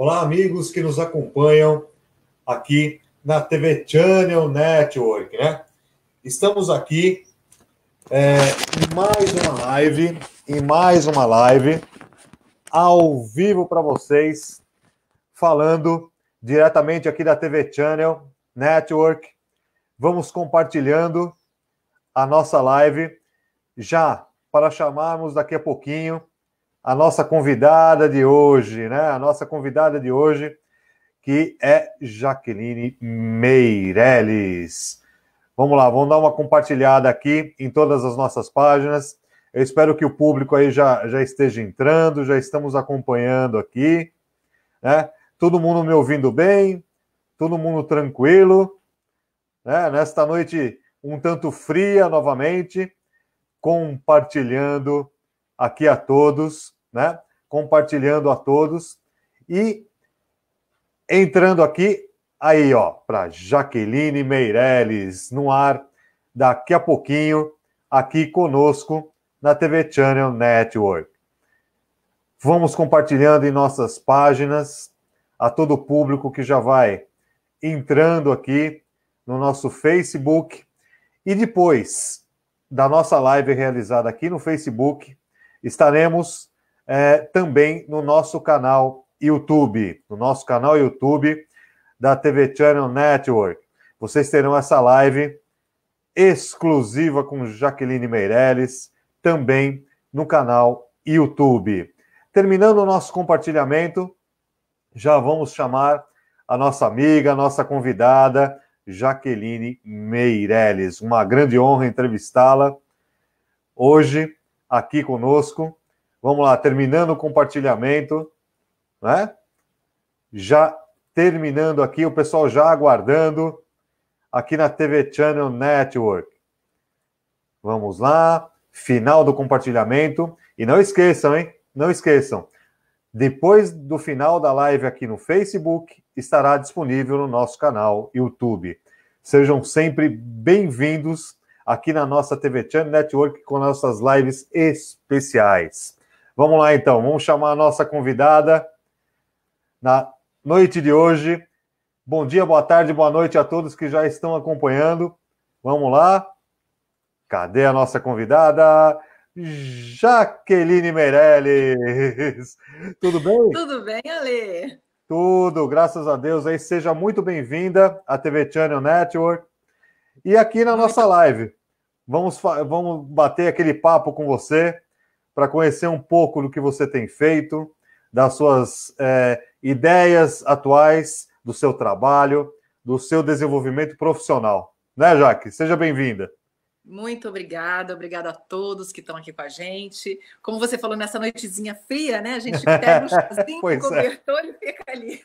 Olá, amigos que nos acompanham aqui na TV Channel Network, né? Estamos aqui é, em mais uma live, em mais uma live ao vivo para vocês, falando diretamente aqui da TV Channel Network. Vamos compartilhando a nossa live já para chamarmos daqui a pouquinho a nossa convidada de hoje, né? A nossa convidada de hoje, que é Jaqueline Meirelles. Vamos lá, vamos dar uma compartilhada aqui em todas as nossas páginas. Eu espero que o público aí já, já esteja entrando, já estamos acompanhando aqui, né? Todo mundo me ouvindo bem, todo mundo tranquilo, né? Nesta noite um tanto fria novamente, compartilhando aqui a todos né? Compartilhando a todos e entrando aqui aí, ó, para Jaqueline Meirelles no ar daqui a pouquinho aqui conosco na TV Channel Network. Vamos compartilhando em nossas páginas a todo o público que já vai entrando aqui no nosso Facebook e depois da nossa live realizada aqui no Facebook, estaremos é, também no nosso canal YouTube, no nosso canal YouTube da TV Channel Network. Vocês terão essa live exclusiva com Jaqueline Meirelles, também no canal YouTube. Terminando o nosso compartilhamento, já vamos chamar a nossa amiga, a nossa convidada, Jaqueline Meirelles. Uma grande honra entrevistá-la hoje aqui conosco Vamos lá, terminando o compartilhamento, né? Já terminando aqui, o pessoal já aguardando aqui na TV Channel Network. Vamos lá, final do compartilhamento. E não esqueçam, hein? Não esqueçam. Depois do final da live aqui no Facebook, estará disponível no nosso canal YouTube. Sejam sempre bem-vindos aqui na nossa TV Channel Network com nossas lives especiais. Vamos lá então, vamos chamar a nossa convidada na noite de hoje. Bom dia, boa tarde, boa noite a todos que já estão acompanhando. Vamos lá. Cadê a nossa convidada? Jaqueline Meirelles. Tudo bem? Tudo bem, Ale. Tudo, graças a Deus. Aí seja muito bem-vinda à TV Channel Network. E aqui na nossa live, vamos, vamos bater aquele papo com você para conhecer um pouco do que você tem feito, das suas é, ideias atuais, do seu trabalho, do seu desenvolvimento profissional. Né, Jaque? Seja bem-vinda. Muito obrigada, obrigada a todos que estão aqui com a gente. Como você falou, nessa noitezinha fria, né? A gente pega um chazinho, é. cobertor é. e fica ali.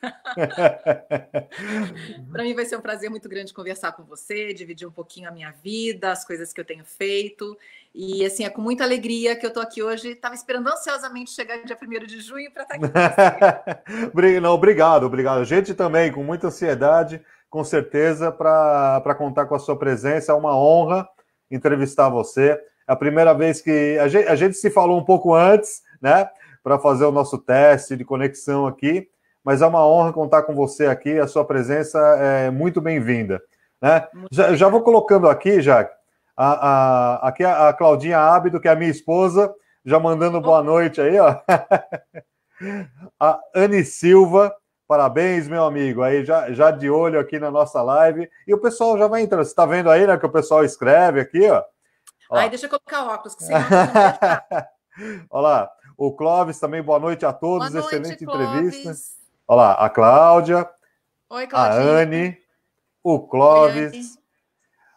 Para mim vai ser um prazer muito grande conversar com você, dividir um pouquinho a minha vida, as coisas que eu tenho feito e assim, é com muita alegria que eu estou aqui hoje. Estava esperando ansiosamente chegar dia 1 de junho para estar tá aqui. Não, obrigado, obrigado. A gente também, com muita ansiedade, com certeza, para contar com a sua presença. É uma honra entrevistar você. É a primeira vez que. A gente, a gente se falou um pouco antes, né? Para fazer o nosso teste de conexão aqui. Mas é uma honra contar com você aqui. A sua presença é muito bem-vinda. Né? Já, já vou colocando aqui, Jaque a, a, aqui a, é a Claudinha Ábido, que é a minha esposa, já mandando boa noite aí, ó. a Anne Silva, parabéns, meu amigo, aí já, já de olho aqui na nossa live. E o pessoal já vai entrando. Você está vendo aí, né, que o pessoal escreve aqui, ó. ó. Aí deixa eu colocar óculos, que Olha lá, o Clóvis também, boa noite a todos, excelente entrevista. olá Olha lá, a Cláudia, Oi, a Anne, o Clóvis. Oi,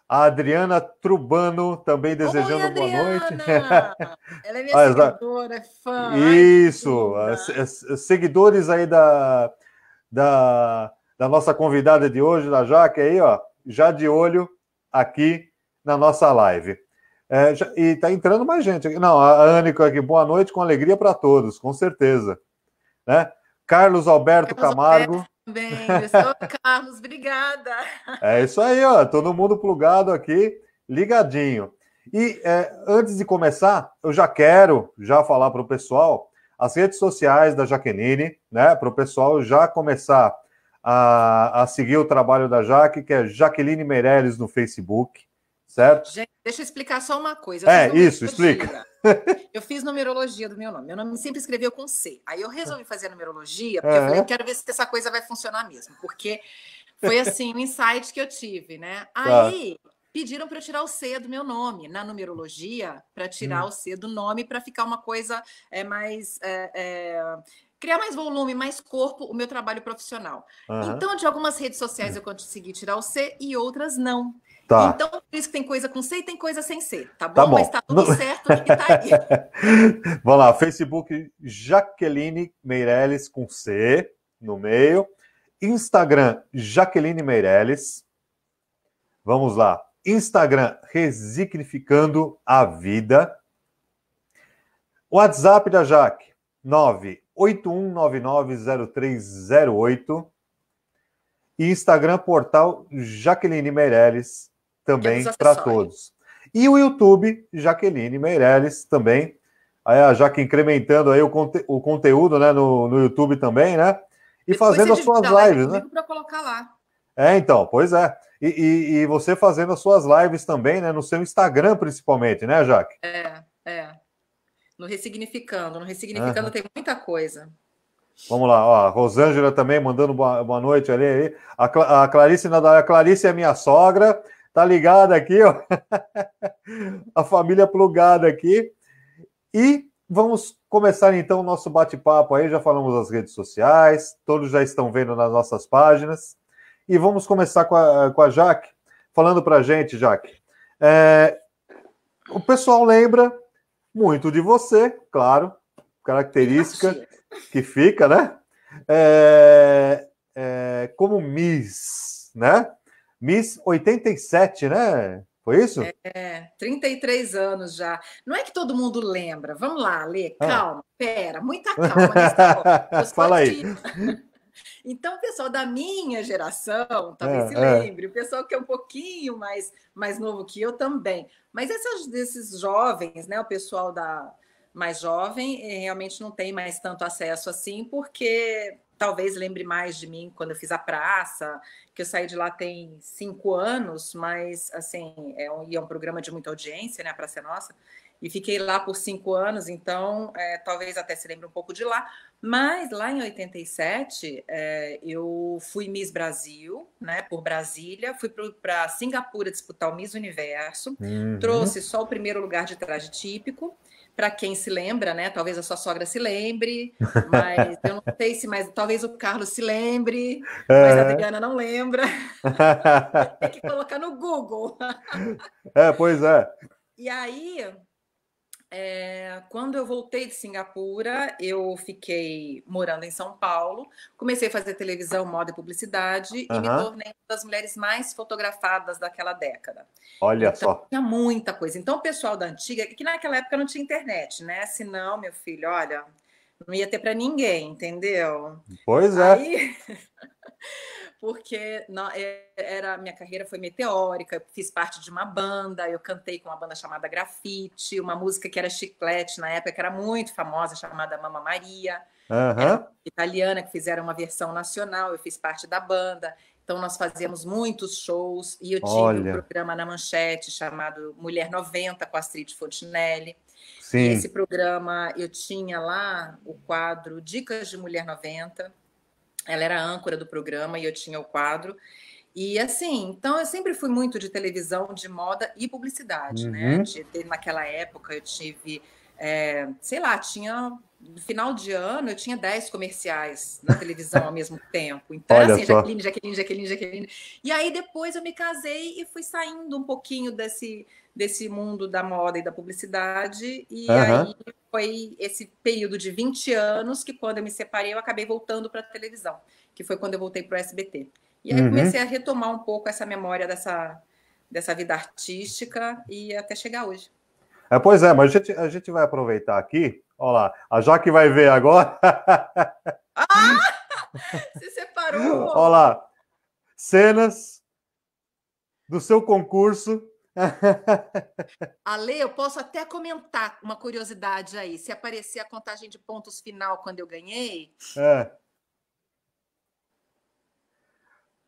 a Adriana Trubano também desejando Oi, boa noite. Ela é minha seguidora, é fã. Isso, Ai, seguidores aí da, da, da nossa convidada de hoje, da Jaque, aí, ó, já de olho aqui na nossa live. É, já, e está entrando mais gente. Não, a Anico aqui, boa noite, com alegria para todos, com certeza. Né? Carlos Alberto Carlos Camargo. Alberto também, professor Carlos, obrigada. É isso aí, ó. Todo mundo plugado aqui, ligadinho. E é, antes de começar, eu já quero já falar para o pessoal as redes sociais da Jaqueline, né? Para o pessoal já começar a, a, seguir o trabalho da Jaque, que é Jaqueline Meirelles no Facebook, certo? Gente, deixa eu explicar só uma coisa. É, isso, explica. Eu fiz numerologia do meu nome. Meu nome sempre escreveu com C. Aí eu resolvi ah. fazer numerologia, porque uhum. eu falei, é. quero ver se essa coisa vai funcionar mesmo. Porque foi assim, um insight que eu tive, né? Aí tá. pediram para eu tirar o C do meu nome, na numerologia, para tirar hum. o C do nome, para ficar uma coisa é, mais. É, é, criar mais volume, mais corpo, o meu trabalho profissional. Uhum. Então, de algumas redes sociais hum. eu consegui tirar o C e outras não. Tá. Então, por isso que tem coisa com C e tem coisa sem C, tá bom? Tá bom. Mas tá tudo certo que tá aí. Vamos lá, Facebook Jaqueline Meirelles com C no meio. Instagram Jaqueline Meirelles. Vamos lá. Instagram Resignificando a Vida. WhatsApp da Jaque 981990308. E Instagram portal Jaqueline Meirelles também para todos. E o YouTube, Jaqueline Meirelles também. Aí a Jaque incrementando aí o, conte o conteúdo né, no, no YouTube também, né? E Depois fazendo as suas lives, né? Para colocar lá. É, então, pois é. E, e, e, você fazendo as suas lives também, né? No seu Instagram, principalmente, né, Jaque? É, é. No Ressignificando. No Ressignificando uhum. tem muita coisa. Vamos lá, ó, a Rosângela também mandando boa, boa noite ali. ali. A, Cla a Clarice Nadal, a Clarice é minha sogra tá ligado aqui, ó. A família plugada aqui. E vamos começar então o nosso bate-papo aí. Já falamos as redes sociais, todos já estão vendo nas nossas páginas. E vamos começar com a, com a Jaque, falando pra gente, Jaque. É, o pessoal lembra muito de você, claro, característica que fica, né? É, é, como Miss, né? Miss 87, né? Foi isso? É, 33 anos já. Não é que todo mundo lembra. Vamos lá, Lê, ah. calma, ah. pera, muita calma. Nessa tá Fala aí. Então, o pessoal da minha geração talvez é, se ah. lembre, é. o pessoal que é um pouquinho mais, mais novo que eu também. Mas essas, esses jovens, né, o pessoal da mais jovem, eh, realmente não tem mais tanto acesso assim, porque talvez lembre mais de mim quando eu fiz a praça, que eu saí de lá tem cinco anos, mas assim, é um, é um programa de muita audiência, né? A Praça é Nossa. E fiquei lá por cinco anos, então é, talvez até se lembre um pouco de lá. Mas lá em 87, é, eu fui Miss Brasil, né, por Brasília, fui para Singapura disputar o Miss Universo, uhum. trouxe só o primeiro lugar de traje típico para quem se lembra, né? Talvez a sua sogra se lembre, mas eu não sei se, mas talvez o Carlos se lembre, mas a Adriana não lembra. Tem que colocar no Google. é, pois é. E aí, é, quando eu voltei de Singapura, eu fiquei morando em São Paulo, comecei a fazer televisão, moda e publicidade uhum. e me tornei uma das mulheres mais fotografadas daquela década. Olha então, só. Tinha muita coisa. Então, o pessoal da antiga, que naquela época não tinha internet, né? Se não, meu filho, olha, não ia ter para ninguém, entendeu? Pois é. Aí... porque não, é, era minha carreira foi meteórica, fiz parte de uma banda, eu cantei com uma banda chamada Grafite, uma música que era chiclete na época, que era muito famosa, chamada Mama Maria, uhum. italiana, que fizeram uma versão nacional, eu fiz parte da banda, então nós fazíamos muitos shows, e eu Olha. tinha um programa na Manchete chamado Mulher 90, com a Astrid Fontinelli, Sim. E esse programa eu tinha lá o quadro Dicas de Mulher 90, ela era âncora do programa e eu tinha o quadro. E assim, então eu sempre fui muito de televisão, de moda e publicidade, né? uhum. né? De, de, naquela época eu tive, é, sei lá, tinha no final de ano eu tinha 10 comerciais na televisão ao mesmo tempo. Então, Olha assim, Jaqueline, Jaqueline, Jaqueline, Jaqueline. E aí depois eu me casei e fui saindo um pouquinho desse desse mundo da moda e da publicidade. E uhum. aí foi esse período de 20 anos que, quando eu me separei, eu acabei voltando para a televisão, que foi quando eu voltei para o SBT. E aí uhum. comecei a retomar um pouco essa memória dessa, dessa vida artística e até chegar hoje. É, pois é, mas a gente, a gente vai aproveitar aqui. Olha lá, a Jaque vai ver agora. ah! Se separou! Olha lá, cenas do seu concurso Ale, eu posso até comentar uma curiosidade aí. Se aparecer a contagem de pontos final quando eu ganhei. É.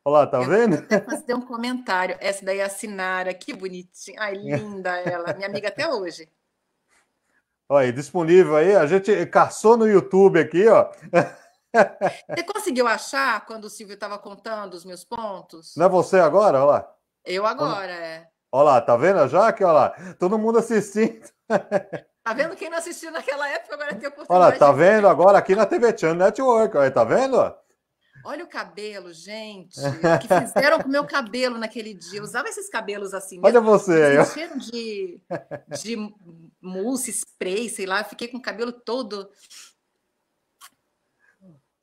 Olá, tá eu vendo? Vou fazer um comentário. Essa daí é a Sinara, que bonitinha. Ai, linda ela. Minha amiga até hoje. Olha, disponível aí. A gente caçou no YouTube aqui, ó. Você conseguiu achar quando o Silvio estava contando os meus pontos? Não é você agora? Olha lá. Eu agora, é. Olha lá, tá vendo a Jaque? Olha lá, todo mundo assistindo. Tá vendo quem não assistiu naquela época, agora tem tá oportunidade. Olha, tá vendo agora aqui na TV Chan Network, olha, tá vendo? Olha o cabelo, gente. O que fizeram com o meu cabelo naquele dia? Eu usava esses cabelos assim. Mesmo. Olha você. cheio de, de mousse, spray, sei lá. Eu fiquei com o cabelo todo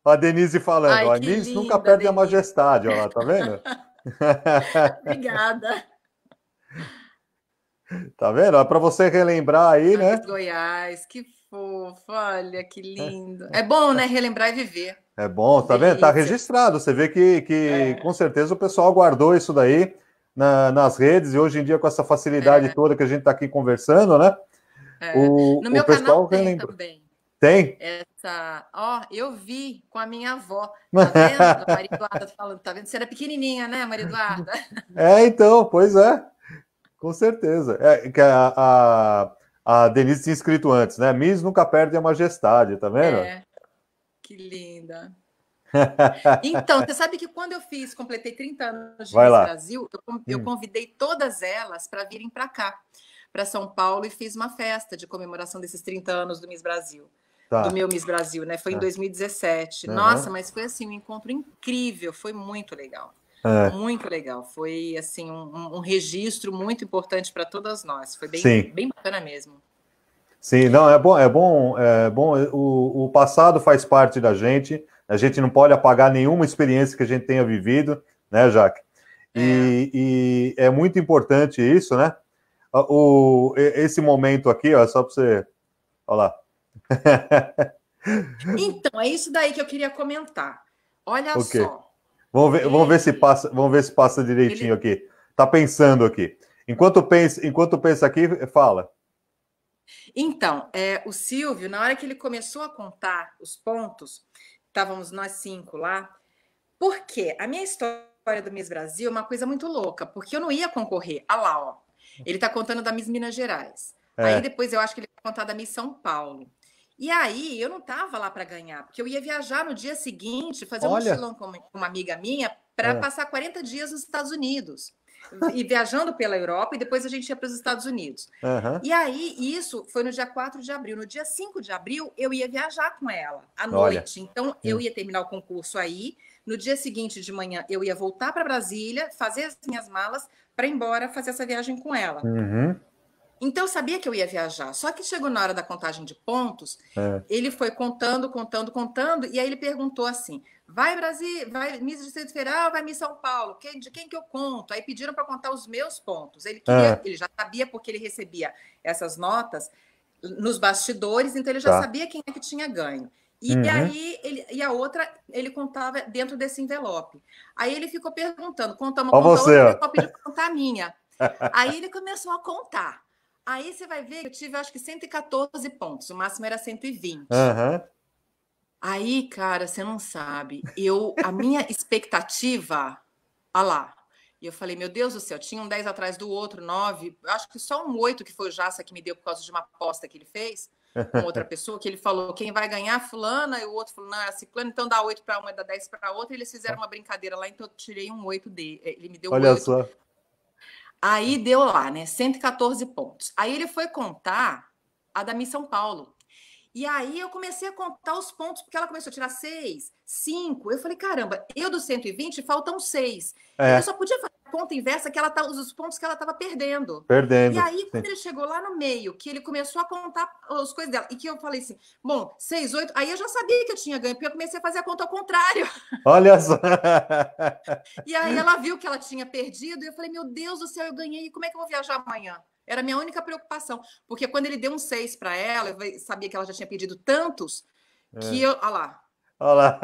a Denise falando, Ai, a Denise nunca perde Denise. a majestade, ó, tá vendo? Obrigada. Tá vendo? É para você relembrar aí, né? Goiás, que fofo, olha que lindo. É bom, né? Relembrar e viver. É bom, tá Delícia. vendo? Tá registrado. Você vê que, que é. com certeza o pessoal guardou isso daí na, nas redes e hoje em dia com essa facilidade é. toda que a gente tá aqui conversando, né? É. O, no meu o pessoal canal tem também. Tem? Essa. Ó, eu vi com a minha avó. Tá vendo? A Maria Eduarda falando, tá vendo? Você era pequenininha, né, Maria Eduarda? É, então, pois é. Com certeza. É, que a, a, a Denise tinha escrito antes, né? Miss nunca perde a majestade, tá vendo? É. Que linda. Então, você sabe que quando eu fiz, completei 30 anos de Miss Brasil, eu, eu hum. convidei todas elas para virem para cá, para São Paulo, e fiz uma festa de comemoração desses 30 anos do Miss Brasil. Tá. Do meu Miss Brasil, né? Foi em 2017. É. Uhum. Nossa, mas foi assim, um encontro incrível, foi muito legal. É. Muito legal. Foi assim um, um registro muito importante para todas nós. Foi bem, Sim. bem bacana mesmo. Sim, não, é bom, é bom, é bom. O, o passado faz parte da gente. A gente não pode apagar nenhuma experiência que a gente tenha vivido, né, Jaque? E é, e é muito importante isso, né? O, esse momento aqui, ó, só para você. Olha lá. então, é isso daí que eu queria comentar. Olha okay. só. Vamos ver, vamos ver se passa, vamos ver se passa direitinho aqui. Tá pensando aqui. Enquanto pensa, enquanto pensa aqui, fala. Então, é, o Silvio, na hora que ele começou a contar os pontos, estávamos nós cinco lá. Porque a minha história do Miss Brasil é uma coisa muito louca, porque eu não ia concorrer. Olha ah lá, ó. Ele está contando da Miss Minas Gerais. É. Aí depois eu acho que ele vai contar da Miss São Paulo. E aí, eu não estava lá para ganhar, porque eu ia viajar no dia seguinte, fazer Olha. um mochilão com uma amiga minha para é. passar 40 dias nos Estados Unidos. E viajando pela Europa, e depois a gente ia para os Estados Unidos. Uhum. E aí, isso foi no dia 4 de abril. No dia 5 de abril, eu ia viajar com ela à noite. Então, eu hum. ia terminar o concurso aí. No dia seguinte de manhã, eu ia voltar para Brasília, fazer as minhas malas para ir embora fazer essa viagem com ela. Uhum. Então eu sabia que eu ia viajar. Só que chegou na hora da contagem de pontos, é. ele foi contando, contando, contando, e aí ele perguntou assim: vai Brasil, vai Miss Distrito Federal, vai Miss São Paulo, quem, de quem que eu conto? Aí pediram para contar os meus pontos. Ele, queria, é. ele já sabia porque ele recebia essas notas nos bastidores, então ele já tá. sabia quem é que tinha ganho. E uhum. aí ele, e a outra ele contava dentro desse envelope. Aí ele ficou perguntando, conta contamos, você, outra, eu pedi para contar a minha. Aí ele começou a contar. Aí você vai ver que eu tive, acho que 114 pontos, o máximo era 120. Uhum. Aí, cara, você não sabe. Eu, a minha expectativa, olha lá. E eu falei, meu Deus do céu, tinha um 10 atrás do outro, 9. Acho que só um 8 que foi o Jaça que me deu por causa de uma aposta que ele fez com outra pessoa, que ele falou quem vai ganhar, fulana, e o outro falou, não, é ciclano, então dá 8 para uma, dá 10 para outra. E eles fizeram é. uma brincadeira lá, então eu tirei um 8 dele. Ele me deu Olha 8. Olha Só. Aí deu lá, né? 114 pontos. Aí ele foi contar a da Miss São Paulo. E aí eu comecei a contar os pontos, porque ela começou a tirar seis, cinco. Eu falei, caramba, eu dos 120 faltam seis. É. Eu só podia fazer conta inversa que ela tá, os pontos que ela estava perdendo. Perdendo. E aí, quando sim. ele chegou lá no meio, que ele começou a contar as coisas dela, e que eu falei assim: bom, seis, oito, aí eu já sabia que eu tinha ganho, porque eu comecei a fazer a conta ao contrário. Olha só. e aí ela viu que ela tinha perdido, e eu falei: meu Deus do céu, eu ganhei, como é que eu vou viajar amanhã? Era a minha única preocupação, porque quando ele deu um seis para ela, eu sabia que ela já tinha perdido tantos, é. que eu, olha lá, Olha lá.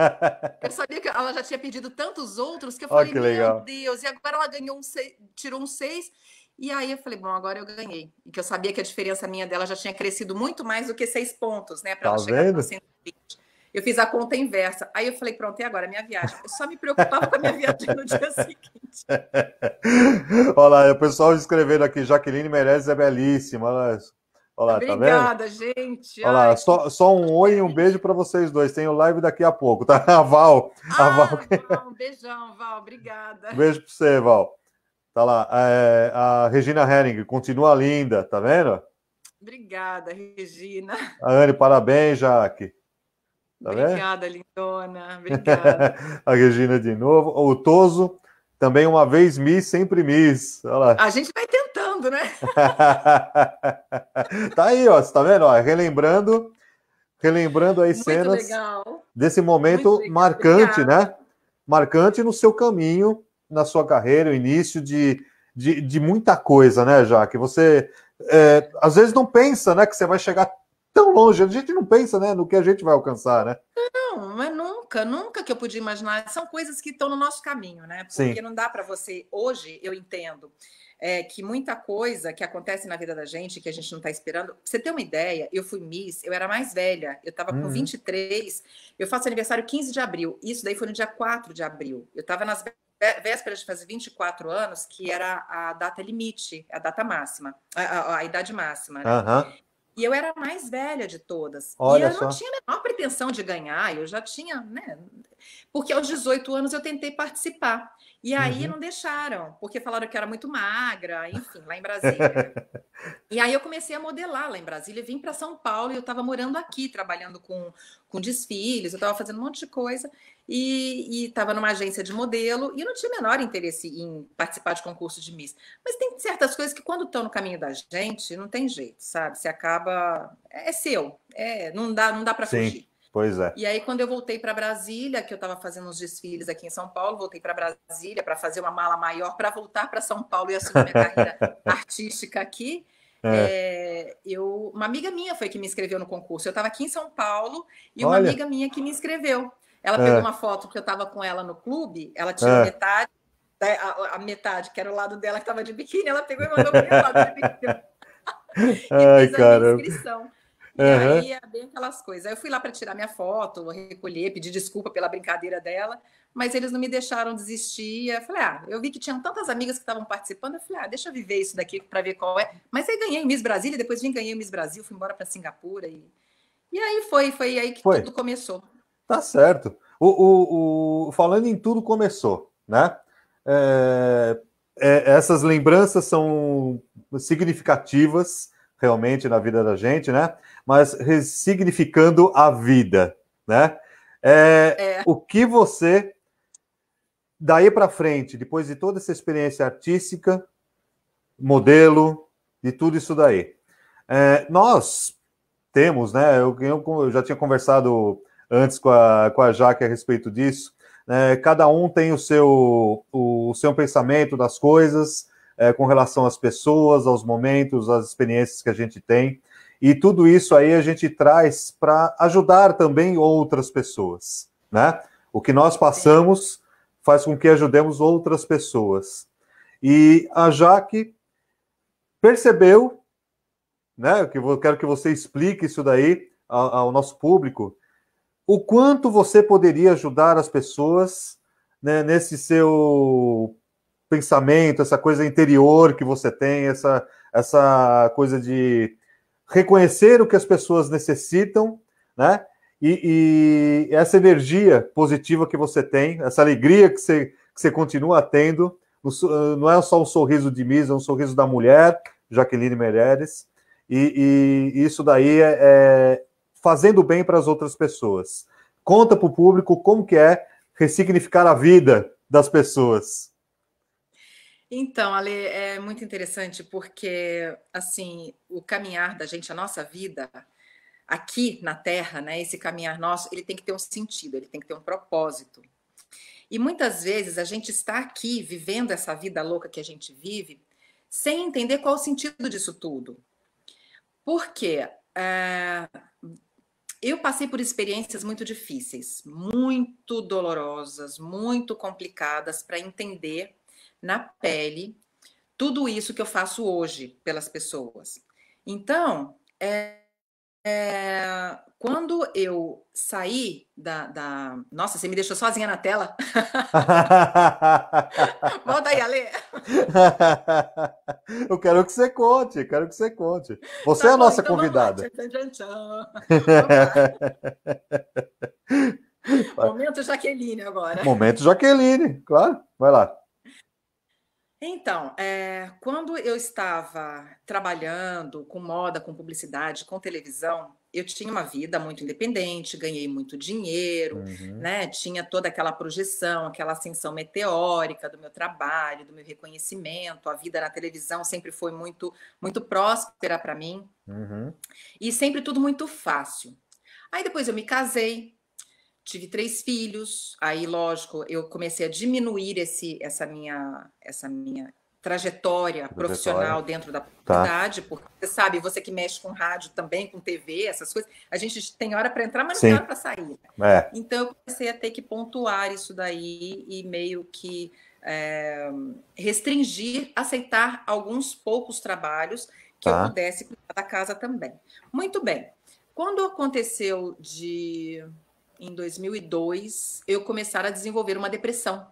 Eu sabia que ela já tinha perdido tantos outros que eu falei, oh, que meu Deus, e agora ela ganhou um seis, tirou um seis E aí eu falei, bom, agora eu ganhei. E que eu sabia que a diferença minha dela já tinha crescido muito mais do que seis pontos, né? Para tá ela chegar vendo? 120. Eu fiz a conta inversa. Aí eu falei, pronto, e agora? Minha viagem. Eu só me preocupava com a minha viagem no dia seguinte. Olha lá, o pessoal escrevendo aqui, Jaqueline merece, é belíssima, olha isso. Olá, tá Obrigada, tá gente. Olha lá, só, só um oi e um beijo para vocês dois. Tem o live daqui a pouco, tá? A Val. Ah, a Val. Val um beijão, Val. Obrigada. Um beijo para você, Val. Tá lá. É, a Regina Herring continua linda, tá vendo? Obrigada, Regina. A Anne, parabéns, Jaque. Tá Obrigada, vendo? lindona. Obrigada. a Regina de novo. O Toso. Também uma vez Miss, sempre Miss. Olha lá. A gente vai tentando, né? tá aí, ó, você tá vendo? Ó, relembrando, relembrando as cenas legal. desse momento marcante, né? Marcante no seu caminho, na sua carreira, o início de, de, de muita coisa, né, Jaque? Você é, às vezes não pensa, né, que você vai chegar tão longe. A gente não pensa, né, no que a gente vai alcançar, né? Não, mas nunca, nunca que eu podia imaginar. São coisas que estão no nosso caminho, né? Porque Sim. não dá para você. Hoje, eu entendo é, que muita coisa que acontece na vida da gente, que a gente não está esperando. Pra você ter uma ideia, eu fui Miss, eu era mais velha, eu estava com uhum. 23, eu faço aniversário 15 de abril. Isso daí foi no dia 4 de abril. Eu estava nas vésperas de fazer 24 anos, que era a data limite, a data máxima, a, a, a idade máxima. Né? Uhum. E eu era a mais velha de todas. Olha e eu só. não tinha a menor pretensão de ganhar, eu já tinha, né? porque aos 18 anos eu tentei participar. E aí uhum. não deixaram, porque falaram que eu era muito magra, enfim, lá em Brasília. e aí eu comecei a modelar lá em Brasília, vim para São Paulo e eu estava morando aqui, trabalhando com, com desfiles, eu estava fazendo um monte de coisa e estava numa agência de modelo e eu não tinha o menor interesse em participar de concurso de Miss. Mas tem certas coisas que quando estão no caminho da gente, não tem jeito, sabe? Você acaba... É seu, é, não dá, não dá para fugir. Pois é. E aí, quando eu voltei para Brasília, que eu estava fazendo uns desfiles aqui em São Paulo, voltei para Brasília para fazer uma mala maior para voltar para São Paulo e assumir minha carreira artística aqui. É. É, eu, uma amiga minha foi que me inscreveu no concurso. Eu estava aqui em São Paulo e Olha. uma amiga minha que me inscreveu. Ela pegou é. uma foto que eu estava com ela no clube, ela tinha é. metade, né, a, a, metade, que era o lado dela que estava de biquíni, ela pegou e mandou para o lado de biquíni. e Ai, fez inscrição. E aí é bem aquelas coisas. eu fui lá para tirar minha foto, recolher, pedir desculpa pela brincadeira dela, mas eles não me deixaram desistir. Eu falei, ah, eu vi que tinham tantas amigas que estavam participando. Eu falei, ah, deixa eu viver isso daqui para ver qual é. Mas aí ganhei o Miss Brasília, depois vim ganhei o Miss Brasil, fui embora para Singapura. E... e aí foi, foi aí que foi. tudo começou. Tá certo. O, o, o, falando em tudo começou, né? É, é, essas lembranças são significativas realmente na vida da gente, né? Mas ressignificando a vida, né? É, é. O que você, daí para frente, depois de toda essa experiência artística, modelo, de tudo isso daí, é, nós temos, né? Eu, eu, já tinha conversado antes com a, com a Jaque a respeito disso. é, cada um tem o seu, o, o seu pensamento das coisas, é, com relação às pessoas, aos momentos, às experiências que a gente tem. E tudo isso aí a gente traz para ajudar também outras pessoas, né? O que nós passamos faz com que ajudemos outras pessoas. E a Jaque percebeu, né? Que eu quero que você explique isso daí ao, ao nosso público, o quanto você poderia ajudar as pessoas né, nesse seu pensamento, essa coisa interior que você tem, essa, essa coisa de reconhecer o que as pessoas necessitam, né? E, e essa energia positiva que você tem, essa alegria que você, que você continua tendo, não é só um sorriso de misa, é um sorriso da mulher, Jaqueline Meireles, e, e isso daí é, é fazendo bem para as outras pessoas. Conta para o público como que é ressignificar a vida das pessoas. Então, Ale, é muito interessante porque, assim, o caminhar da gente, a nossa vida aqui na Terra, né, esse caminhar nosso, ele tem que ter um sentido, ele tem que ter um propósito. E muitas vezes a gente está aqui vivendo essa vida louca que a gente vive sem entender qual o sentido disso tudo. Porque é, eu passei por experiências muito difíceis, muito dolorosas, muito complicadas para entender na pele tudo isso que eu faço hoje pelas pessoas. Então, é, é, quando eu saí da, da, Nossa, você me deixou sozinha na tela. Volta aí, Ale. eu quero que você conte, quero que você conte. Você tá é a tá nossa então convidada. Momento Jaqueline agora. Momento Jaqueline, claro. Vai lá. Então, é, quando eu estava trabalhando com moda, com publicidade, com televisão, eu tinha uma vida muito independente, ganhei muito dinheiro, uhum. né? Tinha toda aquela projeção, aquela ascensão meteórica do meu trabalho, do meu reconhecimento. A vida na televisão sempre foi muito, muito próspera para mim uhum. e sempre tudo muito fácil. Aí depois eu me casei, tive três filhos, aí lógico, eu comecei a diminuir esse, essa minha essa minha trajetória, trajetória. profissional dentro da tá. faculdade, tá. porque você sabe, você que mexe com rádio também, com TV, essas coisas, a gente tem hora para entrar, mas não tem hora para sair. É. Então eu comecei a ter que pontuar isso daí e meio que é, restringir, aceitar alguns poucos trabalhos que tá. eu pudesse cuidar da casa também. Muito bem. Quando aconteceu de em 2002, eu começar a desenvolver uma depressão.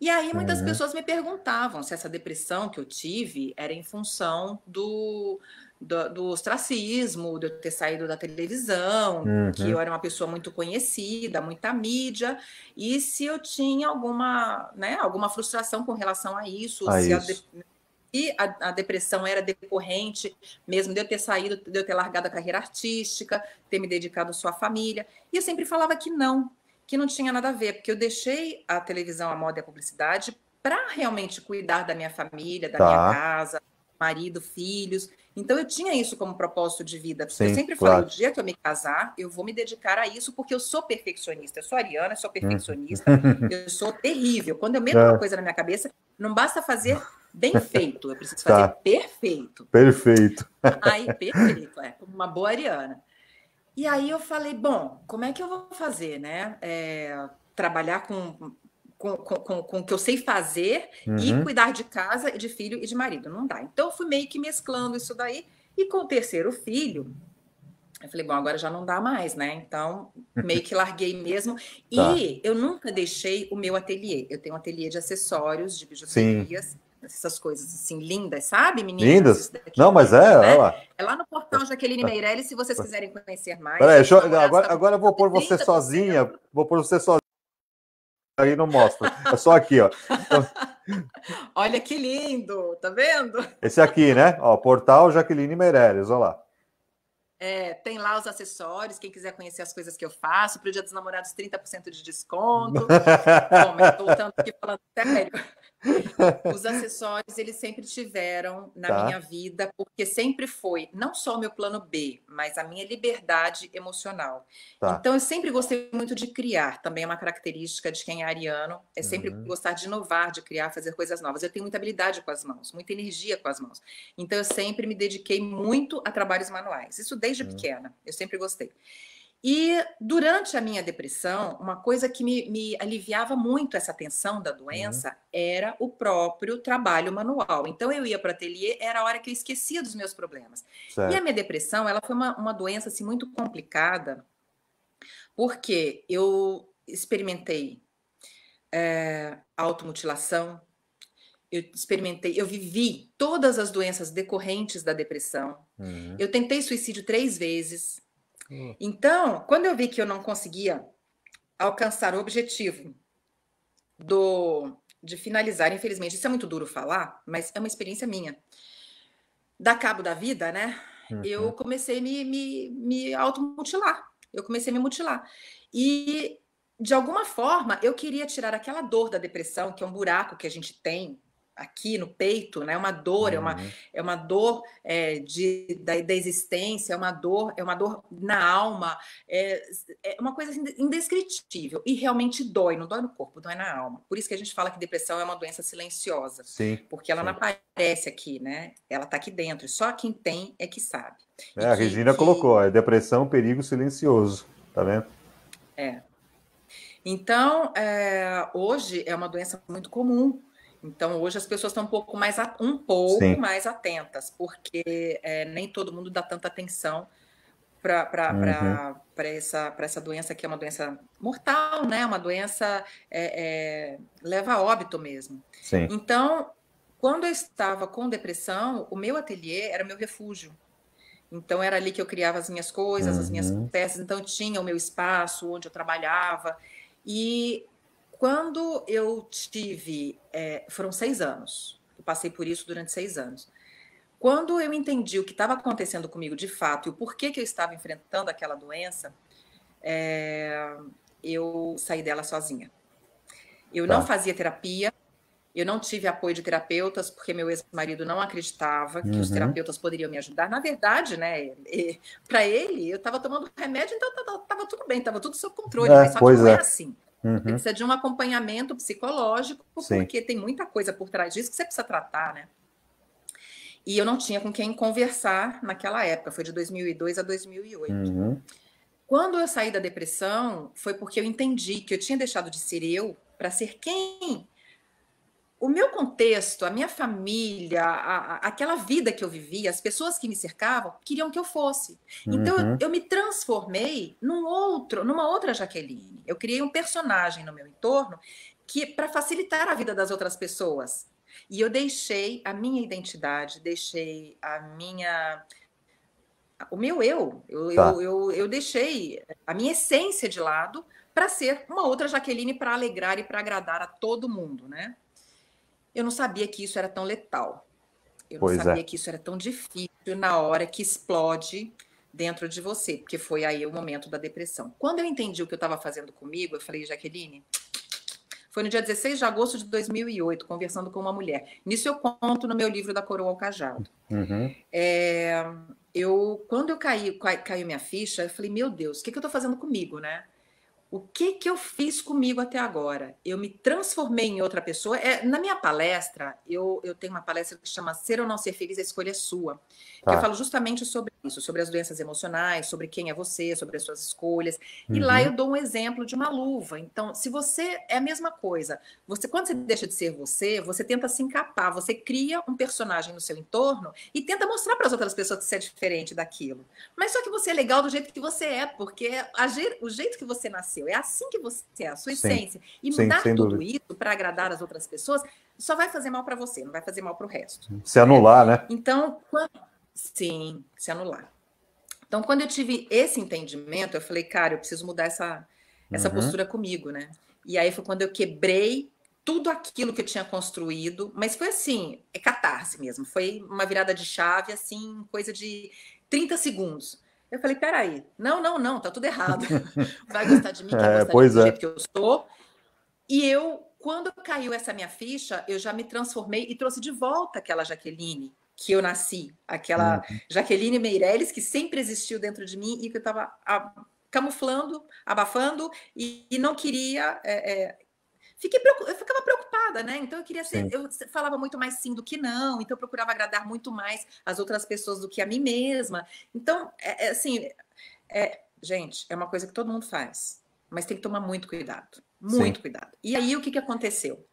E aí muitas uhum. pessoas me perguntavam se essa depressão que eu tive era em função do, do, do ostracismo, de eu ter saído da televisão, uhum. que eu era uma pessoa muito conhecida, muita mídia, e se eu tinha alguma, né, alguma frustração com relação a isso, a se isso. A, e a, a, depressão era decorrente mesmo de eu ter saído, de eu ter largado a carreira artística, ter me dedicado só à família. E eu sempre falava que não, que não tinha nada a ver, porque eu deixei a televisão, a moda e a publicidade para realmente cuidar da minha família, da tá. minha casa, marido, filhos. Então eu tinha isso como propósito de vida. Sim, eu sempre claro. falei, o dia que eu me casar, eu vou me dedicar a isso, porque eu sou perfeccionista. Eu sou ariana, eu sou uhum. perfeccionista, eu sou terrível. Quando eu meto é. uma coisa na minha cabeça, não basta fazer Bem feito, eu preciso fazer tá. perfeito. Perfeito. Aí, perfeito, é, uma boa Ariana. E aí eu falei, bom, como é que eu vou fazer, né? É, trabalhar com, com, com, com, o que eu sei fazer uhum. e cuidar de casa, de filho e de marido. Não dá. Então eu fui meio que mesclando isso daí. E com o terceiro filho, eu falei, bom, agora já não dá mais, né? Então, meio que larguei mesmo. tá. E eu nunca deixei o meu ateliê. Eu tenho um ateliê de acessórios, de bijuterias. Sim essas coisas assim lindas, sabe, meninas? Lindas? Não, mas é, né? lá. É lá no portal Jaqueline Meirelles, se vocês quiserem conhecer mais. Peraí, deixa eu, agora, agora eu vou pôr você sozinha, vou pôr você sozinha. Aí não mostra, é só aqui, ó. Então olha que lindo, tá vendo? Esse aqui, né? Ó, portal Jaqueline Meirelles, olha lá. É, tem lá os acessórios, quem quiser conhecer as coisas que eu faço, para o Dia dos Namorados, 30% de desconto. Bom, mas voltando aqui falando sério. Os acessórios eles sempre tiveram na tá. minha vida, porque sempre foi não só o meu plano B, mas a minha liberdade emocional. Tá. Então eu sempre gostei muito de criar, também é uma característica de quem é ariano, é sempre uhum. gostar de inovar, de criar, fazer coisas novas. Eu tenho muita habilidade com as mãos, muita energia com as mãos. Então eu sempre me dediquei muito a trabalhos manuais, isso desde uhum. pequena, eu sempre gostei. E durante a minha depressão, uma coisa que me, me aliviava muito essa tensão da doença uhum. era o próprio trabalho manual. Então eu ia para o ateliê, era a hora que eu esquecia dos meus problemas. Certo. E a minha depressão, ela foi uma, uma doença assim, muito complicada, porque eu experimentei é, automutilação, eu experimentei, eu vivi todas as doenças decorrentes da depressão, uhum. eu tentei suicídio três vezes. Hum. Então, quando eu vi que eu não conseguia alcançar o objetivo do de finalizar, infelizmente, isso é muito duro falar, mas é uma experiência minha. Da cabo da vida, né? Uhum. Eu comecei a me, me, me automutilar. Eu comecei a me mutilar. E, de alguma forma, eu queria tirar aquela dor da depressão, que é um buraco que a gente tem, aqui no peito, né? É uma dor, uhum. é uma, uhum. é uma dor é, de, da, da, existência, é uma dor, é uma dor na alma, é, é, uma coisa assim, indescritível e realmente dói, não dói no corpo, dói na alma. Por isso que a gente fala que depressão é uma doença silenciosa, Sim. porque ela Sim. não aparece aqui, né? Ela está aqui dentro. Só quem tem é que sabe. É, a Regina que... colocou, é depressão, perigo silencioso, tá vendo? É. Então, é, hoje é uma doença muito comum então hoje as pessoas estão um pouco mais um pouco Sim. mais atentas, porque é, nem todo mundo dá tanta atenção para uhum. essa, para essa doença que é uma doença mortal, né? Uma doença é, é, leva a óbito mesmo. Sim. Então, quando eu estava com depressão, o meu ateliê era o meu refúgio. Então era ali que eu criava as minhas coisas, uhum. as minhas uhum. peças. Então tinha o meu espaço onde eu trabalhava e quando eu tive. É, foram seis anos. Eu passei por isso durante seis anos. Quando eu entendi o que estava acontecendo comigo de fato e o porquê que eu estava enfrentando aquela doença, é, eu saí dela sozinha. Eu tá. não fazia terapia, eu não tive apoio de terapeutas, porque meu ex-marido não acreditava que uhum. os terapeutas poderiam me ajudar. Na verdade, né, para ele, eu estava tomando remédio, então estava tudo bem, estava tudo sob controle. É, mas só que não é. é assim. Uhum. Precisa de um acompanhamento psicológico, porque tem muita coisa por trás disso que você precisa tratar, né? E eu não tinha com quem conversar naquela época, foi de 2002 a 2008. Uhum. Quando eu saí da depressão, foi porque eu entendi que eu tinha deixado de ser eu para ser quem o meu contexto, a minha família, a, a, aquela vida que eu vivia, as pessoas que me cercavam queriam que eu fosse. Então uhum. eu, eu, me transformei num outro, numa outra Jaqueline. Eu criei um personagem no meu entorno que para facilitar a vida das outras pessoas. E eu deixei a minha identidade, deixei a minha o meu eu, eu, tá. eu, eu, eu deixei a minha essência de lado para ser uma outra Jaqueline para alegrar e para agradar a todo mundo, né? Eu não sabia que isso era tão letal. Eu pois não é. sabia é. que isso era tão difícil na hora que explode dentro de você, porque foi aí o momento da depressão. Quando eu entendi o que eu estava fazendo comigo, eu falei, Jaqueline, foi no dia 16 de agosto de 2008, conversando com uma mulher. Nisso eu conto no meu livro da Coroa ao Cajado. Uhum. É, eu, quando eu caí, caiu minha ficha, eu falei, meu Deus, o que, que eu estou fazendo comigo, né? o que que eu fiz comigo até agora? Eu me transformei em outra pessoa. É, na minha palestra, eu, eu tenho uma palestra que chama Ser ou Não Ser Feliz, a Escolha é Sua. Tá. Que eu falo justamente sobre isso, sobre as doenças emocionais, sobre quem é você, sobre as suas escolhas. Uhum. E lá uhum. eu dou um exemplo de uma luva. Então, se você é a mesma coisa, você quando você deixa de ser você, você tenta se encapar, você cria um personagem no seu entorno e tenta mostrar para as outras pessoas que você é diferente daquilo. Mas só que você é legal do jeito que você é, porque o jeito que você nasceu é assim que você é, a sua Sim. essência. E Sim, mudar tudo dúvida. isso para agradar as outras pessoas só vai fazer mal para você, não vai fazer mal para o resto. Se anular, né? Então, quando Sim, se anular. Então, quando eu tive esse entendimento, eu falei, cara, eu preciso mudar essa, essa uhum. postura comigo, né? E aí foi quando eu quebrei tudo aquilo que eu tinha construído, mas foi assim, é catarse mesmo, foi uma virada de chave, assim, coisa de 30 segundos. Eu falei, peraí, não, não, não, tá tudo errado. Vai gostar de mim, vai é, gostar pois de é. que eu sou. E eu, quando caiu essa minha ficha, eu já me transformei e trouxe de volta aquela Jaqueline que eu nasci, aquela uhum. Jaqueline Meirelles que sempre existiu dentro de mim e que eu estava camuflando, abafando e, e não queria. É, é, fiquei, eu ficava preocupada, né? Então eu queria ser, sim. eu falava muito mais sim do que não, então eu procurava agradar muito mais as outras pessoas do que a mim mesma. Então, é, é assim, é, gente, é uma coisa que todo mundo faz, mas tem que tomar muito cuidado, muito sim. cuidado. E aí o que, que aconteceu?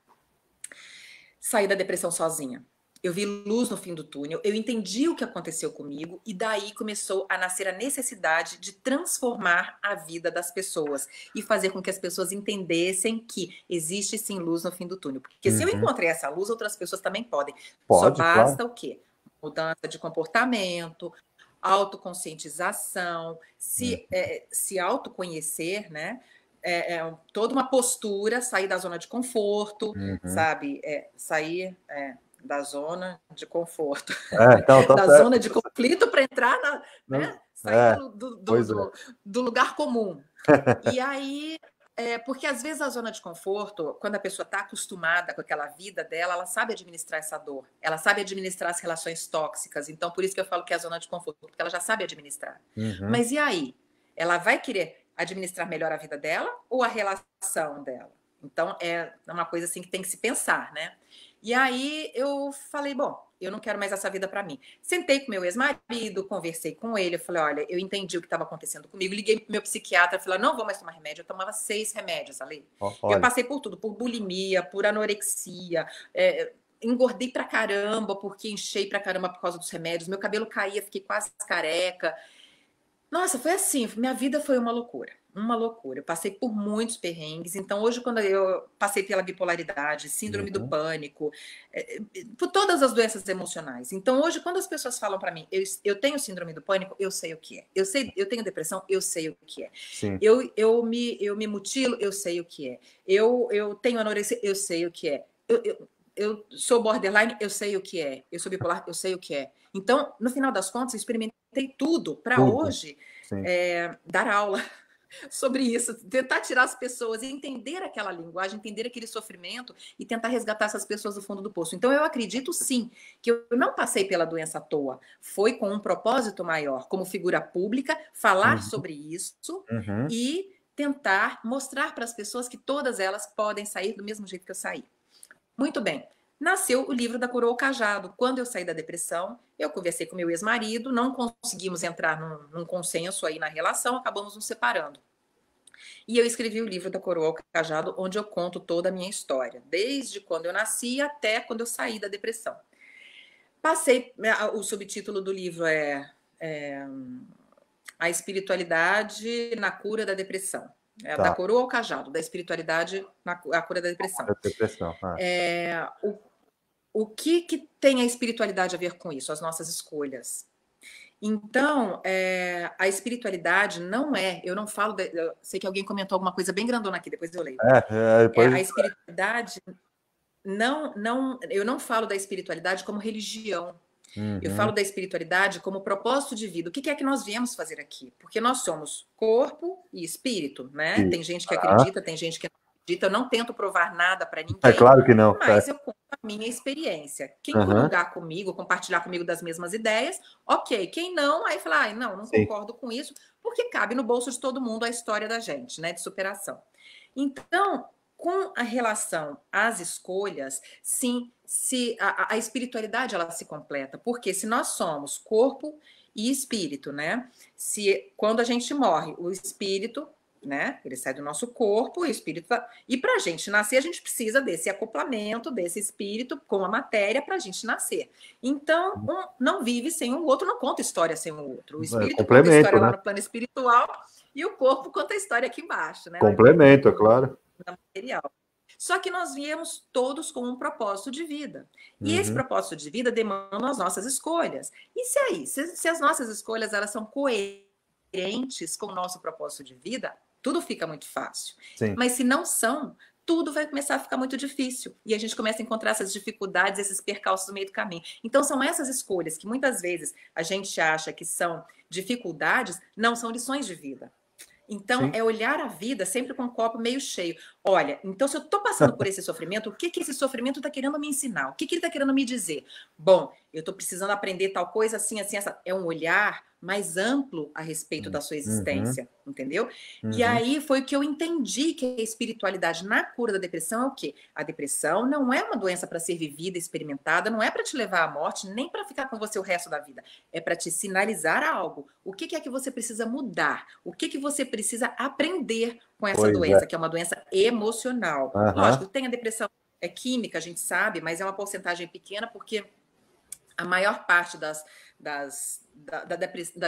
Saí da depressão sozinha eu vi luz no fim do túnel, eu entendi o que aconteceu comigo e daí começou a nascer a necessidade de transformar a vida das pessoas e fazer com que as pessoas entendessem que existe sim luz no fim do túnel. Porque uhum. se eu uhum. encontrei essa luz, outras pessoas também podem. Pode, Só basta claro. o quê? Mudança de comportamento, autoconscientização, se, uhum. é, se autoconhecer, né? É, é, toda uma postura, sair da zona de conforto, uhum. sabe? É, sair é, da zona de conforto, é, então, tá da certo. zona de conflito para entrar na, né? É, sair é, do, do, do, é. do, lugar comum. e aí, é, porque às vezes a zona de conforto, quando a pessoa está acostumada com aquela vida dela, ela sabe administrar essa dor, ela sabe administrar as relações tóxicas. Então, por isso que eu falo que é a zona de conforto, porque ela já sabe administrar. Uhum. Mas e aí? Ela vai querer administrar melhor a vida dela ou a relação dela? Então, é uma coisa assim que tem que se pensar, né? E aí eu falei, bom, eu não quero mais essa vida para mim. Sentei com meu ex-marido, conversei com ele, eu falei, olha, eu entendi o que estava acontecendo comigo, liguei pro meu psiquiatra, falei, não vou mais tomar remédio, eu tomava seis remédios ali. Oh, eu passei por tudo, por bulimia, por anorexia, é, engordei pra caramba, porque enchei pra caramba por causa dos remédios, meu cabelo caía, fiquei quase careca. Nossa, foi assim, minha vida foi uma loucura uma loucura. Eu passei por muitos perrengues. Então, hoje, quando eu passei pela bipolaridade, síndrome uhum. do pânico, é, é, por todas as doenças emocionais. Então, hoje, quando as pessoas falam para mim, eu, eu tenho síndrome do pânico, eu sei o que é. Eu sei, eu tenho depressão, eu sei o que é. Sim. Eu, eu, me, eu me mutilo, eu sei o que é. Eu, eu tenho anorexia, eu sei o que é. Eu, eu, eu sou borderline, eu sei o que é. Eu sou bipolar, eu sei o que é. Então, no final das contas, experimentei tudo para hoje é, dar aula sobre isso, tentar tirar as pessoas e entender aquela linguagem, entender aquele sofrimento e tentar resgatar essas pessoas do fundo do poço. Então eu acredito sim que eu não passei pela doença à toa, foi com um propósito maior, como figura pública, falar uhum. sobre isso uhum. e tentar mostrar para as pessoas que todas elas podem sair do mesmo jeito que eu saí. Muito bem nasceu o livro da Coroa Cajado. Quando eu saí da depressão, eu conversei com meu ex-marido, não conseguimos entrar num, num, consenso aí na relação, acabamos nos separando. E eu escrevi o livro da Coroa Cajado, onde eu conto toda a minha história, desde quando eu nasci até quando eu saí da depressão. Passei, né, o subtítulo do livro é, é A Espiritualidade na Cura da Depressão. É, tá. Da coroa ao cajado, da espiritualidade na a cura da depressão. Da depressão ah. é, o, o que, que tem a espiritualidade a ver com isso, as nossas escolhas? Então, é, a espiritualidade não é, eu não falo, de, eu sei que alguém comentou alguma coisa bem grandona aqui, depois eu leio. É, é, depois... É, a espiritualidade não, não, eu não falo da espiritualidade como religião. Uhum. Eu falo da espiritualidade como propósito de vida. O que é que nós viemos fazer aqui? Porque nós somos corpo e espírito, né? Tem gente que ah. acredita, tem gente que não dito, eu não tento provar nada para ninguém. É claro que não. Mas é. eu conto a minha experiência. Quem uhum. comungar comigo, compartilhar comigo das mesmas ideias, ok. Quem não, aí fala, ah, não, não Sim. concordo com isso, porque cabe no bolso de todo mundo a história da gente, né, de superação. Então, com a relação às escolhas, sim, se a, a, espiritualidade ela se completa, porque se nós somos corpo e espírito, né? Se quando a gente morre, o espírito né? Ele sai do nosso corpo, o espírito. E para a gente nascer, a gente precisa desse acoplamento, desse espírito com a matéria para a gente nascer. Então, um não vive sem o outro, não conta história sem o outro. O é, espírito é, complemento, conta história né? no plano espiritual e o corpo conta história aqui embaixo, né? Complemento, é claro. Material. Só que nós viemos todos com um propósito de vida. E uhum. esse propósito de vida demanda as nossas escolhas. E se aí, é se, se as nossas escolhas elas são coerentes com o nosso propósito de vida, tudo fica muito fácil. Sim. Mas se não são, tudo vai começar a ficar muito difícil. E a gente começa a encontrar essas dificuldades, esses percalços no meio do caminho. Então, são essas escolhas que muitas vezes a gente acha que são dificuldades, não são lições de vida. Então, Sim. é olhar a vida sempre com o copo meio cheio. Olha, então, se eu estou passando por esse sofrimento, o que, que esse sofrimento está querendo me ensinar? O que, que ele está querendo me dizer? Bom, eu estou precisando aprender tal coisa, assim, assim, essa. É um olhar mais amplo a respeito da sua uhum. existência, entendeu? Uhum. E aí foi o que eu entendi que a espiritualidade na cura da depressão é o quê? A depressão não é uma doença para ser vivida, experimentada, não é para te levar à morte, nem para ficar com você o resto da vida. É para te sinalizar algo. O que, que, é que você precisa mudar? O que, que você precisa aprender com essa pois é. doença, é. que é uma doença emocional. Uhum. Lógico, tem a depressão é química, a gente sabe, mas é uma porcentagem pequena porque a maior parte das, das, da, da,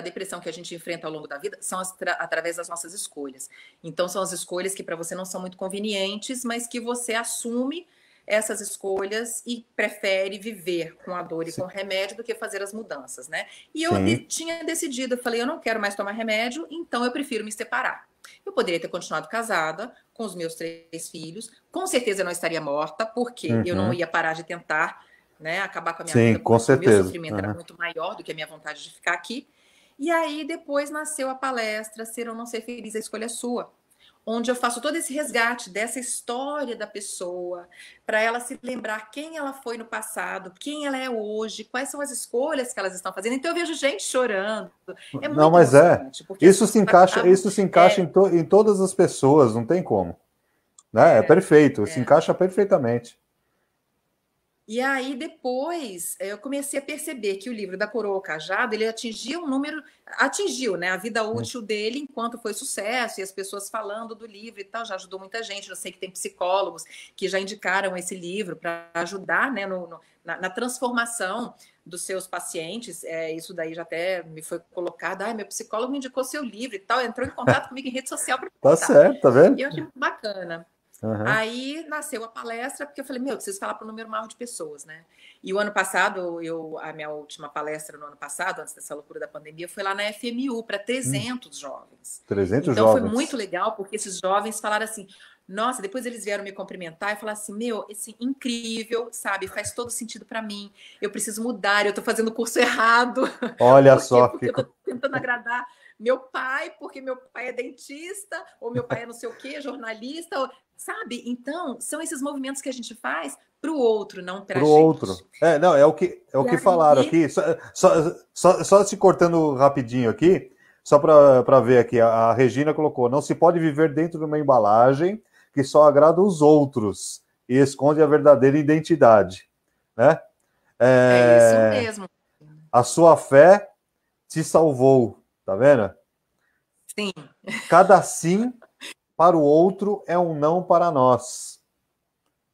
depressão que a gente enfrenta ao longo da vida são através das nossas escolhas. Então, são as escolhas que para você não são muito convenientes, mas que você assume essas escolhas e prefere viver com a dor e Sim. com o remédio do que fazer as mudanças, né? E eu tinha decidido, eu falei, eu não quero mais tomar remédio, então eu prefiro me separar. Eu poderia ter continuado casada com os meus três filhos, com certeza eu não estaria morta, porque uhum. eu não uhum. ia parar de tentar né? Acabar com a minha Sim, vida, com certeza. meu sofrimento uhum. era muito maior do que a minha vontade de ficar aqui. E aí depois nasceu a palestra Ser ou Não Ser Feliz, a escolha é sua. Onde eu faço todo esse resgate dessa história da pessoa, para ela se lembrar quem ela foi no passado, quem ela é hoje, quais são as escolhas que elas estão fazendo. Então eu vejo gente chorando. É não, mas é. Isso se, encaixa, tá... isso se encaixa é. em, to em todas as pessoas, não tem como. Né? É, é perfeito, se é. encaixa perfeitamente. E aí depois eh, eu comecei a perceber que o livro da Coroa ao Cajado ele atingiu um número, atingiu, né, a vida útil dele enquanto foi sucesso e as pessoas falando do livro e tal já ajudou muita gente. Eu sei que tem psicólogos que já indicaram esse livro para ajudar, né, no, no, na, na, transformação dos seus pacientes. É, isso daí já até me foi colocado. Ah, meu psicólogo me indicou seu livro e tal. Entrou em contato comigo em rede social para Tá certo, tá vendo? E eu achei muito bacana. Uhum. Aí nasceu a palestra, porque eu falei, meu, preciso falar para o número maior de pessoas, né? E o ano passado, eu, a minha última palestra no ano passado, antes dessa loucura da pandemia, foi lá na FMU, para 300 hum. jovens. 300 então, jovens. Então foi muito legal, porque esses jovens falaram assim, nossa, depois eles vieram me cumprimentar e falaram assim, meu, esse incrível, sabe, faz todo sentido para mim, eu preciso mudar, eu estou fazendo o curso errado. Olha só. Porque eu tô tentando agradar meu pai, porque meu pai é dentista, ou meu pai é não sei o quê, jornalista, ou... Sabe? Então, são esses movimentos que a gente faz para o outro, não para o outro. É, não, é o que, é o que falaram aqui. Só, só, só, só se cortando rapidinho aqui, só para ver aqui, a Regina colocou: não se pode viver dentro de uma embalagem que só agrada os outros e esconde a verdadeira identidade. Né? É, é isso mesmo. A sua fé te salvou, tá vendo? Sim. Cada sim para o outro é um não para nós.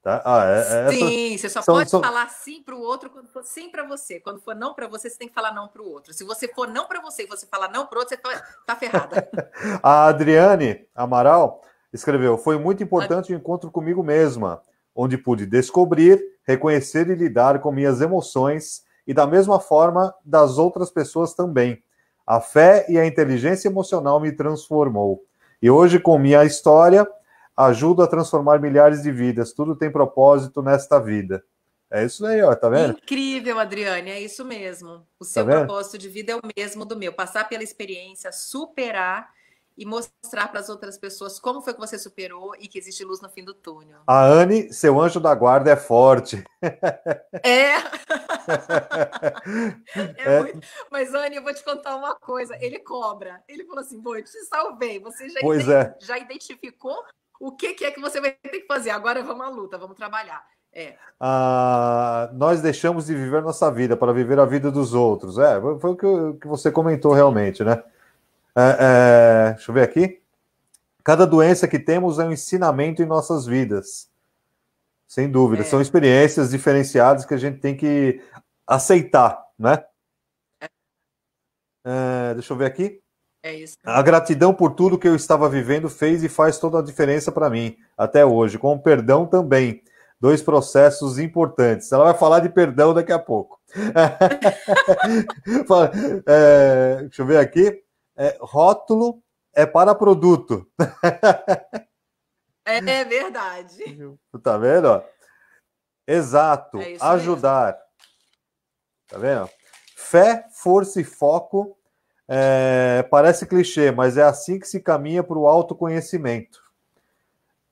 Tá? Ah, é, é sim, você só são, pode são... falar sim para o outro quando for sim para você. Quando for não para você, você tem que falar não para o outro. Se você for não para você e você falar não para o outro, você está ferrada. a Adriane Amaral escreveu: Foi muito importante o encontro comigo mesma, onde pude descobrir, reconhecer e lidar com minhas emoções e, da mesma forma, das outras pessoas também. A fé e a inteligência emocional me transformou. E hoje, com minha história, ajudo a transformar milhares de vidas. Tudo tem propósito nesta vida. É isso aí, ó, tá vendo? Incrível, Adriane, é isso mesmo. O tá seu tá propósito de vida é o mesmo do meu. Passar pela experiência, superar e mostrar para as outras pessoas como foi que você superou e que existe luz no fim do túnel. A Anne, seu anjo da guarda é forte. É. é, é. Muito... Mas Anne, eu vou te contar uma coisa. Ele cobra. Ele falou assim: "Bom, eu te salvei. Você já, pois é. já identificou o que, que é que você vai ter que fazer? Agora vamos à luta, vamos trabalhar." É. Ah, nós deixamos de viver nossa vida para viver a vida dos outros. É, foi o que, que você comentou realmente, né? É, é, deixa eu ver aqui. Cada doença que temos é um ensinamento em nossas vidas. Sem dúvida. É. São experiências diferenciadas que a gente tem que aceitar, né? É. É, deixa eu ver aqui. É isso. A gratidão por tudo que eu estava vivendo fez e faz toda a diferença para mim, até hoje, com o perdão também. Dois processos importantes. Ela vai falar de perdão daqui a pouco. é, deixa eu ver aqui é, rótulo é para produto. É, é verdade. Tá vendo? Exato. É ajudar. Mesmo. Tá vendo? Fé, força e foco. É, parece clichê, mas é assim que se caminha para o autoconhecimento.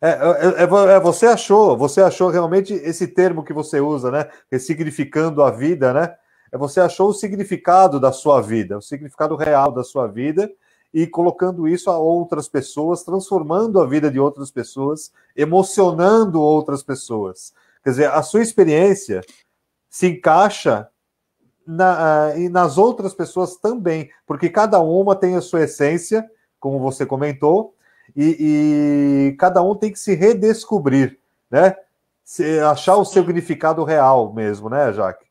É, é, é, é, você achou, você achou realmente esse termo que você usa, né? Ressignificando a vida, né? é você achou o significado da sua vida, o significado real da sua vida e colocando isso a outras pessoas, transformando a vida de outras pessoas, emocionando outras pessoas. Quer dizer, a sua experiência se encaixa na, ah, e nas outras pessoas também, porque cada uma tem a sua essência, como você comentou, e, e cada um tem que se redescobrir, né? Se, achar o significado real mesmo, né, Jaque?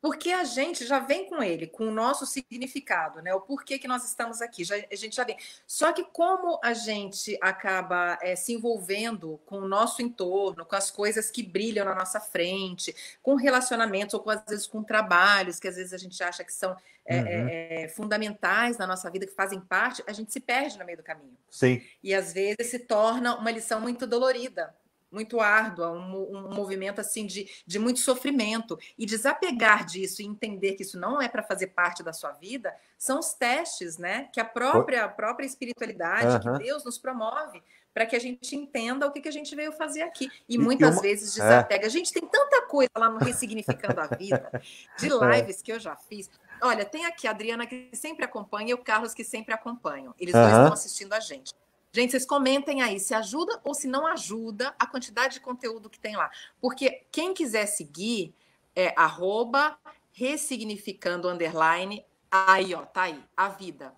Porque a gente já vem com ele, com o nosso significado, né? O porquê que nós estamos aqui, já, a gente já vem. Só que como a gente acaba é, se envolvendo com o nosso entorno, com as coisas que brilham na nossa frente, com relacionamentos ou com, às vezes com trabalhos que às vezes a gente acha que são é, uhum. é, fundamentais na nossa vida, que fazem parte, a gente se perde no meio do caminho. Sim. E às vezes se torna uma lição muito dolorida muito árdua, um, um movimento assim de, de muito sofrimento. E desapegar disso e entender que isso não é para fazer parte da sua vida, são os testes, né? Que a própria, a própria espiritualidade, uhum. que Deus nos promove, para que a gente entenda o que, que a gente veio fazer aqui. E, e muitas uma... vezes é. desapega. É. A gente tem tanta coisa lá no Ressignificando a Vida, de é. lives é. que eu já fiz. Olha, tem aqui a Adriana que sempre acompanha e o Carlos que sempre acompanham. Eles uhum. dois estão assistindo a gente. Gente, vocês comentem aí se ajuda ou se não ajuda a quantidade de conteúdo que tem lá. Porque quem quiser seguir é arroba ressignificando underline, aí, ó, tá aí, a vida.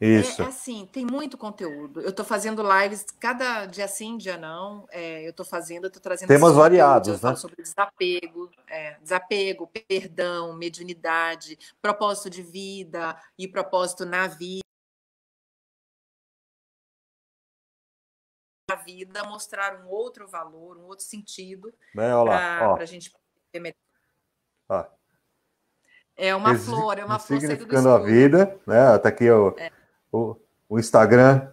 Isso. É, é assim, tem muito conteúdo. Eu estou fazendo lives cada dia sim, dia não. É, eu estou fazendo, eu tô trazendo. Temas variados, né? Sobre desapego, é, desapego, perdão, mediunidade, propósito de vida e propósito na vida. a vida, mostrar um outro valor, um outro sentido né? para a gente ah. É uma flor, é uma flor significando a vida, né? até tá aqui o, é. o, o Instagram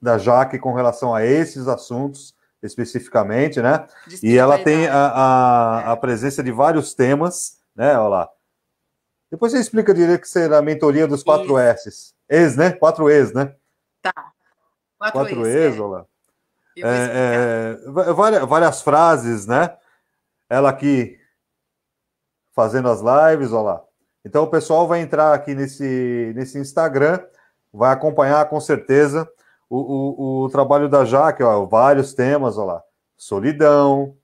da Jaque com relação a esses assuntos especificamente, né? E ela tem a, a, é. a, presença de vários temas, né? Olha lá. Depois você explica direito que será a mentoria dos quatro S's. Ex, né? Quatro ex, né? Tá. Quatro, Quatro é. Êxola. É. É, várias, várias frases, né? Ela aqui fazendo as lives, olha lá. Então o pessoal vai entrar aqui nesse, nesse Instagram, vai acompanhar com certeza o, o, o trabalho da Jaque, ó, vários temas, olha lá. Solidão,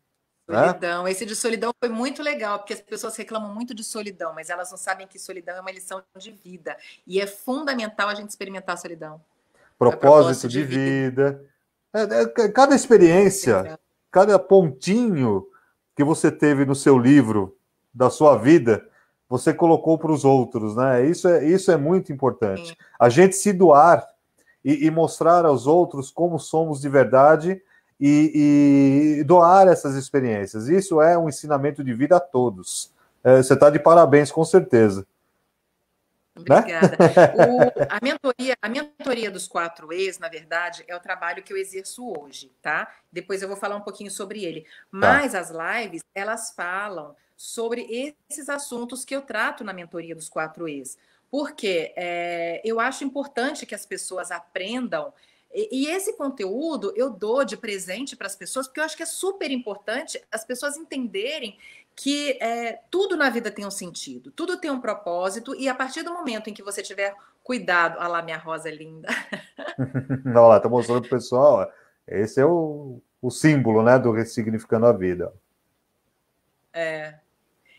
né? Solidão. Esse de solidão foi muito legal, porque as pessoas reclamam muito de solidão, mas elas não sabem que solidão é uma lição de vida. E é fundamental a gente experimentar a solidão propósito, de, de, vida. É, é, cada experiência, cada pontinho que você teve no seu livro, da sua vida, você colocou para os outros, né? Isso é, isso é muito importante. Sim. A gente se doar e, e, mostrar aos outros como somos de verdade e, e, doar essas experiências. Isso é um ensinamento de vida a todos. É, você está de parabéns, com certeza. Né? Obrigada. O, a, mentoria, a mentoria dos quatro ex, na verdade, é o trabalho que eu exerço hoje, tá? Depois eu vou falar um pouquinho sobre ele. Tá. Mas tá. as lives, elas falam sobre esses assuntos que eu trato na mentoria dos quatro ex. Porque é, eu acho importante que as pessoas aprendam. E, e esse conteúdo eu dou de presente para as pessoas, porque eu acho que é super importante as pessoas entenderem que é, tudo na vida tem um sentido, tudo tem um propósito, e a partir do momento em que você tiver cuidado, olha lá minha rosa linda. olha lá, estou mostrando para o pessoal, esse é o, o símbolo né, do Ressignificando a Vida. É.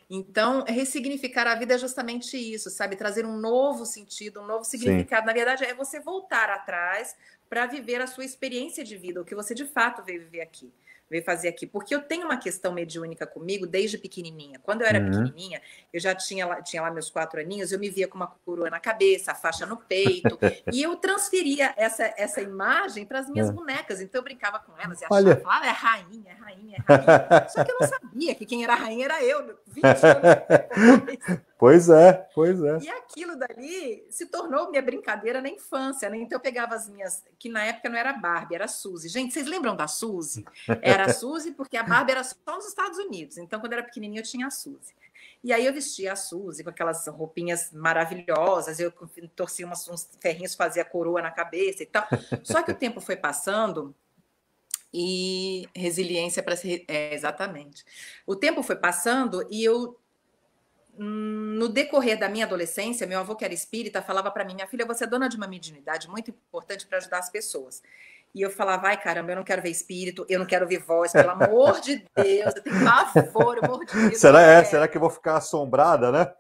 Então, ressignificar a vida é justamente isso, sabe? Trazer um novo sentido, um novo significado. Sim. Na verdade, é você voltar atrás para viver a sua experiência de vida, o que você de fato veio viver aqui veio fazer aqui, porque eu tenho uma questão mediúnica comigo desde pequenininha. Quando eu era uhum. pequenininha, eu já tinha lá, tinha lá meus quatro aninhos, eu me via com uma coroa na cabeça, a faixa no peito, e eu transferia essa, essa imagem para as minhas ah. bonecas. Então eu brincava com elas e achava, Olha. falava, é rainha, é rainha, é rainha. Só que eu não sabia que quem era rainha era eu, 20 anos. Pois é, pois é. E aquilo dali se tornou minha brincadeira na infância, né? Então eu pegava as minhas, que na época não era Barbie, era Suzy. Gente, vocês lembram da Suzy? Era a Suzy porque a Barbie era só nos Estados Unidos. Então quando eu era pequenininha eu tinha a Suzy. E aí eu vestia a Suzy com aquelas roupinhas maravilhosas, eu torcia umas, uns ferrinhos, fazia coroa na cabeça e tal. Só que o tempo foi passando, e resiliência para ser. É, exatamente. O tempo foi passando e eu no decorrer da minha adolescência, meu avô que era espírita falava para mim, minha filha, você é dona de uma mediunidade muito importante para ajudar as pessoas. E eu falava, ai caramba, eu não quero ver espírito, eu não quero ver voz, pelo amor de Deus, eu tenho pavor, eu morro de medo. Será, é, será que eu vou ficar assombrada, né?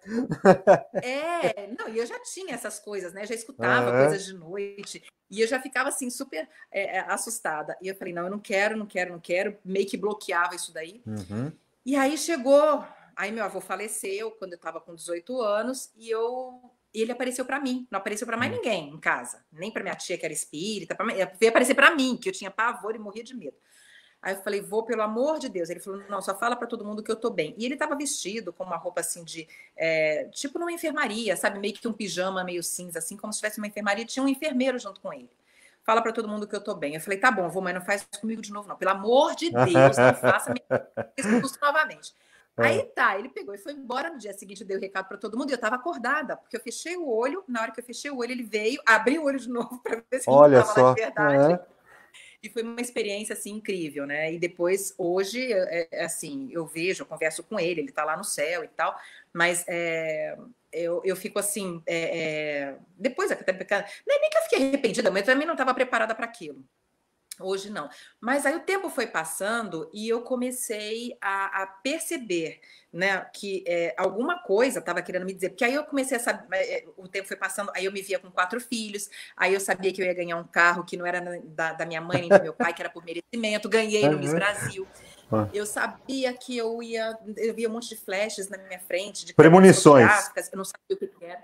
é, não, e eu já tinha essas coisas, né? já escutava uhum. coisas de noite, e eu já ficava assim, super é, é, assustada. E eu falei, não, eu não quero, não quero, não quero, meio que bloqueava isso daí. Uhum. E aí chegou Aí meu avô faleceu quando eu estava com 18 anos e eu e ele apareceu para mim, não apareceu para mais hum. ninguém em casa, nem para minha tia que era espírita, pra, eh, veio aparecer para mim, que eu tinha pavor e morria de medo. Aí eu falei, vou pelo amor de Deus. Ele falou, não, só fala para todo mundo que eu tô bem. E ele estava vestido com uma roupa assim de, é, tipo numa enfermaria, sabe, meio que um pijama meio cinza, assim, como se tivesse uma enfermaria. Tinha um enfermeiro junto com ele. Fala para todo mundo que eu tô bem. Eu falei, tá bom, vou, mas não faz comigo de novo, não. Pelo amor de Deus, não faça isso novamente. É. Aí tá, ele pegou e foi embora. No dia seguinte, Deu o recado para todo mundo e eu tava acordada, porque eu fechei o olho. Na hora que eu fechei o olho, ele veio, abri o olho de novo para ver se Olha ele tava só. lá de verdade. É. E foi uma experiência assim incrível, né? E depois, hoje, é, é, é, assim, eu vejo, eu converso com ele, ele tá lá no céu e tal, mas é, eu, eu fico assim. É, é depois, até, não é nem que eu fiquei arrependida, mas eu também não estava preparada para aquilo. Hoje não. Mas aí o tempo foi passando e eu comecei a, a perceber né, que é, alguma coisa estava querendo me dizer. Porque aí eu comecei a saber, é, é, o tempo foi passando, aí eu me via com quatro filhos, aí eu sabia que eu ia ganhar um carro que não era da, da minha mãe nem do meu pai, que era por merecimento, ganhei no Miss uhum. Brasil. Ah. Eu sabia que eu ia. Eu via um monte de flashes na minha frente, de premonições. Eu não sabia o que era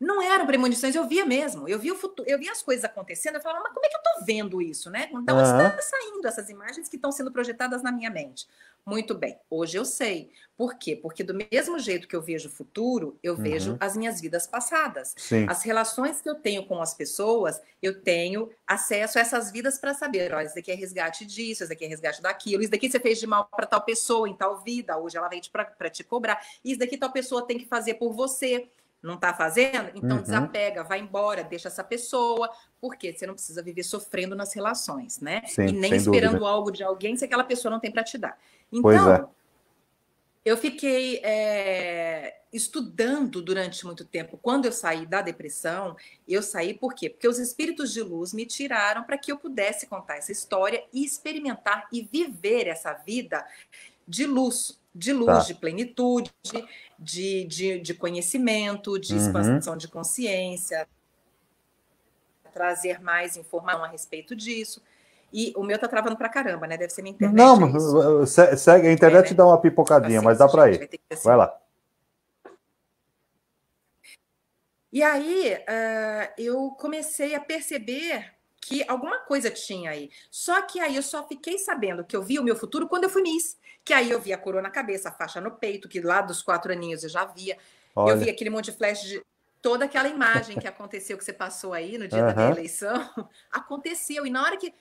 não eram premonições, eu via mesmo, eu via, o futuro, eu via as coisas acontecendo, eu falava, mas como é que eu tô vendo isso, né? Então uhum. Assim, está saindo essas imagens que estão sendo projetadas na minha mente. Muito bem, hoje eu sei. Por quê? Porque do mesmo jeito que eu vejo o futuro, eu uhum. vejo as minhas vidas passadas. Sim. As relações que eu tenho com as pessoas, eu tenho acesso a essas vidas para saber, olha, isso daqui é resgate disso, isso daqui é resgate daquilo, isso daqui você fez de mal para tal pessoa em tal vida, hoje ela vem para te cobrar, isso daqui tal pessoa tem que fazer por você não está fazendo, então uhum. desapega, vai embora, deixa essa pessoa, porque você não precisa viver sofrendo nas relações, né? Sim, e nem esperando dúvida. algo de alguém se aquela pessoa não tem para te dar. Então, é. eu fiquei é, estudando durante muito tempo. Quando eu saí da depressão, eu saí por quê? Porque os espíritos de luz me tiraram para que eu pudesse contar essa história e experimentar e viver essa vida de luz, de luz, tá. de plenitude, de, de, de conhecimento, de uhum. expansão de consciência, trazer mais informação a respeito disso. E o meu tá travando pra caramba, né? Deve ser minha internet. Não, é eh, eh, segue, a internet é, né? dá uma pipocadinha, assim, mas dá para ir. Vai, assim. vai lá. E aí uh, eu comecei a perceber que alguma coisa tinha aí. Só que aí eu só fiquei sabendo que eu vi o meu futuro quando eu fui Miss que aí eu via a coroa na cabeça, a faixa no peito, que lá dos quatro aninhos eu já via. Olha. Eu vi aquele monte de flash de toda aquela imagem que aconteceu, que você passou aí no dia uhum. da eleição, aconteceu. E na hora que.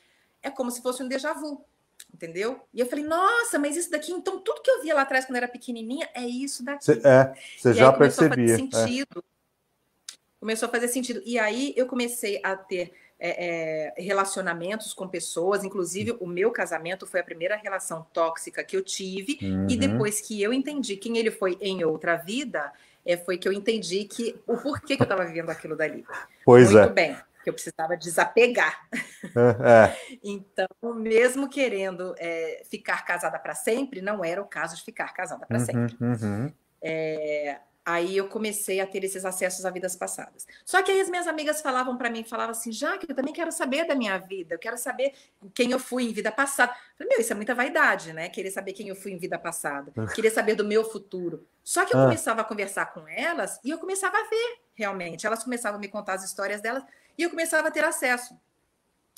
É como se fosse um déjà vu, entendeu? E eu falei, nossa, mas isso daqui, então tudo que eu via lá atrás quando era pequenininha é isso daqui. Cê, é, você já percebia. Começou a fazer é. sentido. É. Começou a fazer sentido. E aí eu comecei a ter é, é, relacionamentos com pessoas, inclusive o meu casamento foi a primeira relação tóxica que eu tive, uhum. e depois que eu entendi quem ele foi em outra vida, é, foi que eu entendi que o porquê que eu estava vivendo aquilo dali. Pois Muito é. bem, que eu precisava desapegar. É. é. então, mesmo querendo é, ficar casada para sempre, não era o caso de ficar casada para uhum, sempre. Uhum. É, Aí eu comecei a ter esses acessos a vidas passadas. Só que aí as minhas amigas falavam para mim, falavam assim, já que eu também quero saber da minha vida, eu quero saber quem eu fui em vida passada. Eu falei, meu, isso é muita vaidade, né? Querer saber quem eu fui em vida passada, ah. querer saber do meu futuro. Só que eu ah. começava a conversar com elas e eu começava a ver realmente. Elas começavam a me contar as histórias delas e eu começava a ter acesso.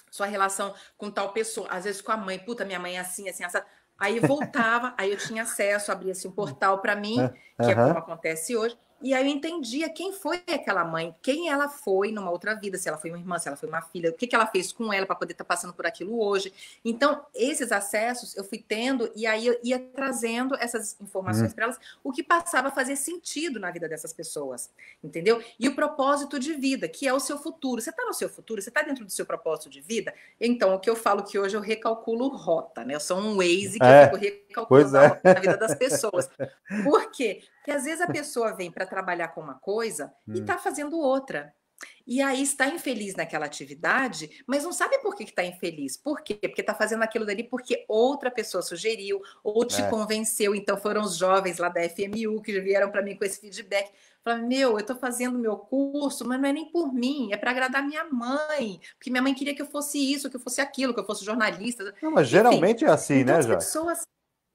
Sua relação com tal pessoa, às vezes com a mãe, puta, minha mãe é assim, assim, assim. Aí voltava, aí eu tinha acesso, abria-se um portal para mim, é, que é como acontece hoje, e aí eu entendia quem foi aquela mãe, quem ela foi numa outra vida, se ela foi uma irmã, se ela foi uma filha, o que, que ela fez com ela para poder estar tá passando por aquilo hoje. Então, esses acessos eu fui tendo e aí eu ia trazendo essas informações hum. para elas, o que passava a fazer sentido na vida dessas pessoas, entendeu? E o propósito de vida, que é o seu futuro. Você está no seu futuro, você está dentro do seu propósito de vida? Então, o que eu falo que hoje eu recalculo rota, né? Eu sou um Waze que é, eu fico recalculando é. a vida das pessoas. Por quê? Que às vezes a pessoa vem para trabalhar com uma coisa hum. e está fazendo outra. E aí está infeliz naquela atividade, mas não sabe por que está infeliz. Por quê? Porque está fazendo aquilo dali porque outra pessoa sugeriu ou te é. convenceu. Então foram os jovens lá da FMU que vieram para mim com esse feedback. Fala, meu, eu estou fazendo meu curso, mas não é nem por mim, é para agradar minha mãe. Porque minha mãe queria que eu fosse isso, que eu fosse aquilo, que eu fosse jornalista. Não, mas Enfim, geralmente é assim, né, né, as pessoas...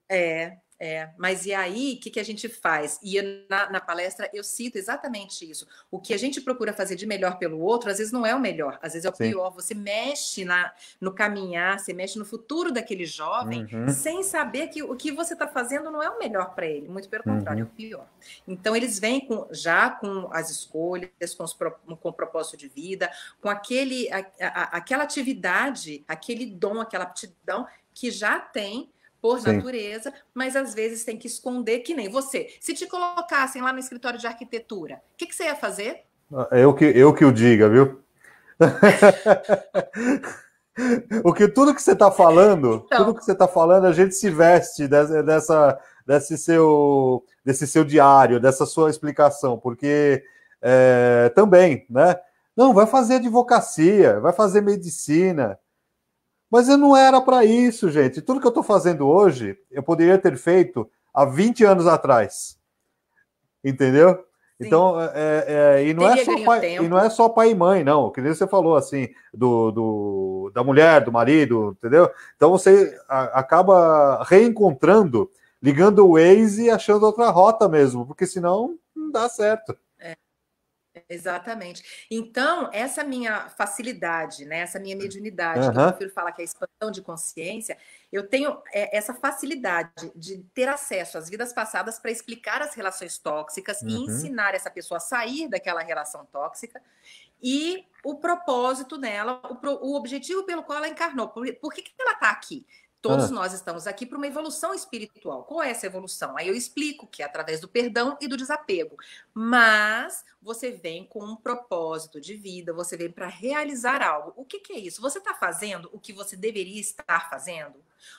É, é, mas e aí, o que, que a gente faz? E na, na, palestra eu cito exatamente isso. O que a gente procura fazer de melhor pelo outro, às vezes não é o melhor, às vezes é o Sim. pior. Você mexe na, no caminhar, você mexe no futuro daquele jovem, uhum. sem saber que o que você está fazendo não é o melhor para ele, muito pelo contrário, uhum. é o uhum. pior. Então, eles vêm com, já com as escolhas, com, os, com o propósito de vida, com aquele, a, a, aquela atividade, aquele dom, aquela aptidão que já tem por Sim. natureza, mas às vezes tem que esconder que nem você. Se te colocassem lá no escritório de arquitetura, o que, que, você ia fazer? Ah, é eu que, eu que o diga, viu? o que tudo que você está falando, então, tudo que você está falando, a gente se veste dessa, dessa, desse seu desse seu diário, dessa sua explicação, porque é, também, né? Não, vai fazer advocacia, vai fazer medicina, mas eu não era para isso, gente. Tudo que eu estou fazendo hoje, eu poderia ter feito há 20 anos atrás. Entendeu? Sim. Então, é, é, é e, não é só pai, e não é só pai e mãe, não. Que nem você falou, assim, do, do da mulher, do marido, entendeu? Então, você a, acaba reencontrando, ligando o Waze e achando outra rota mesmo, porque senão não dá certo. Exatamente. Então, essa minha facilidade, né, essa minha hum. mediunidade, uhum. que eu prefiro falar que é a expansão de consciência, eu tenho é, essa facilidade de ter acesso às vidas passadas para explicar as relações tóxicas uhum. e ensinar essa pessoa a sair daquela relação tóxica e o propósito dela, o, o objetivo pelo qual ela encarnou. Por, por que, que ela está aqui? Todos ah. nós estamos aqui para uma evolução espiritual. Qual é essa evolução? Aí eu explico que é através do perdão e do desapego. Mas você vem com um propósito de vida, você vem para realizar algo. O que, que é isso? Você está fazendo o que você deveria estar fazendo?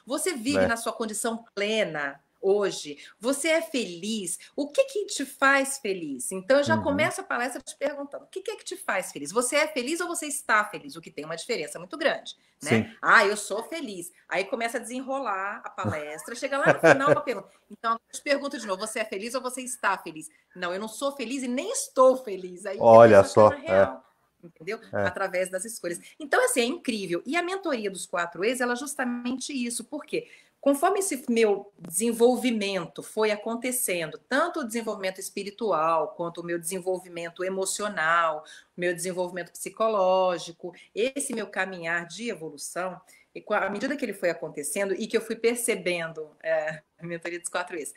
Você vive é. na sua condição plena? hoje? Você é feliz? O que que te faz feliz? Então eu já uhum. começo a palestra te perguntando: o que, que é que te faz feliz? Você é feliz ou você está feliz? O que tem uma diferença muito grande, né? Sim. Ah, eu sou feliz. Aí começa a desenrolar a palestra, chega lá no final uma pergunta. Então eu te pergunto de novo: você é feliz ou você está feliz? Não, eu não sou feliz e nem estou feliz. Aí olha tá só. É entendeu? É. Através das escolhas. Então, assim, é incrível. E a mentoria dos quatro ex, ela é justamente isso. Por quê? Conforme esse meu desenvolvimento foi acontecendo, tanto o desenvolvimento espiritual, quanto o meu desenvolvimento emocional, meu desenvolvimento psicológico, esse meu caminhar de evolução, e à medida que ele foi acontecendo e que eu fui percebendo, é, a mentoria dos quatro ex,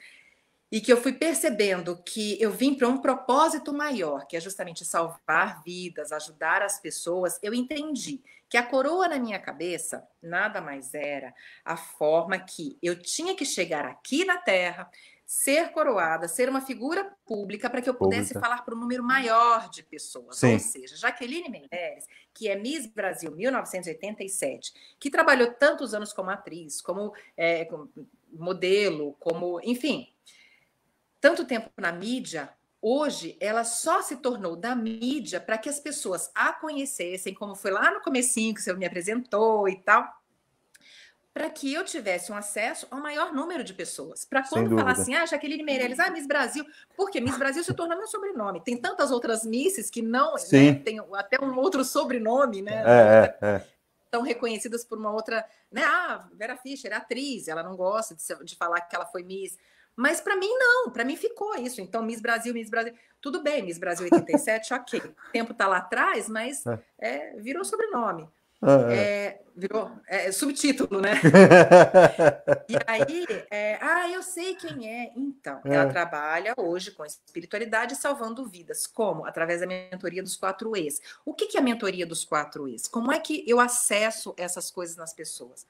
e que eu fui percebendo que eu vim para um propósito maior, que é justamente salvar vidas, ajudar as pessoas, eu entendi que a coroa na minha cabeça nada mais era a forma que eu tinha que chegar aqui na Terra, ser coroada, ser uma figura pública para que eu pudesse pública. falar para um número maior de pessoas. Sim. Ou seja, Jaqueline Mendes, que é Miss Brasil 1987, que trabalhou tantos anos como atriz, como, é, como modelo, como, enfim, tanto tempo na mídia, hoje ela só se tornou da mídia para que as pessoas a conhecessem, como foi lá no comecinho que você me apresentou e tal, para que eu tivesse um acesso ao maior número de pessoas. Para quando falar assim, ah, Jaqueline Meirelles, ah, Miss Brasil, porque Miss Brasil se tornou meu sobrenome. Tem tantas outras Misses que não né, tem até um outro sobrenome, né? É, é, é. reconhecidas por uma outra, né? Ah, Vera Fischer, atriz, ela não gosta de, de falar que ela foi Miss. Mas para mim, não, para mim ficou isso. Então, Miss Brasil, Miss Brasil. Tudo bem, Miss Brasil 87, ok. O tempo está lá atrás, mas é, é virou sobrenome. Ah, é. é, virou é, subtítulo, né? e aí, é, ah, eu sei quem é. Então, é. ela trabalha hoje com espiritualidade salvando vidas. Como? Através da mentoria dos quatro ex. O que, que é a mentoria dos quatro ex? Como é que eu acesso essas coisas nas pessoas?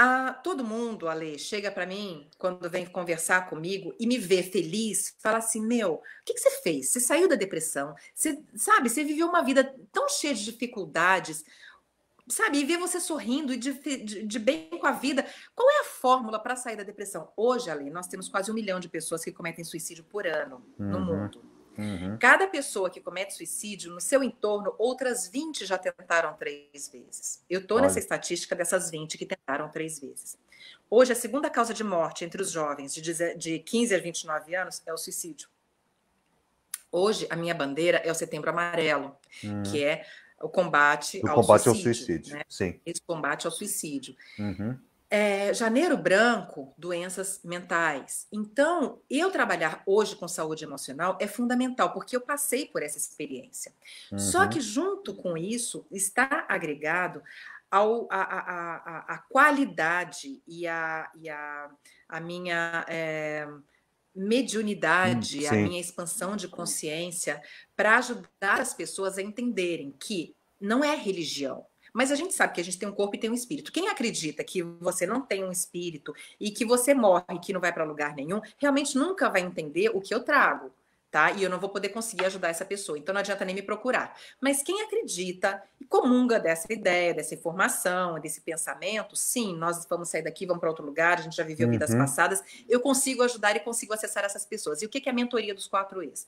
A, ah, todo mundo, Ale, chega para mim quando vem conversar comigo e me vê feliz, fala assim: Meu, o que, que, você fez? Você saiu da depressão, você sabe, você viveu uma vida tão cheia de dificuldades, sabe? E ver você sorrindo e de, de, de bem com a vida. Qual é a fórmula para sair da depressão? Hoje, Ale, nós temos quase um milhão de pessoas que cometem suicídio por ano uhum. no mundo. Uhum. Cada pessoa que comete suicídio, no seu entorno, outras 20 já tentaram três vezes. Eu estou nessa estatística dessas 20 que tentaram três vezes. Hoje, a segunda causa de morte entre os jovens de 15 a 29 anos é o suicídio. Hoje, a minha bandeira é o Setembro Amarelo, uhum. que é o combate, o ao, combate suicídio, ao suicídio. Né? Sim. Esse combate ao suicídio. Uhum. É, janeiro branco, doenças mentais. Então, eu trabalhar hoje com saúde emocional é fundamental, porque eu passei por essa experiência. Uhum. Só que, junto com isso, está agregado ao, a, a, a, a qualidade e a, e a, a minha. É, hum, mediunidade, hum, a minha expansão de consciência para ajudar as pessoas a entenderem que não é religião, mas a gente sabe que a gente tem um corpo e tem um espírito. Quem acredita que você não tem um espírito e que você morre e que não vai para lugar nenhum, realmente nunca vai entender o que eu trago tá? E eu não vou poder conseguir ajudar essa pessoa, então não adianta nem me procurar. Mas quem acredita e comunga dessa ideia, dessa informação, desse pensamento, sim, nós vamos sair daqui, vamos para outro lugar, a gente já viveu uhum. vidas passadas, eu consigo ajudar e consigo acessar essas pessoas. E o que é a mentoria dos quatro ex?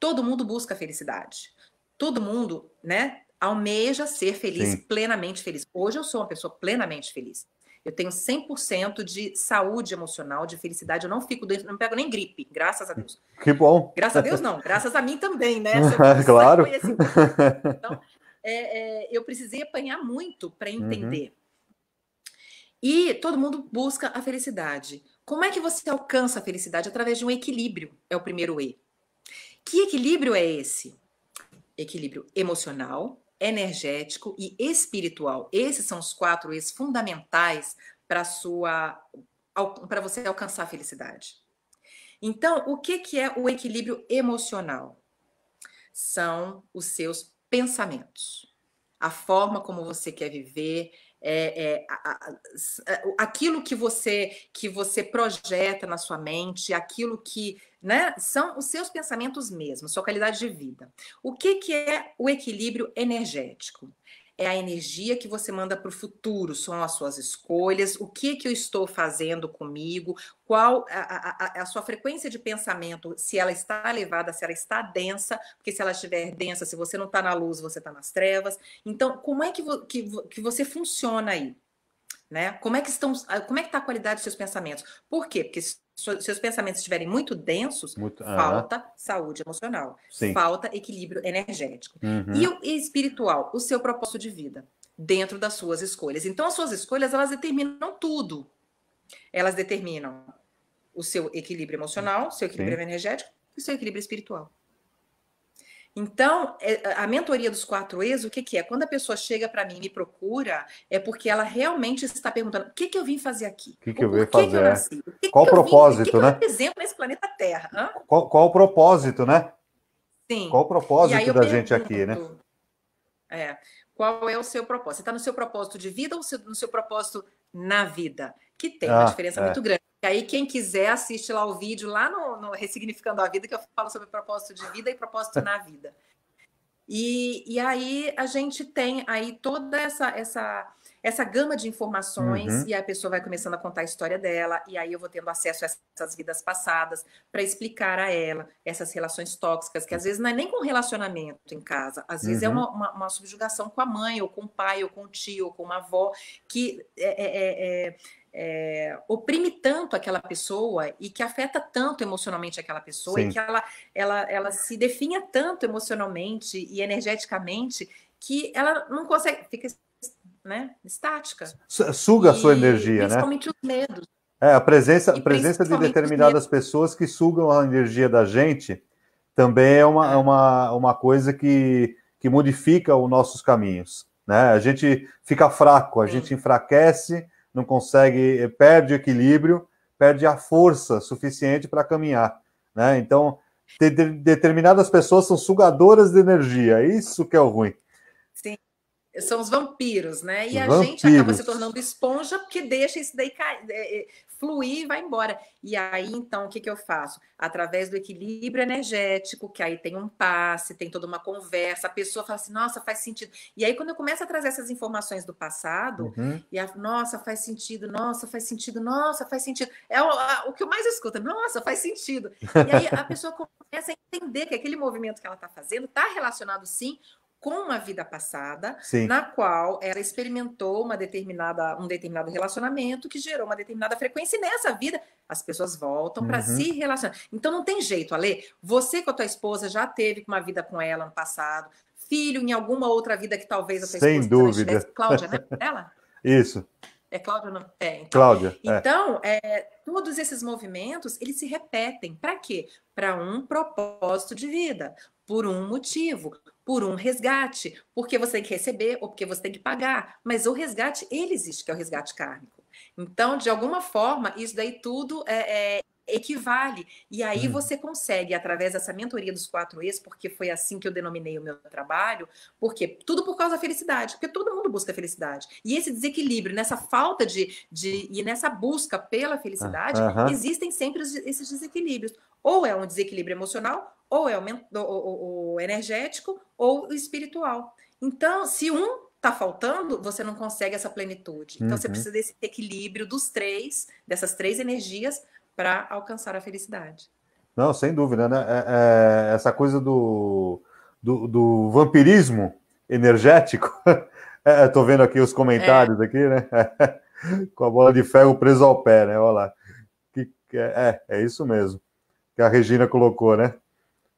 Todo mundo busca felicidade. Todo mundo, né, almeja ser feliz, Sim. plenamente feliz. Hoje eu sou uma pessoa plenamente feliz. Eu tenho 100% de saúde emocional, de felicidade. Eu não fico doente, não pego nem gripe, graças a Deus. Que bom. Graças a Deus, não. Graças a mim também, né? claro. Assim. Então, é, é, eu precisei apanhar muito para uhum. entender. Uhum. E todo mundo busca a felicidade. Como é que você alcança a felicidade? Através de um equilíbrio, é o primeiro E. Que equilíbrio é esse? Equilíbrio emocional, energético e espiritual. Esses são os quatro ex fundamentais para sua para você alcançar a felicidade. Então, o que que é o equilíbrio emocional? São os seus pensamentos. A forma como você quer viver, é, é, a, a, é, aquilo que você que você projeta na sua mente, aquilo que né, são os seus pensamentos mesmos, sua qualidade de vida. O que, que é o equilíbrio energético? é a energia que você manda para o futuro, são as suas escolhas, o que que eu estou fazendo comigo, qual a, a, a, sua frequência de pensamento, se ela está elevada, se ela está densa, porque se ela estiver densa, se você não está na luz, você está nas trevas. Então, como é que, vo, que, que você funciona aí? Né? Como é que estão, ah, como é que está a qualidade dos seus pensamentos? Por quê? Porque se seus pensamentos estiverem muito densos, muito, falta saúde emocional, Sim. falta equilíbrio energético. Uhum. E o e espiritual, o seu propósito de vida, dentro das suas escolhas. Então, as suas escolhas, elas determinam tudo. Elas determinam o seu equilíbrio emocional, seu equilíbrio Sim. energético e seu equilíbrio espiritual. Então, é, a mentoria dos quatro E's, o que, que é? Quando a pessoa chega para mim e me procura, é porque ela realmente está perguntando: o que, que eu vim fazer aqui? O que, que eu vim fazer? Eu nasci? O que qual que o propósito, vim? o que né? Que eu né? represento nesse planeta Terra? Qual, qual o propósito, né? Sim. Qual o propósito da pergunto, gente aqui, né? É. Qual é o seu propósito? Você está no seu propósito de vida ou tá no seu propósito na vida? Que tem ah, uma diferença é. muito grande. E aí, quem quiser, assiste lá o vídeo, lá no, no Ressignificando a Vida, que eu falo sobre propósito de vida e propósito na vida. E, e aí, a gente tem aí toda essa, essa essa gama de informações uhum. e a pessoa vai começando a contar a história dela e aí eu vou tendo acesso a essas vidas passadas para explicar a ela essas relações tóxicas que às vezes não é nem com relacionamento em casa, às vezes é uhum. é uma, uma, uma, subjugação com a mãe ou com o pai ou com o tio ou com uma avó que é, é, é, é, é oprime tanto aquela pessoa e que afeta tanto emocionalmente aquela pessoa Sim. e que ela, ela, ela se definha tanto emocionalmente e energeticamente que ela não consegue, fica né? Estática. Suga a sua energia, principalmente né? Principalmente os medos. É, a presença, a presença de determinadas pessoas que sugam a energia da gente também é uma, é. é. uma, uma coisa que, que modifica os nossos caminhos. Né? A gente fica fraco, a gente enfraquece, não consegue, eh, perde o equilíbrio, perde a força suficiente para caminhar. Né? Então, de, de, determinadas pessoas são sugadoras de energia, isso que é o ruim. São os vampiros, né? E a gente acaba se tornando esponja porque deixa isso daí cair, é, é, fluir e vai embora. E aí, então, o que, que eu faço? Através do equilíbrio energético, que aí tem um passe, tem toda uma conversa, a pessoa fala assim, nossa, faz sentido. E aí, quando eu começo a trazer essas informações do passado, uhum. e a, nossa, faz sentido, nossa, faz sentido, nossa, faz sentido. É o, a, o que eu mais escuto, nossa, faz sentido. E aí a pessoa começa a entender que aquele movimento que ela está fazendo está relacionado, sim, com uma vida passada, Sim. na qual ela experimentou uma determinada, um determinado relacionamento que gerou uma determinada frequência, e nessa vida as pessoas voltam uhum. para se relacionar. Então não tem jeito, Ale. Você com a tua esposa já teve uma vida com ela no passado, filho em alguma outra vida que talvez a tua Sem esposa dúvida. Tivesse. Cláudia, né? Ela? Isso. É Cláudia, não? É, então, Cláudia. É. Então, é. É, todos esses movimentos, eles se repetem. Para quê? Para um propósito de vida, por um motivo, por um resgate, porque você tem que receber ou porque você tem que pagar, mas o resgate, ele existe, que é o resgate kármico. Então, de alguma forma, isso daí tudo é, é equivale. E aí hum. você consegue, através dessa mentoria dos quatro ex, porque foi assim que eu denominei o meu trabalho, porque tudo por causa da felicidade, porque todo mundo busca felicidade. E esse desequilíbrio, nessa falta de. de e nessa busca pela felicidade, uh ah, -huh. existem sempre esses desequilíbrios. Ou é um desequilíbrio emocional, ou é o, o, o energético, ou o espiritual. Então, se um tá faltando, você não consegue essa plenitude. Então, uhum. você precisa desse equilíbrio dos três, dessas três energias, para alcançar a felicidade. Não, sem dúvida, né? É, é, essa coisa do, do, do vampirismo energético. Estou é, vendo aqui os comentários é. aqui, né? Com a bola de ferro presa ao pé, né? Olha lá. É, é, é isso mesmo que a Regina colocou, né?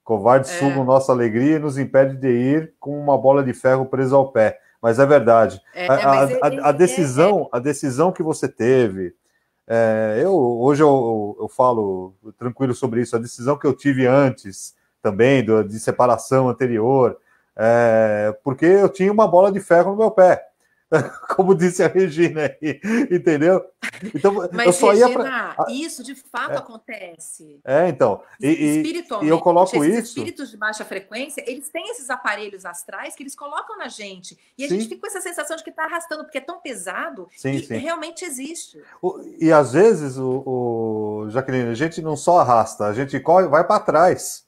Covarde é. nossa alegria e nos impede de ir com uma bola de ferro presa ao pé. Mas é verdade. É, a, mas ele, a, a, decisão, é, a decisão que você teve, é, eu hoje eu, eu falo tranquilo sobre isso. A decisão que eu tive antes também do, de separação anterior, é, porque eu tinha uma bola de ferro no meu pé. como disse a Regina aí, entendeu? Então, Mas, eu só Regina, ia pra... isso de fato é. acontece. É, então. E, e eu coloco esses isso... espíritos de baixa frequência, eles têm esses aparelhos astrais que eles colocam na gente. E a sim. gente fica com essa sensação de que está arrastando, porque é tão pesado sim, sim. realmente existe. O, e às vezes, o, o, Jaqueline, a gente não só arrasta, a gente corre, vai para trás.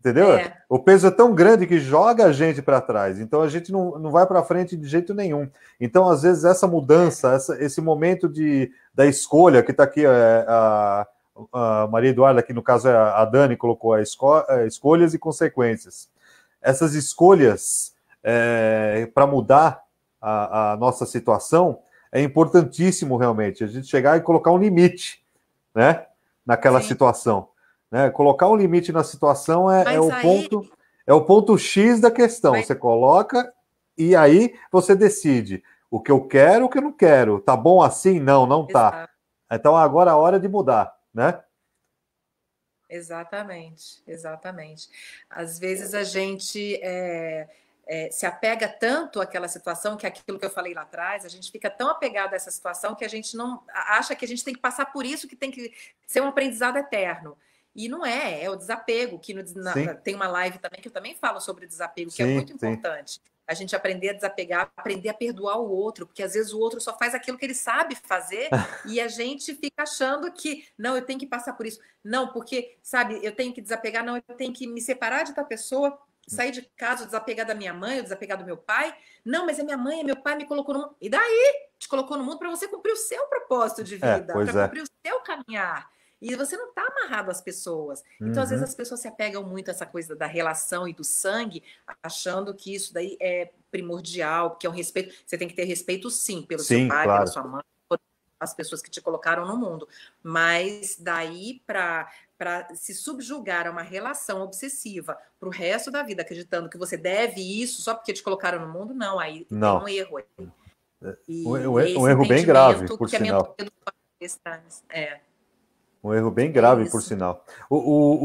Entendeu? É. O peso é tão grande que joga a gente para trás. Então a gente não, não vai para frente de jeito nenhum. Então, às vezes, essa mudança, é. essa, esse momento de, da escolha, que está aqui é, a, a, Maria Eduarda, que no caso é a Dani, colocou a esco, é, escolhas e consequências. Essas escolhas para mudar a, a nossa situação é importantíssimo realmente. A gente chegar e colocar um limite né, naquela Sim. situação. Né? Colocar um limite na situação é, é o aí... ponto é o ponto X da questão. Mas... Você coloca e aí você decide o que eu quero, o que eu não quero. Tá bom assim? Não, não tá. Exato. Então agora é a hora de mudar, né? Exatamente, exatamente. Às vezes a gente é, é, se apega tanto àquela situação, que é aquilo que eu falei lá atrás, a gente fica tão apegado a essa situação que a gente não acha que a gente tem que passar por isso, que tem que ser um aprendizado eterno. E não é, é o desapego, que no, na, tem uma live também que eu também falo sobre desapego, sim, que é muito importante. A gente aprender a desapegar, aprender a perdoar o outro, porque às vezes o outro só faz aquilo que ele sabe fazer e a gente fica achando que, não, eu tenho que passar por isso. Não, porque, sabe, eu tenho que desapegar, não, eu tenho que me separar de tal pessoa, sair de casa, desapegar da minha mãe, desapegar do meu pai. Não, mas é minha mãe, é meu pai me colocou no mundo. E daí? Te colocou no mundo para você cumprir o seu propósito de é, vida, é, para é. cumprir o seu caminhar. E você não está amarrado às pessoas. Então, uhum. às vezes, uhum. as pessoas se apegam muito a essa coisa da relação e do sangue, achando que isso daí é primordial, que é um respeito. Você tem que ter respeito, sim, pelo sim, seu pai, claro. pela sua mãe, as pessoas que te colocaram no mundo. Mas daí para para se subjugar a uma relação obsessiva para o resto da vida, acreditando que você deve isso só porque te colocaram no mundo, não, aí não. tem um erro. é E um, um erro bem grave, por sinal. É. Um erro bem grave, por sinal. O, o,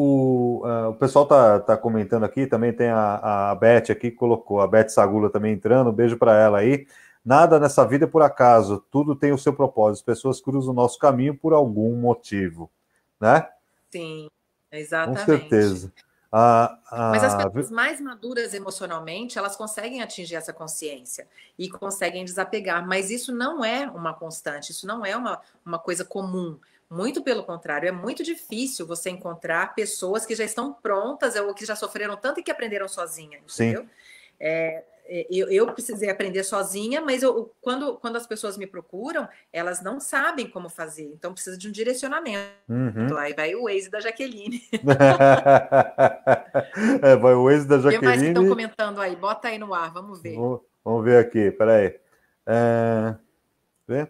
o, ah, o pessoal tá, tá comentando aqui, também tem a, a Beth aqui que colocou, a Beth Sagula também entrando, um beijo para ela aí. Nada nessa vida é por acaso, tudo tem o seu propósito. As pessoas cruzam o nosso caminho por algum motivo, né? Sim, exatamente. Com certeza. Ah, ah, Mas as pessoas mais maduras emocionalmente, elas conseguem atingir essa consciência e conseguem desapegar. Mas isso não é uma constante, isso não é uma, uma coisa comum. Muito pelo contrário, é muito difícil você encontrar pessoas que já estão prontas ou que já sofreram tanto e que aprenderam sozinha, entendeu? Sim. É, é, eu, eu, precisei aprender sozinha, mas eu, quando, quando as pessoas me procuram, elas não sabem como fazer, então precisa de um uhum. direcionamento. Uhum. Aí vai o Waze da Jaqueline. é, vai o Waze da Jaqueline. O que mais que estão comentando aí? Bota aí no ar, vamos ver. vamos ver aqui, peraí. É... Vê?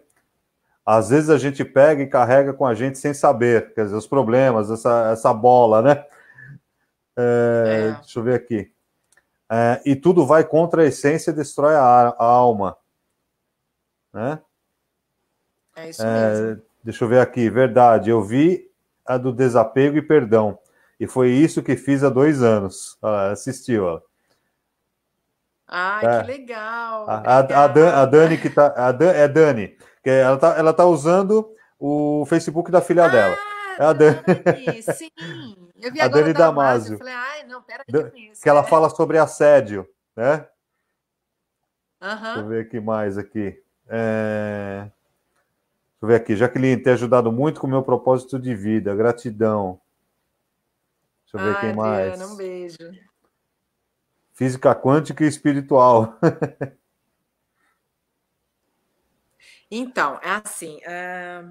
às vezes a gente pega e carrega com a gente sem saber, quer dizer, os problemas, essa, essa bola, né? É, é. Deixa eu ver aqui. É, e tudo vai contra a essência e destrói a, a alma. Né? É isso é, mesmo. Deixa eu ver aqui. Verdade, eu vi a do desapego e perdão. E foi isso que fiz há dois anos. Ah, assistiu, ó. Ah, é. que legal. A, legal. A, a, Dan, a Dani que tá. A Dan, é Dani. Porque ela tá, ela tá usando o Facebook da filha ah, dela. É a Dani. Sim. Eu vi a agora Dani Damasio. Eu falei, ai, não, pera que que, que ela fala sobre assédio, né? Uhum. Deixa eu ver aqui mais aqui. É... Deixa eu ver aqui. Jaqueline, tem ajudado muito com o meu propósito de vida. Gratidão. Deixa eu ver ai, quem mais. Diana, um beijo. Física quântica e espiritual. Então, é assim, é,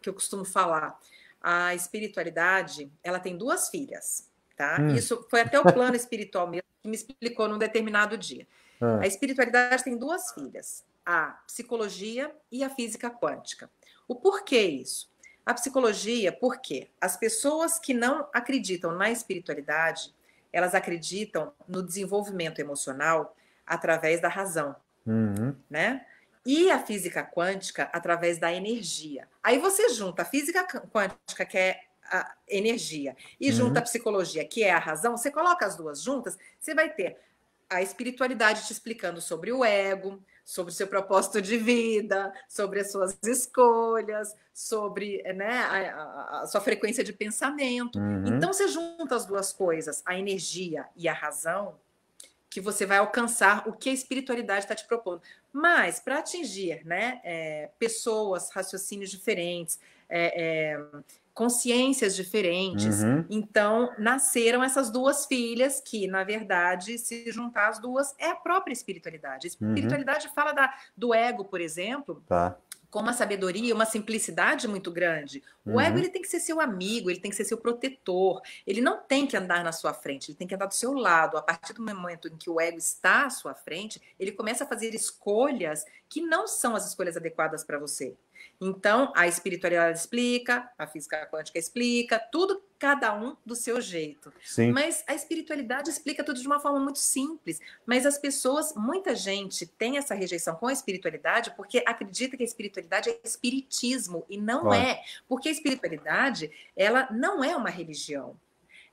que eu costumo falar, a espiritualidade, ela tem duas filhas, tá? Hum. Isso foi até o plano espiritual mesmo que me explicou num determinado dia. Ah. A espiritualidade tem duas filhas, a psicologia e a física quântica. O porquê isso? A psicologia, por quê? as pessoas que não acreditam na espiritualidade, elas acreditam no desenvolvimento emocional através da razão, uhum. né? e a física quântica através da energia. Aí você junta a física quântica, que é a energia, e uhum. junta a psicologia, que é a razão, você coloca as duas juntas, você vai ter a espiritualidade te explicando sobre o ego, sobre o seu propósito de vida, sobre as suas escolhas, sobre né, a, a, a sua frequência de pensamento. Uhum. Então você junta as duas coisas, a energia e a razão, que você vai alcançar o que a espiritualidade está te propondo. Mas para atingir né, é, pessoas, raciocínios diferentes, é, é, consciências diferentes, uhum. então nasceram essas duas filhas que, na verdade, se juntar as duas é a própria espiritualidade. A uhum. espiritualidade uhum. fala da, do ego, por exemplo. Tá com uma sabedoria, uma simplicidade muito grande. O uhum. ego ele tem que ser seu amigo, ele tem que ser seu protetor. Ele não tem que andar na sua frente, ele tem que andar do seu lado. A partir do momento em que o ego está à sua frente, ele começa a fazer escolhas que não são as escolhas adequadas para você. Então, a espiritualidade explica, a física quântica explica, tudo cada um do seu jeito. Sim. Mas a espiritualidade explica tudo de uma forma muito simples. Mas as pessoas, muita gente tem essa rejeição com a espiritualidade porque acredita que a espiritualidade é espiritismo e não claro. é, porque a espiritualidade ela não é uma religião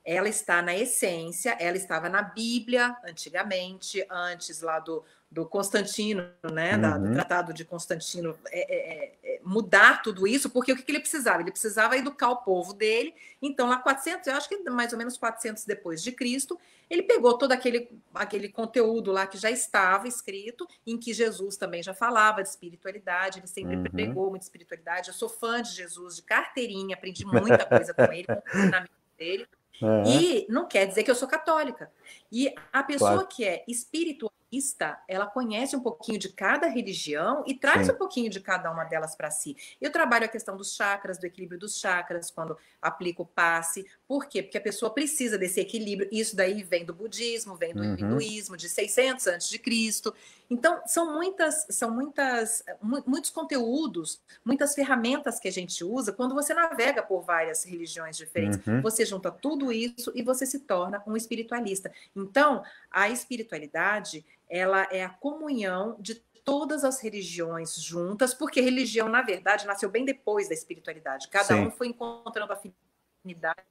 ela está na essência, ela estava na Bíblia antigamente, antes lá do, do Constantino, né, uhum. da, do uhum. Tratado de Constantino, é, é, é, é, mudar tudo isso, porque o que, que, ele precisava? Ele precisava educar o povo dele. Então, lá 400, eu acho que mais ou menos 400 depois de Cristo, ele pegou todo aquele, aquele conteúdo lá que já estava escrito, em que Jesus também já falava de espiritualidade, ele sempre uhum. pregou muita espiritualidade. Eu sou fã de Jesus, de carteirinha, aprendi muita coisa com ele, com o dele. Uhum. E não quer dizer que eu sou católica. E a pessoa claro. que é espiritualista, ela conhece um pouquinho de cada religião e traz Sim. um pouquinho de cada uma delas para si. Eu trabalho a questão dos chakras, do equilíbrio dos chakras, quando aplico o passe, por quê? Porque a pessoa precisa desse equilíbrio. Isso daí vem do budismo, vem do uhum. hinduísmo, de 600 antes de Cristo. Então, são muitas, são muitas, muitos conteúdos, muitas ferramentas que a gente usa quando você navega por várias religiões diferentes. Uhum. Você junta tudo isso e você se torna um espiritualista. Então, a espiritualidade, ela é a comunhão de todas as religiões juntas, porque religião, na verdade, nasceu bem depois da espiritualidade. Cada Sim. um foi encontrando afinidade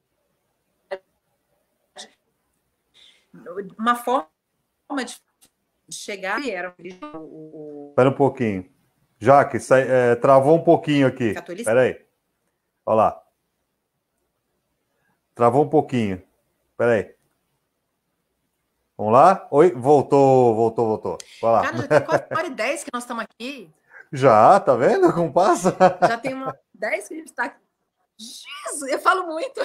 uma forma de chegar e era o. Espera um pouquinho. Jaque, sai, é, travou um pouquinho aqui. Espera aí. Olha lá. Travou um pouquinho. Espera aí. Vamos lá? Oi, voltou, voltou, voltou. Vai lá. Cara, já tem 4 hora e 10 que nós estamos aqui. Já, tá vendo como passa? Já tem uma 10 que a gente está aqui. Jesus, eu falo muito.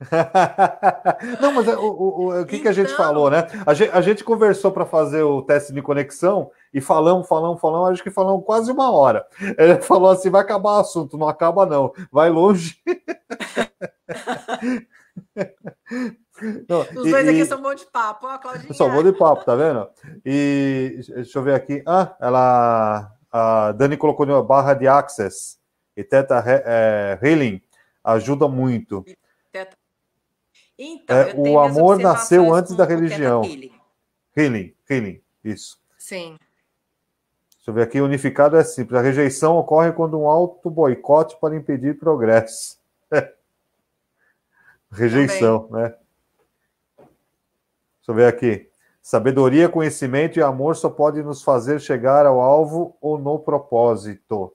Não, mas é, o, o, o, é o que, então... que a gente então. falou, né? A gente, a gente conversou para fazer o teste de conexão e falamos, falamos, falamos, acho que falamos quase uma hora. Ele falou assim: vai acabar o assunto, não acaba, não, vai longe. Não, Os e, dois aqui e... são bom de papo, ó, Claudinha. São bom de papo, tá vendo? E deixa eu ver aqui. Ah, ela. A Dani colocou uma barra de access e teta é, healing ajuda muito. Então, é, o amor nasceu antes é da religião. healing. healing, healing, isso. Sim. Deixa eu ver aqui, unificado é simples. A rejeição ocorre quando um alto boicote para impedir progresso. Rejeição, Também. né? Deixa eu ver aqui. Sabedoria, conhecimento e amor só podem nos fazer chegar ao alvo ou no propósito.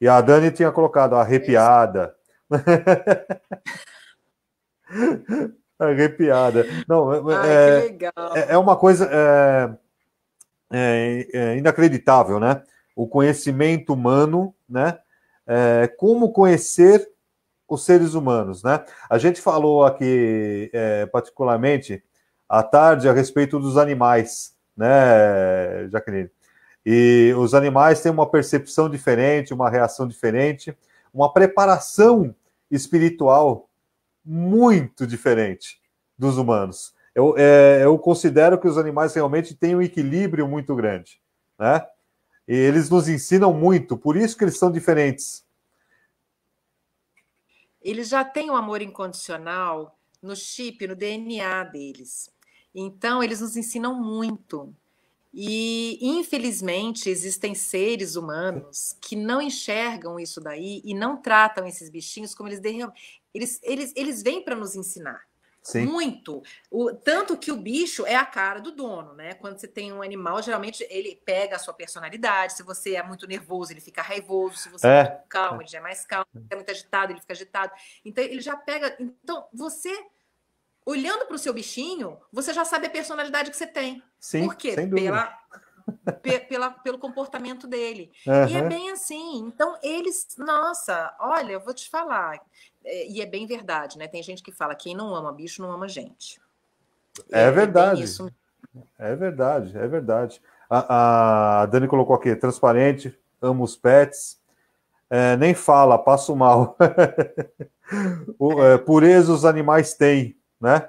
E a Dani tinha colocado é arrepiada. Arrepiada. Não, é, é, Ai, é, é, é, uma coisa é, é, é, inacreditável, né? O conhecimento humano, né? como conhecer os seres humanos, né? A gente falou aqui, particularmente, à tarde, a respeito dos animais, né, Jacqueline? E os animais têm uma percepção diferente, uma reação diferente, uma preparação espiritual muito diferente dos humanos. Eu, é, eu considero que os animais realmente têm um equilíbrio muito grande, né? E eles nos ensinam muito, por isso que eles são diferentes. Eles já têm um amor incondicional no chip, no DNA deles. Então, eles nos ensinam muito. E, infelizmente, existem seres humanos que não enxergam isso daí e não tratam esses bichinhos como eles, eles, eles, eles vêm para nos ensinar. Sim. Muito. O, tanto que o bicho é a cara do dono, né? Quando você tem um animal, geralmente ele pega a sua personalidade. Se você é muito nervoso, ele fica raivoso. Se você é, é muito calmo, ele já é mais calmo. Se é muito agitado, ele fica agitado. Então, ele já pega. Então, você, olhando para o seu bichinho, você já sabe a personalidade que você tem. Sim, Por quê? Pela, pela, pelo comportamento dele. Uhum. E é bem assim. Então, eles, nossa, olha, eu vou te falar. É, e é bem verdade, né? Tem gente que fala: quem não ama bicho não ama gente. É, é, é verdade. É verdade, é verdade. A, a, Dani colocou aqui: transparente, amo os pets. É, nem fala, passo mal. o, é, pureza os animais têm, né?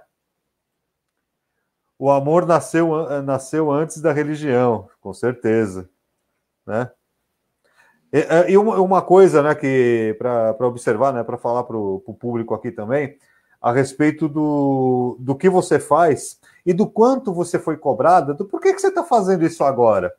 o amor nasceu, eh, nasceu antes da religião, com certeza. Né? E, eh, e uma coisa né, que para observar, né, para falar para o público aqui também, a respeito do, do que você faz e do quanto você foi cobrada, do por que você está fazendo isso agora.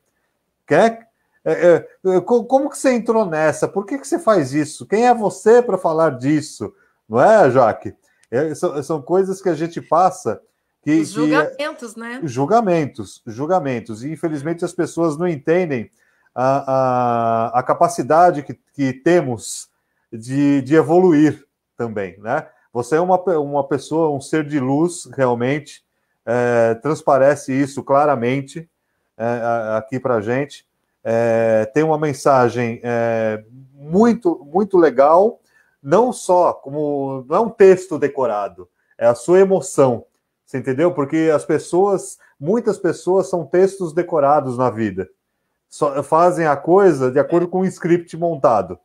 Quer, é, é, é, como que você entrou nessa? Por que, que você faz isso? Quem é você para falar disso? Não é, Jaque? É, são, são coisas que a gente passa que, Os é julgamentos, que, né? Julgamentos, julgamentos. E infelizmente as pessoas não entendem a, a, a capacidade que, que temos de, de evoluir também, né? Você é uma, uma pessoa, um ser de luz, realmente, é, transparece isso claramente é, aqui para a gente. É, tem uma mensagem é, muito, muito legal, não só como. Não é um texto decorado, é a sua emoção. Você entendeu? Porque as pessoas, muitas pessoas são textos decorados na vida. Só fazem a coisa de acordo com um script montado,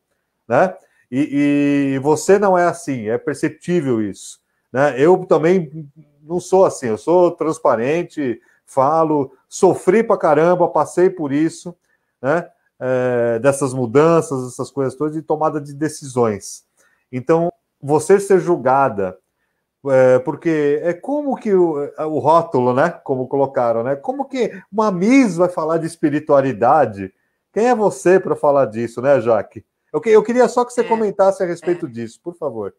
né? E, e você não é assim, é perceptível isso. Né? Eu também não sou assim, eu sou transparente, falo, sofri pra caramba, passei por isso, né? É, dessas mudanças, essas coisas todas, de tomada de decisões. Então, você ser julgada é, porque é como que o, é, o, rótulo, né? Como colocaram, né? Como que uma Miss vai falar de espiritualidade? Quem é você para falar disso, né, Jaque? Eu, que, eu queria só que você é, comentasse a respeito é. disso, por favor.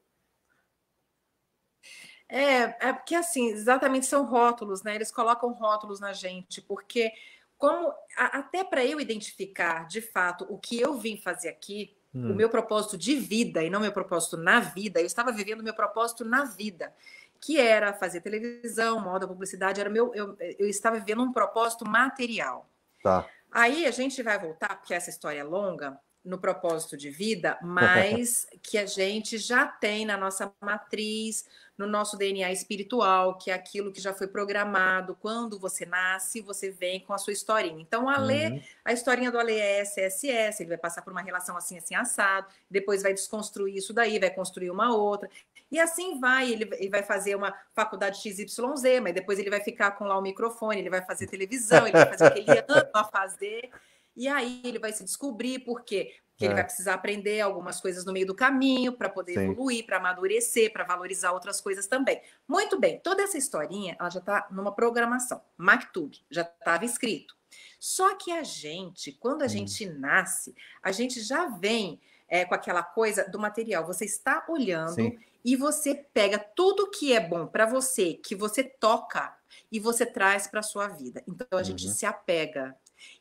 É, é porque assim, exatamente são rótulos, né? Eles colocam rótulos na gente, porque como a, até para eu identificar de fato o que eu vim fazer aqui, Hum. O meu propósito de vida e não meu propósito na vida, eu estava vivendo meu propósito na vida, que era fazer televisão, moda, publicidade, era meu, eu, eu estava vivendo um propósito material. Tá. Aí a gente vai voltar, porque essa história é longa, no propósito de vida, mas que a gente já tem na nossa matriz, no nosso DNA espiritual, que é aquilo que já foi programado. Quando você nasce, você vem com a sua historinha. Então, a Lê, uhum. a historinha do Ale é SSS, ele vai passar por uma relação assim, assim, assado, depois vai desconstruir isso daí, vai construir uma outra. E assim vai, ele, ele vai fazer uma faculdade XYZ, mas depois ele vai ficar com lá o microfone, ele vai fazer televisão, ele vai fazer o que ele ama fazer. E aí ele vai se descobrir por quê? Porque é. ele vai precisar aprender algumas coisas no meio do caminho para poder Sim. evoluir, para amadurecer, para valorizar outras coisas também. Muito bem, toda essa historinha ela já está numa programação, MacTug já estava escrito. Só que a gente, quando a hum. gente nasce, a gente já vem é, com aquela coisa do material. Você está olhando Sim. e você pega tudo que é bom para você, que você toca e você traz para sua vida. Então a uhum. gente se apega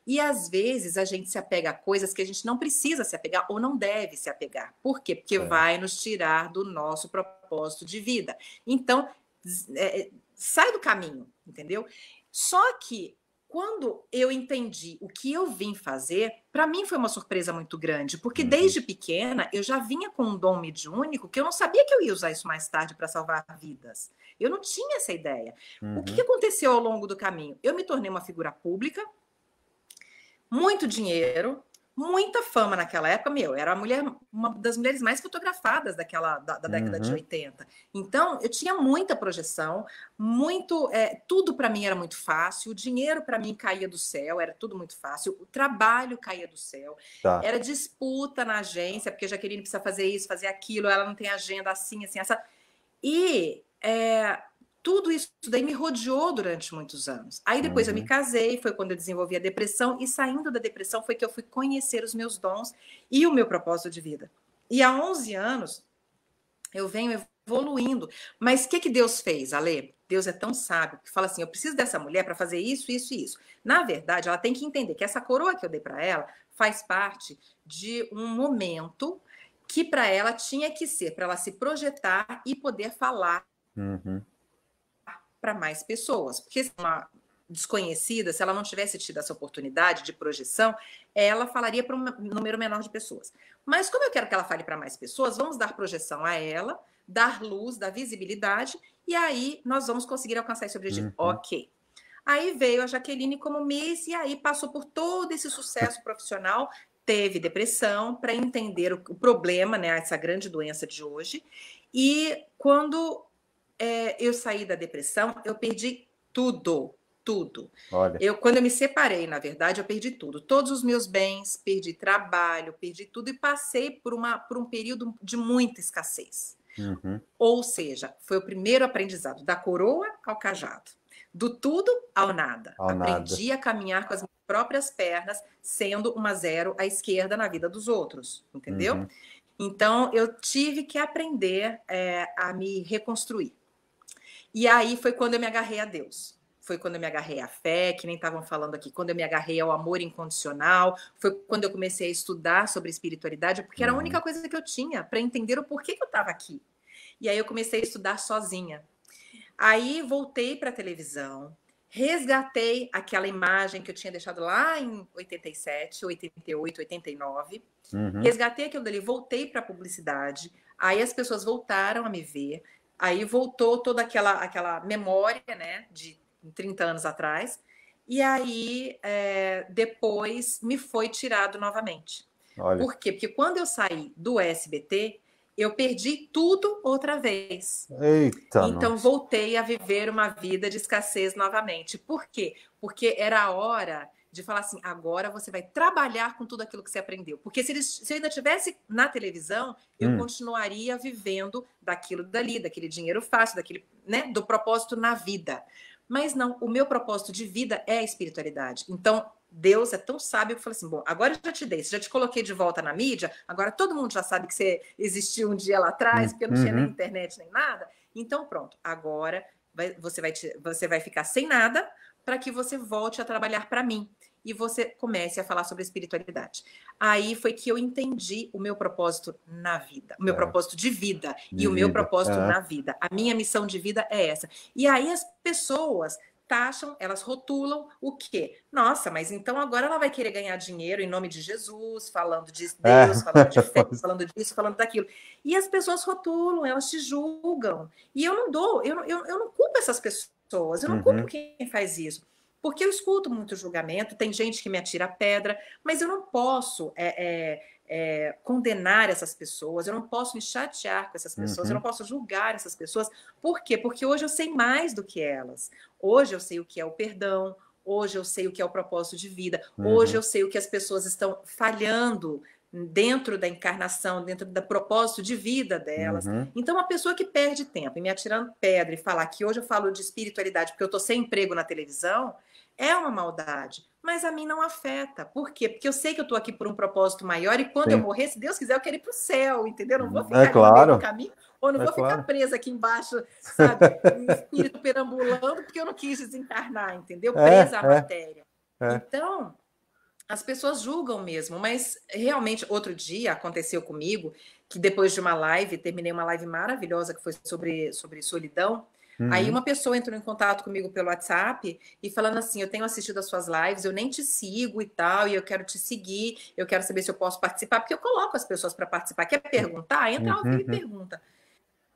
e às vezes a gente se apega a coisas que a gente não precisa se apegar ou não deve se apegar. Por quê? Porque é. vai nos tirar do nosso propósito de vida. Então, é, é, sai do caminho, entendeu? Só que quando eu entendi o que eu vim fazer, para mim foi uma surpresa muito grande, porque uhum. desde pequena eu já vinha com um dom mediúnico que eu não sabia que eu ia usar isso mais tarde para salvar vidas. Eu não tinha essa ideia. Uhum. O que uhum. aconteceu ao longo do caminho? Eu me tornei uma figura pública, muito dinheiro, muita fama naquela época, meu, era a mulher, uma das mulheres mais fotografadas daquela da, da década uhum. de 80. Então, eu tinha muita projeção, muito, é, tudo para mim era muito fácil, o dinheiro para mim caía do céu, era tudo muito fácil, o trabalho caía do céu. Tá. Era disputa na agência, porque Jaqueline precisa fazer isso, fazer aquilo, ela não tem agenda assim, assim, essa. E é, tudo isso daí me rodeou durante muitos anos. Aí depois uhum. eu me uhum. casei, foi quando eu desenvolvi a depressão, e saindo da depressão foi que eu fui conhecer os meus dons e o meu propósito de vida. E há 11 anos eu venho evoluindo. Mas o que, que Deus fez, Ale? Deus é tão sábio que fala assim: eu preciso dessa mulher para fazer isso, isso e isso. Na verdade, ela tem que entender que essa coroa que eu dei para ela faz parte de um momento que para ela tinha que ser, para ela se projetar e poder falar. Uhum para mais pessoas. Porque se uma desconhecida, se ela não tivesse tido essa oportunidade de projeção, ela falaria para um número menor de pessoas. Mas como eu quero que ela fale para mais pessoas, vamos dar projeção a ela, dar luz, dar visibilidade, e aí nós vamos conseguir alcançar esse objetivo. Uhum. Ok. Aí veio a Jaqueline como Miss, e aí passou por todo esse sucesso profissional, teve depressão, para entender o, o problema, né, essa grande doença de hoje. E quando é, eu saí da depressão, eu perdi tudo, tudo. Olha. Eu, quando eu me separei, na verdade, eu perdi tudo. Todos os meus bens, perdi trabalho, perdi tudo e passei por, uma, por um período de muita escassez. Uhum. Ou seja, foi o primeiro aprendizado, da coroa ao cajado, do tudo ao nada. Ao Aprendi nada. a caminhar com as minhas próprias pernas, sendo uma zero à esquerda na vida dos outros, entendeu? Uhum. Então, eu tive que aprender é, a me reconstruir. E aí foi quando eu me agarrei a Deus. Foi quando eu me agarrei à fé, que nem estavam falando aqui, quando eu me agarrei ao amor incondicional, foi quando eu comecei a estudar sobre espiritualidade, porque era a uhum. única coisa que eu tinha para entender o porquê que eu estava aqui. E aí eu comecei a estudar sozinha. Aí voltei para a televisão, resgatei aquela imagem que eu tinha deixado lá em 87, 88, 89. Uhum. Resgatei aquilo dali, voltei para a publicidade. Aí as pessoas voltaram a me ver, Aí voltou toda aquela, aquela memória, né, de 30 anos atrás. E aí, é, depois, me foi tirado novamente. Olha. Por quê? Porque quando eu saí do SBT, eu perdi tudo outra vez. Eita! Então, nossa. voltei a viver uma vida de escassez novamente. Por quê? Porque era a hora de falar assim: agora você vai trabalhar com tudo aquilo que você aprendeu. Porque se, ele se eu ainda estivesse na televisão, eu hum. continuaria vivendo daquilo dali, daquele dinheiro fácil, daquele, né, do propósito na vida. Mas não, o meu propósito de vida é a espiritualidade. Então, Deus é tão sábio que fala assim: bom, agora eu já te dei, já te coloquei de volta na mídia, agora todo mundo já sabe que você existiu um dia lá atrás, porque não uhum. tinha nem internet nem nada. Então, pronto, agora vai, você, vai te, você vai ficar sem nada, para que você volte a trabalhar para mim e você comece a falar sobre espiritualidade. Aí foi que eu entendi o meu propósito na vida, o meu é. propósito de vida de e o meu propósito é. na vida. A minha missão de vida é essa. E aí as pessoas taxam, elas rotulam o quê? Nossa, mas então agora ela vai querer ganhar dinheiro em nome de Jesus, falando de é, Deus, é. falando de fé, falando disso, falando daquilo. E as pessoas rotulam, elas te julgam. E eu não dou, eu, eu, eu não culpo essas pessoas pessoas. Eu não uhum. culpo quem faz isso. Porque eu escuto muito julgamento, tem gente que me atira pedra, mas eu não posso é, é, é, condenar essas pessoas, eu não posso me chatear com essas pessoas, uhum. eu não uhum. posso julgar essas pessoas. Por quê? Porque hoje eu sei mais do que elas. Hoje eu sei o que é o perdão, hoje eu sei o que é o propósito de vida, uhum. hoje eu sei o que as pessoas estão falhando dentro da encarnação, dentro do propósito de vida delas. Uhum. Então, uma pessoa que perde tempo e me atirando pedra e falar que hoje eu falo de espiritualidade porque eu estou sem emprego na televisão, é uma maldade. Mas a mim não afeta. Por quê? Porque eu sei que eu estou aqui por um propósito maior e quando Sim. eu morrer, se Deus quiser, eu quero ir para o céu, entendeu? Não vou uhum. ficar é claro. no caminho ou não é vou claro. ficar presa aqui embaixo, sabe? espírito perambulando porque eu não quis desencarnar, entendeu? É, presa é, à matéria. É. Então, as pessoas julgam mesmo, mas realmente outro dia aconteceu comigo que depois de uma live, terminei uma live maravilhosa que foi sobre, sobre solidão. Uhum. Aí uma pessoa entrou em contato comigo pelo WhatsApp e falando assim: Eu tenho assistido as suas lives, eu nem te sigo e tal, e eu quero te seguir, eu quero saber se eu posso participar, porque eu coloco as pessoas para participar. Quer perguntar? Entra uhum. e pergunta.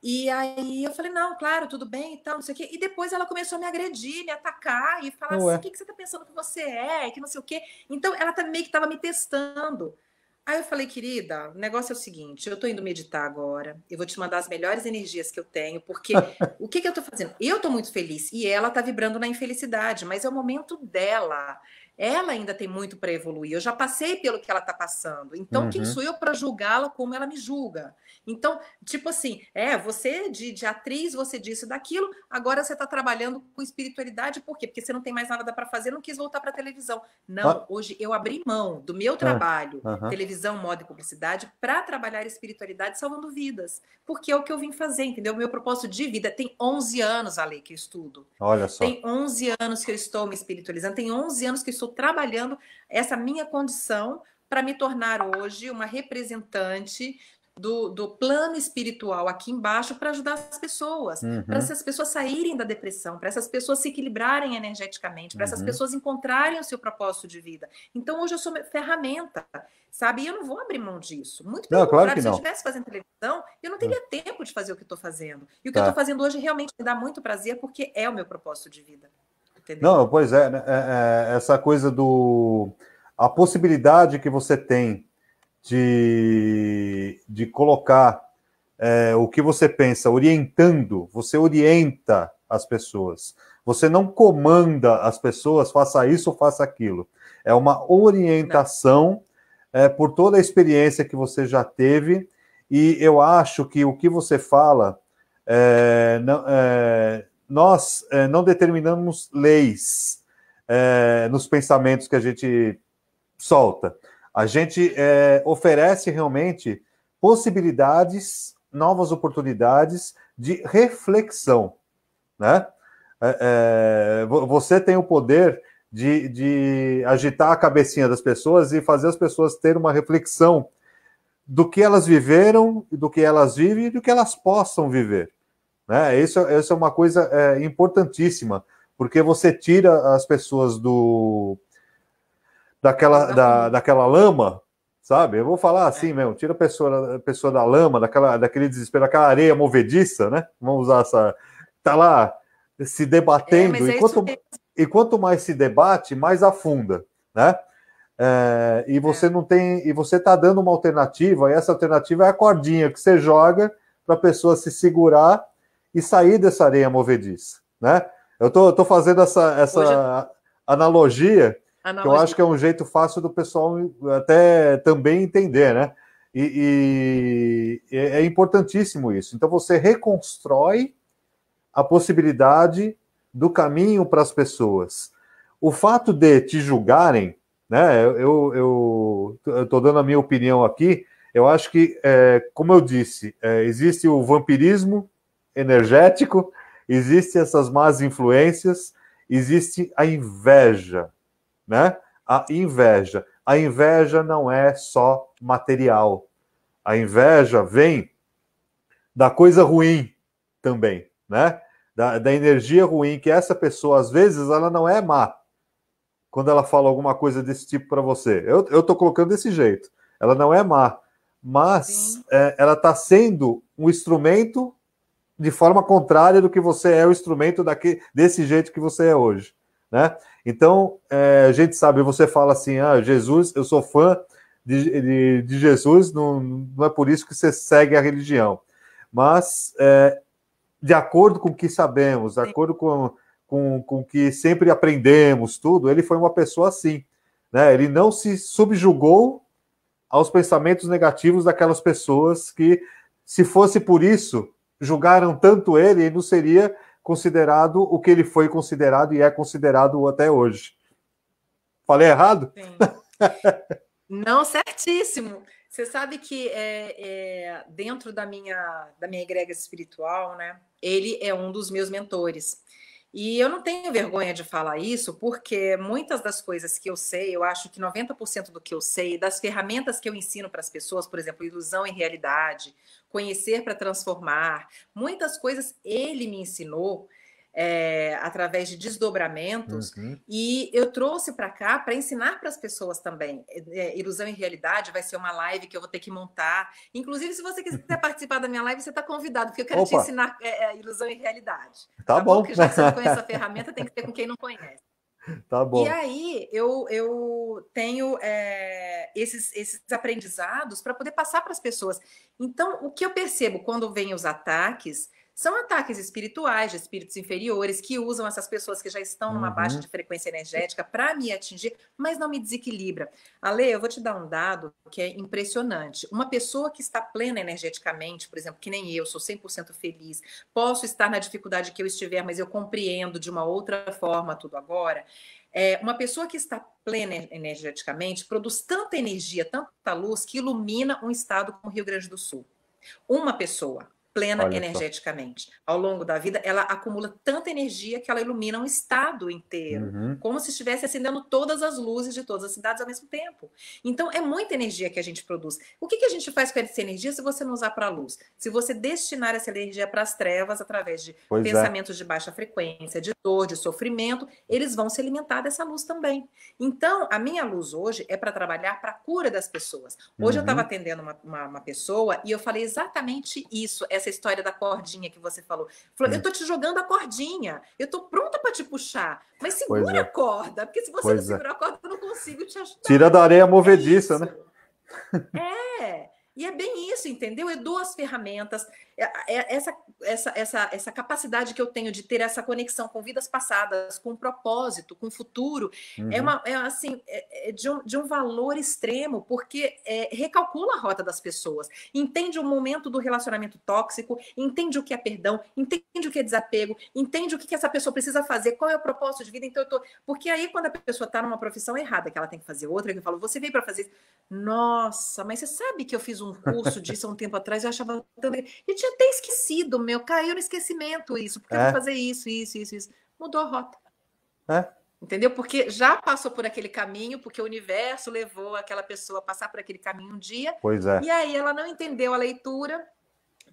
E aí eu falei, não, claro, tudo bem e tal, não sei o quê. E depois ela começou a me agredir, me atacar e falar Ué. assim, o que, que você tá pensando que você é, que não sei o quê. Então ela também tá meio que tava me testando. Aí eu falei, querida, o negócio é o seguinte, eu tô indo meditar agora, eu vou te mandar as melhores energias que eu tenho, porque o que que eu tô fazendo? Eu tô muito feliz e ela tá vibrando na infelicidade, mas é o momento dela ela ainda tem muito para evoluir. Eu já passei pelo que ela está passando. Então, uhum. quem sou eu para julgá-la como ela me julga? Então, tipo assim, é, você de, de atriz, você disse daquilo, agora você está trabalhando com espiritualidade, por quê? Porque você não tem mais nada para fazer, não quis voltar para televisão. Não, ah. hoje eu abri mão do meu ah. trabalho, uhum. televisão, moda e publicidade, para trabalhar espiritualidade salvando vidas. Porque é o que eu vim fazer, entendeu? O meu propósito de vida tem 11 anos, Ale, que eu estudo. Olha só. Tem 11 anos que eu estou me espiritualizando, tem 11 anos que eu estou estou trabalhando essa minha condição para me tornar hoje uma representante do, do, plano espiritual aqui embaixo para ajudar as pessoas, uhum. para essas pessoas saírem da depressão, para essas pessoas se equilibrarem energeticamente, para uhum. essas pessoas encontrarem o seu propósito de vida. Então hoje eu sou ferramenta, sabe? E eu não vou abrir mão disso. Muito pelo não, claro contrário, se eu estivesse fazendo televisão, eu não hum. teria uhum. tempo de fazer o que estou fazendo. E o que tá. eu estou fazendo hoje realmente me dá muito prazer porque é o meu propósito de vida. Entendeu? Não, pois é, né? é, é, essa coisa do. A possibilidade que você tem de, de colocar é, o que você pensa orientando, você orienta as pessoas. Você não comanda as pessoas, faça isso ou faça aquilo. É uma orientação é, por toda a experiência que você já teve. E eu acho que o que você fala é, não, é, nós é, não determinamos leis é, nos pensamentos que a gente solta. A gente é, oferece realmente possibilidades, novas oportunidades de reflexão. Né? você tem o poder de, de agitar a cabecinha das pessoas e fazer as pessoas terem uma reflexão do que elas viveram, do que elas vivem e do que elas possam viver. Né? Isso, isso é, é uma coisa é, importantíssima, porque você tira as pessoas do daquela, da, daquela lama, sabe? Eu vou falar é. assim mesmo, tira a pessoa, a pessoa da lama, daquela, daquele desespero, daquela areia movediça, né? Vamos usar essa. Tá lá se debatendo. É, é e, quanto, e quanto mais se debate, mais afunda, né? É, e é. você não tem, e você está dando uma alternativa, e essa alternativa é a cordinha que você joga para a pessoa se segurar e sair dessa areia movediça, né? Eu tô, tô fazendo essa, essa Hoje... analogia, analogia, que eu acho que é um jeito fácil do pessoal até também entender, né? E, e, é, é importantíssimo isso. Então você reconstrói a possibilidade do caminho para as pessoas. O fato de te julgarem, né? Eu, eu, eu tô dando a minha opinião aqui. Eu acho que, é, como eu disse, é, existe o vampirismo energético, existem essas más influências, existe a inveja, né? A inveja. A inveja não é só material. A inveja vem da coisa ruim também, né? Da, da energia ruim que essa pessoa, às vezes, ela não é má. Quando ela fala alguma coisa desse tipo para você, eu, eu tô colocando desse jeito. Ela não é má, mas é, ela está sendo um instrumento de forma contrária do que você é o instrumento daqui, desse jeito que você é hoje, né? Então, é, a gente sabe, você fala assim, ah, Jesus, eu sou fã de, de, de Jesus, não, não, é por isso que você segue a religião. Mas, é, de acordo com o que sabemos, de acordo com, com, com o que sempre aprendemos, tudo, ele foi uma pessoa assim, né? Ele não se subjugou aos pensamentos negativos daquelas pessoas que, se fosse por isso, julgaram tanto ele, ele não seria considerado o que ele foi considerado e é considerado até hoje. Falei errado? Sim. não, certíssimo. Você sabe que é, é, dentro da minha da minha egrega espiritual, né? Ele é um dos meus mentores. E eu não tenho vergonha de falar isso, porque muitas das coisas que eu sei, eu acho que 90% do que eu sei, das ferramentas que eu ensino para as pessoas, por exemplo, ilusão e realidade, Conhecer para Transformar. Muitas coisas ele me ensinou é, através de desdobramentos. Uhum. E eu trouxe para cá para ensinar para as pessoas também. É, é, ilusão e realidade vai ser uma live que eu vou ter que montar. Inclusive, se você quiser participar da minha live, você está convidado, porque eu quero Opa. te ensinar é, é, ilusão e realidade. Tá, tá bom. bom? já que você não conhece a ferramenta, tem que ter com quem não conhece. Tá bom. E aí eu, eu tenho é, esses, esses aprendizados para poder passar para as pessoas. Então, o que eu percebo quando vem os ataques são ataques espirituais, de espíritos inferiores, que usam essas pessoas que já estão numa uhum. baixa de frequência energética para me atingir, mas não me desequilibra. Ale, eu vou te dar um dado que é impressionante. Uma pessoa que está plena energeticamente, por exemplo, que nem eu, sou 100% feliz, posso estar na dificuldade que eu estiver, mas eu compreendo de uma outra forma tudo agora. É, uma pessoa que está plena energeticamente produz tanta energia, tanta luz, que ilumina um estado como o Rio Grande do Sul. Uma pessoa plena Olha energeticamente. Só. Ao longo da vida, ela acumula tanta energia que ela ilumina um estado inteiro, uhum. como se estivesse acendendo todas as luzes de todas as cidades ao mesmo tempo. Então, é muita energia que a gente produz. O que, que a gente faz com essa energia se você não usar para a luz? Se você destinar essa energia para as trevas através de pois é. pensamentos é. de baixa frequência, de dor, de sofrimento, eles vão se alimentar dessa luz também. Então, a minha luz hoje é para trabalhar para a cura das pessoas. Hoje uhum. eu estava atendendo uma, uma, uma pessoa e eu falei exatamente isso, essa essa história da cordinha que você falou. Falou, eu hum. tô te jogando a cordinha, eu tô pronta para te puxar, mas segura é. a corda, porque se você pois não segurar é. a corda, eu não consigo te ajudar. Tira da areia é movediça, é né? É. E é bem isso, entendeu? Eu é dou as ferramentas. É, é, essa, essa, essa, essa capacidade que eu tenho de ter essa conexão com vidas passadas, com propósito, com futuro, é uhum. é, uma, é assim, é de, um, de um valor extremo, porque é, recalcula a rota das pessoas, entende o momento do relacionamento tóxico, entende o que é perdão, entende o que é desapego, entende o que, que essa pessoa precisa fazer, qual é o propósito de vida. Então, eu tô. Porque aí, quando a pessoa está numa profissão errada, que ela tem que fazer outra, que eu falo, você veio para fazer. Nossa, mas você sabe que eu fiz um curso disso há um tempo atrás, eu achava também. E tinha até esquecido, meu. Caiu no esquecimento isso. Porque é. eu vou é. fazer isso, isso, isso, isso. Mudou a rota. É. Entendeu? Porque já passou por aquele caminho, porque o universo levou aquela pessoa a passar por aquele caminho um dia. Pois é. E aí ela não entendeu a leitura,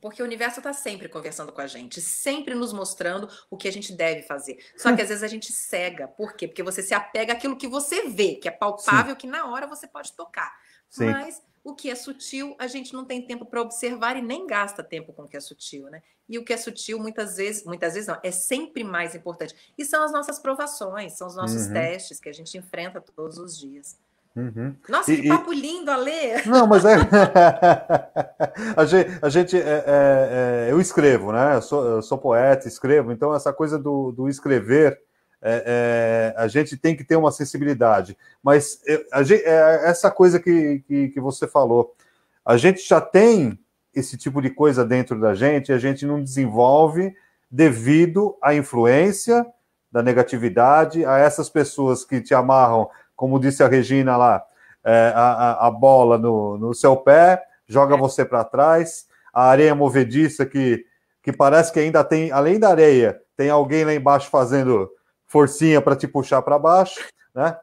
porque o universo está sempre conversando com a gente, sempre nos mostrando o que a gente deve fazer. Só que às vezes a gente cega. Por quê? Porque você se apega àquilo que você vê, que é palpável, Sim. que na hora você pode tocar. Sim. Mas o que é sutil, a gente não tem tempo para observar e nem gasta tempo com o que é sutil, né? E o que é sutil, muitas vezes, muitas vezes não, é sempre mais importante. E são as nossas provações, são os nossos uhum. testes que a gente enfrenta todos os dias. Uhum. Nossa, e, que papo e... lindo, Alê! Não, mas é. a gente, a é, gente é, é, eu escrevo, né? Eu sou, eu sou poeta, escrevo, então essa coisa do, do escrever é, é, a gente tem que ter uma sensibilidade. Mas gente, é, essa coisa que, que, que você falou, a gente já tem esse tipo de coisa dentro da gente, a gente não desenvolve devido à influência da negatividade, a essas pessoas que te amarram, como disse a Regina lá, é, a, a, bola no, no seu pé, joga é. você para trás, a areia movediça que, que parece que ainda tem, além da areia, tem alguém lá embaixo fazendo forcinha para te puxar para baixo, né?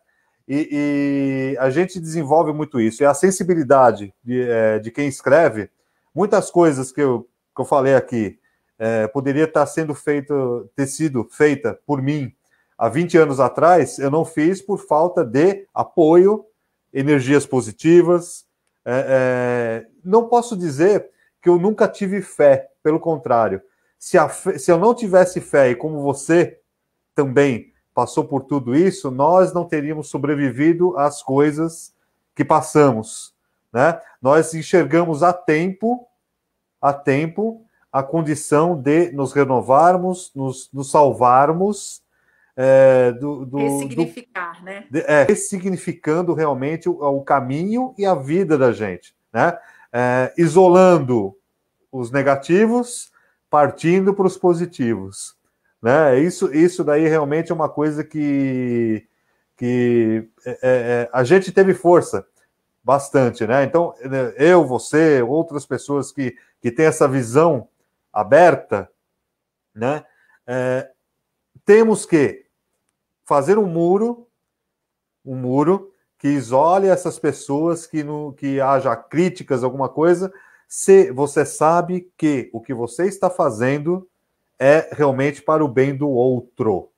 E, e, a gente desenvolve muito isso. E a sensibilidade de, é, de quem escreve, muitas coisas que eu, que eu falei aqui é, poderia estar tá sendo feito, ter sido feita por mim há 20 anos atrás, eu não fiz por falta de apoio, energias positivas. É, é, não posso dizer que eu nunca tive fé, pelo contrário. Se, a, se eu não tivesse fé, e como você também passou por tudo isso, nós não teríamos sobrevivido às coisas que passamos, né? Nós enxergamos a tempo, a tempo, a condição de nos renovarmos, nos, nos salvarmos, é, do, do, ressignificar, do, né? É, ressignificando realmente o, o, caminho e a vida da gente, né? É, isolando os negativos, partindo para os positivos. Né? Isso, isso daí realmente é uma coisa que, que é, é, é, a gente teve força bastante, né? Então, eu, você, outras pessoas que, que têm essa visão aberta, né? É, temos que fazer um muro, um muro que isole essas pessoas que no que haja críticas, alguma coisa, se você sabe que o que você está fazendo é realmente para o bem do outro.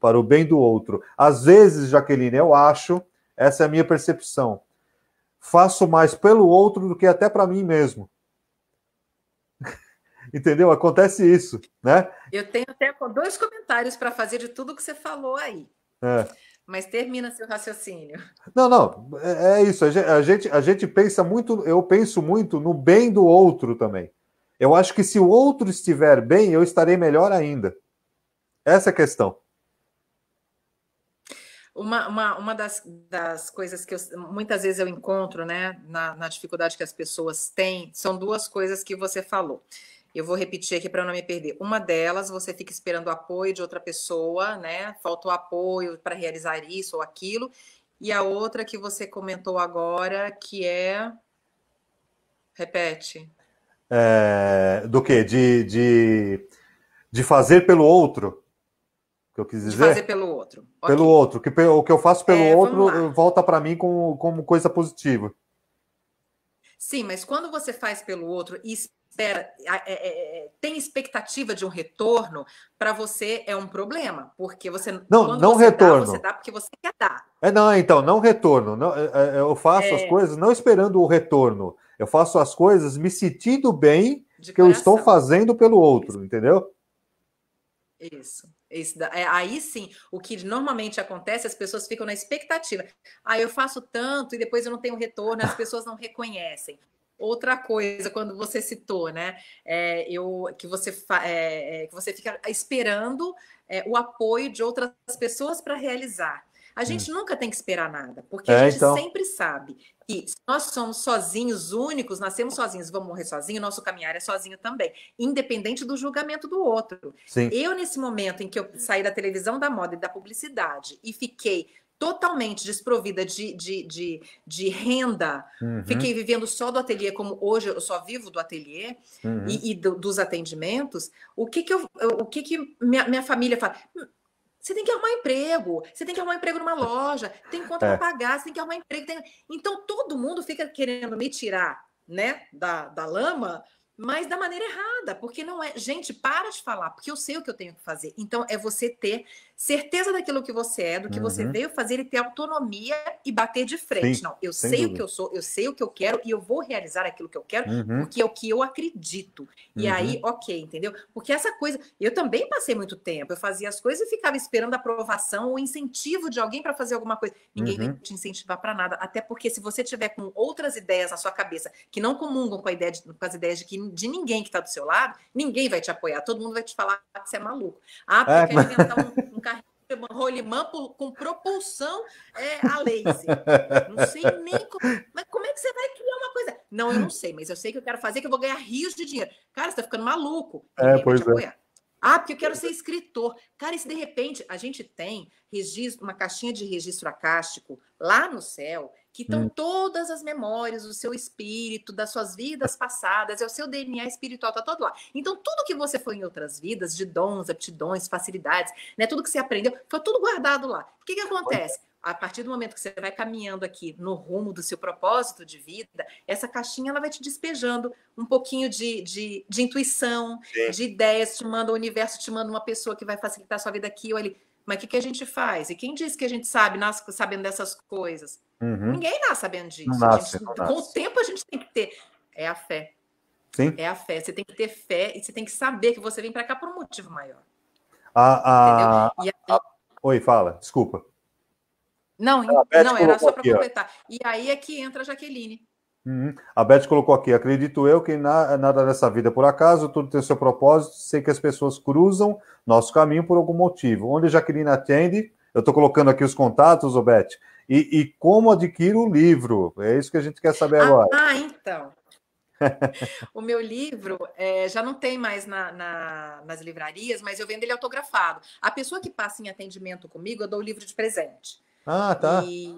Para o bem do outro. Às vezes, Jaqueline, eu acho, essa é a minha percepção. Faço mais pelo outro do que até para mim mesmo. Entendeu? Acontece isso, né? Eu tenho até dois comentários para fazer de tudo que você falou aí. É. Mas termina seu raciocínio. Não, não, é, é isso. A gente, a gente pensa muito, eu penso muito no bem do outro também. Eu acho que se o outro estiver bem, eu estarei melhor ainda. Essa é a questão. Uma, uma, uma das, das coisas que eu, muitas vezes eu encontro né, na, na dificuldade que as pessoas têm são duas coisas que você falou. Eu vou repetir aqui para não me perder. Uma delas, você fica esperando o apoio de outra pessoa, né? Faltou apoio para realizar isso ou aquilo. E a outra que você comentou agora, que é. Repete é, do que de, de, de fazer pelo outro, que eu quis dizer. De fazer pelo outro. Pelo okay. outro, que o que eu faço pelo é, outro volta para mim como, como coisa positiva. Sim, mas quando você faz pelo outro e espera, é, é, é, tem expectativa de um retorno, para você é um problema, porque você não não você retorno. Dá, você dá porque você quer dar. É não, então não retorno. Não, é, é, eu faço as coisas não esperando o retorno. Eu faço as coisas me sentindo bem de que coração. eu estou fazendo pelo outro, isso. entendeu? Isso. Isso, é, aí sim, o que normalmente acontece, as pessoas ficam na expectativa. Ah, eu faço tanto e depois eu não tenho retorno, as pessoas não reconhecem. Outra coisa, quando você citou, né? É, eu, que, você é, é, que você fica esperando é, o apoio de outras pessoas para realizar. A gente hum. nunca tem que esperar nada, porque é, a gente então... sempre sabe que nós somos sozinhos, únicos, nascemos sozinhos, vamos morrer sozinhos, nosso caminhar é sozinho também, independente do julgamento do outro. Sim. Eu, nesse momento em que eu saí da televisão, da moda e da publicidade e fiquei totalmente desprovida de, de, de, de renda, uhum. fiquei vivendo só do ateliê, como hoje eu só vivo do ateliê uhum. e, e do, dos atendimentos, o que que, eu, o que, que minha, minha família fala? Você tem que arrumar emprego, você tem que arrumar emprego numa loja, tem conta é. para pagar, você tem que arrumar emprego. Tem... Então todo mundo fica querendo me tirar né, da, da lama, mas da maneira errada, porque não é. Gente, para de falar, porque eu sei o que eu tenho que fazer. Então é você ter certeza daquilo que você é, do que uhum. você veio fazer e ter autonomia e bater de frente. Sim, não, eu sei dúvida. o que eu sou, eu sei o que eu quero e eu vou realizar aquilo que eu quero, uhum. porque é o que eu acredito. E uhum. aí, ok, entendeu? Porque essa coisa, eu também passei muito tempo, eu fazia as coisas e ficava esperando a aprovação ou incentivo de alguém para fazer alguma coisa. Ninguém uhum. vai te incentivar para nada, até porque se você tiver com outras ideias na sua cabeça que não comungam com, a ideia de, com as ideias de, que, de ninguém que está do seu lado, ninguém vai te apoiar, todo mundo vai te falar que você é maluco. Ah, porque é, quer mas... inventar um, um rolimã por, com propulsão é, a laser. Não sei nem como. Mas como é que você vai criar uma coisa? Não, eu não sei, mas eu sei que eu quero fazer, que eu vou ganhar rios de dinheiro. Cara, você está ficando maluco. É, pois é. Ah, porque eu quero ser escritor. Cara, e se de repente a gente tem registro, uma caixinha de registro acástico lá no céu, que estão hum. todas as memórias do seu espírito, das suas vidas passadas, é o seu DNA espiritual, está todo lá. Então, tudo que você foi em outras vidas, de dons, aptidões, facilidades, né, tudo que você aprendeu, foi tudo guardado lá. O que, que acontece? A partir do momento que você vai caminhando aqui no rumo do seu propósito de vida, essa caixinha ela vai te despejando um pouquinho de, de, de intuição, Sim. de ideias, te manda o universo, te manda uma pessoa que vai facilitar a sua vida aqui ou ali. Mas o que, que a gente faz? E quem diz que a gente sabe, nasce sabendo dessas coisas? Uhum. Ninguém nasce sabendo disso. Nasce, gente, com o tempo a gente tem que ter. É a fé. Sim. É a fé. Você tem que ter fé e você tem que saber que você vem para cá por um motivo maior. Entendeu? aí... Oi, fala, desculpa. Não, não, era só para completar. E aí é que entra a Jaqueline. Uhum. A Beth colocou aqui: acredito eu que na, nada nessa vida por acaso, tudo tem seu propósito. Sei que as pessoas cruzam nosso caminho por algum motivo. Onde a Jaqueline atende, eu estou colocando aqui os contatos, ô Beth, e, e como adquirir o livro? É isso que a gente quer saber ah, agora. Ah, então. o meu livro é, já não tem mais na, na, nas livrarias, mas eu vendo ele autografado. A pessoa que passa em atendimento comigo, eu dou o livro de presente. Ah, tá. E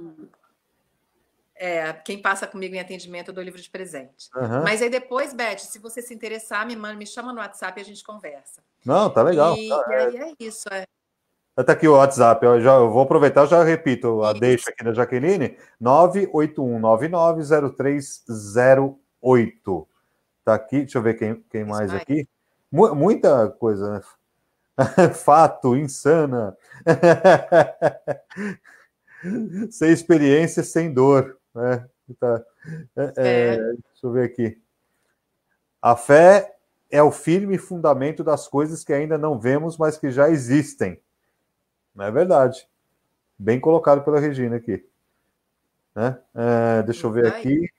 é, quem passa comigo em atendimento, do livro de presente. Uhum. Mas aí depois, Beth, se você se interessar, me manda, me chama no WhatsApp e a gente conversa. Não, tá legal. E, tá, e aí é, é isso. É. Tá aqui o WhatsApp, eu, já, eu vou aproveitar já repito a deixa aqui da Jaqueline, 981990308. Tá aqui, deixa eu ver quem, quem mais aqui. M muita coisa, né? Fato, insana. sem experiência, sem dor né? Tá, é, é, deixa eu ver aqui. A fé é o firme fundamento das coisas que ainda não vemos, mas que já existem. Não é verdade. Bem colocado pela Regina aqui. Né? É, deixa eu ver aqui.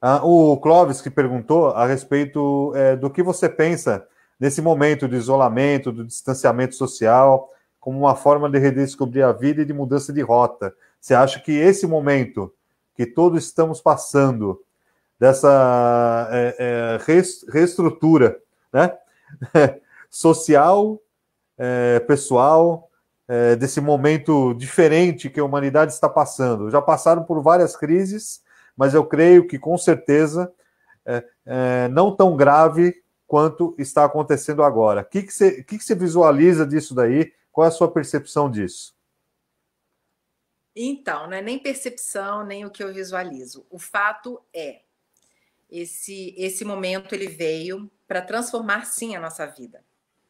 Ah, o Clóvis que perguntou a respeito é, do que você pensa nesse momento de isolamento, do distanciamento social, como uma forma de redescobrir a vida e de mudança de rota. Você acha que esse momento que todos estamos passando, dessa é, é, reestrutura né? social, é, pessoal, é, desse momento diferente que a humanidade está passando. Já passaram por várias crises, mas eu creio que com certeza é, é, não tão grave quanto está acontecendo agora. O que, que, você, que, que você visualiza disso daí? Qual é a sua percepção disso? Então, não é nem percepção, nem o que eu visualizo. O fato é, esse, esse momento ele veio para transformar sim a nossa vida.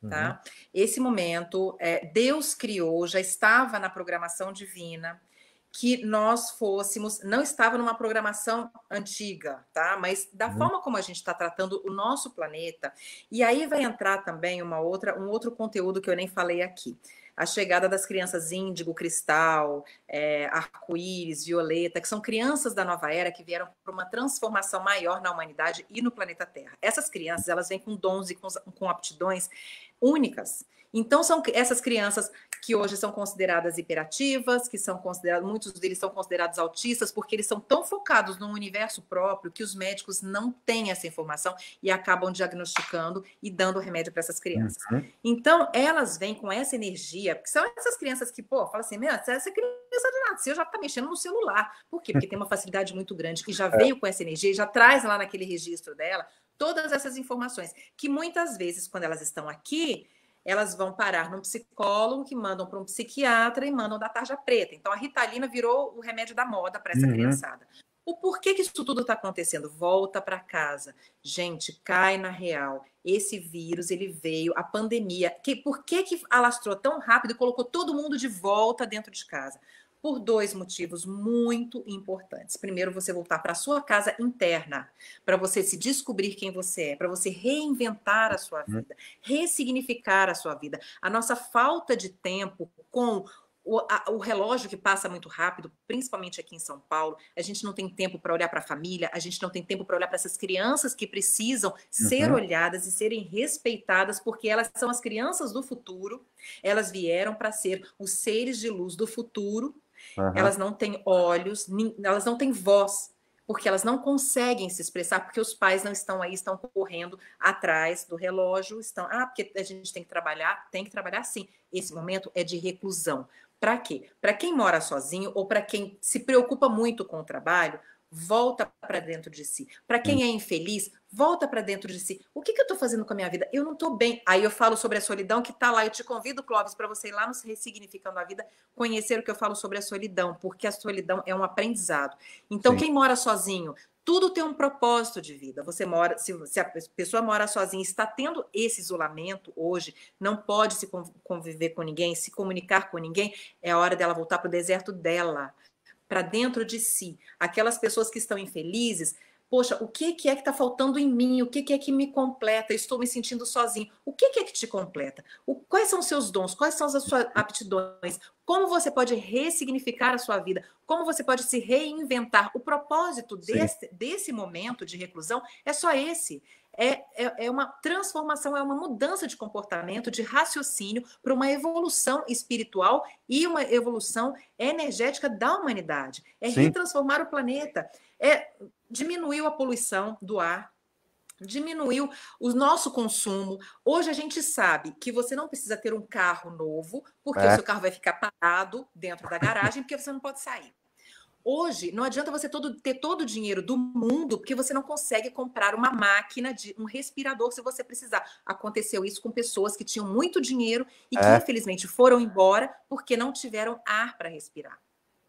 Tá? Uhum. Esse momento, é, Deus criou, já estava na programação divina, que nós fôssemos, não estava numa programação antiga, tá? Mas da uhum. forma como a gente está tratando o nosso planeta, e aí vai entrar também uma outra, um outro conteúdo que eu nem falei aqui a chegada das crianças índigo, cristal, é, arco-íris, violeta, que são crianças da nova era que vieram para uma transformação maior na humanidade e no planeta Terra. Essas crianças, elas vêm com dons e com, com aptidões únicas. Então, são essas crianças que hoje são consideradas hiperativas, que são considerados, muitos deles são considerados autistas, porque eles são tão focados no universo próprio que os médicos não têm essa informação e acabam diagnosticando e dando remédio para essas crianças. Uhum. Então, elas vêm com essa energia, porque são essas crianças que, pô, fala assim, essa criança de nasceu já está mexendo no celular. Por quê? Porque tem uma facilidade muito grande e já é. veio com essa energia, e já traz lá naquele registro dela todas essas informações, que muitas vezes, quando elas estão aqui, elas vão parar num psicólogo, que mandam para um psiquiatra e mandam da tarja preta. Então, a ritalina virou o remédio da moda para essa uhum. criançada. O porquê que isso tudo está acontecendo? Volta para casa. Gente, cai na real. Esse vírus, ele veio, a pandemia. Que, por que, que alastrou tão rápido e colocou todo mundo de volta dentro de casa? por dois motivos muito importantes. Primeiro, você voltar para a sua casa interna, para você se descobrir quem você é, para você reinventar a sua uhum. vida, ressignificar a sua vida. A nossa falta de tempo com o, a, o, relógio que passa muito rápido, principalmente aqui em São Paulo, a gente não tem tempo para olhar para a família, a gente não tem tempo para olhar para essas crianças que precisam uhum. ser olhadas e serem respeitadas, porque elas são as crianças do futuro, elas vieram para ser os seres de luz do futuro Uhum. Elas não têm olhos, nem, elas não têm voz, porque elas não conseguem se expressar, porque os pais não estão aí, estão correndo atrás do relógio, estão, ah, porque a gente tem que trabalhar, tem que trabalhar sim. Esse momento é de reclusão. Para quê? Para quem mora sozinho ou para quem se preocupa muito com o trabalho, volta para dentro de si. Para quem é infeliz, Volta para dentro de si. O que, que eu estou fazendo com a minha vida? Eu não estou bem. Aí eu falo sobre a solidão que está lá. Eu te convido, Clóvis, para você ir lá no Ressignificando a Vida, conhecer o que eu falo sobre a solidão, porque a solidão é um aprendizado. Então, Sim. quem mora sozinho, tudo tem um propósito de vida. Você mora, se, se, a pessoa mora sozinha, está tendo esse isolamento hoje, não pode se conviver com ninguém, se comunicar com ninguém, é a hora dela voltar para o deserto dela, para dentro de si. Aquelas pessoas que estão infelizes, poxa, o que, é que está faltando em mim? O que, é que me completa? Estou me sentindo sozinho. O que, que é que te completa? O, quais são os seus dons? Quais são as suas uhum. aptidões? Como você pode ressignificar a sua vida? Como você pode se reinventar? O propósito desse, desse momento de reclusão é só esse: é, é, é uma transformação, é uma mudança de comportamento, de raciocínio, para uma evolução espiritual e uma evolução energética da humanidade. É Sim. retransformar o planeta, é diminuiu a poluição do ar, diminuiu o nosso consumo. Hoje a gente sabe que você não precisa ter um carro novo, porque é. o seu carro vai ficar parado dentro da garagem, porque você não pode sair. Hoje, não adianta você todo, ter todo o dinheiro do mundo, porque você não consegue comprar uma máquina de um respirador se você precisar. Aconteceu isso com pessoas que tinham muito dinheiro e que, é. infelizmente, foram embora porque não tiveram ar para respirar.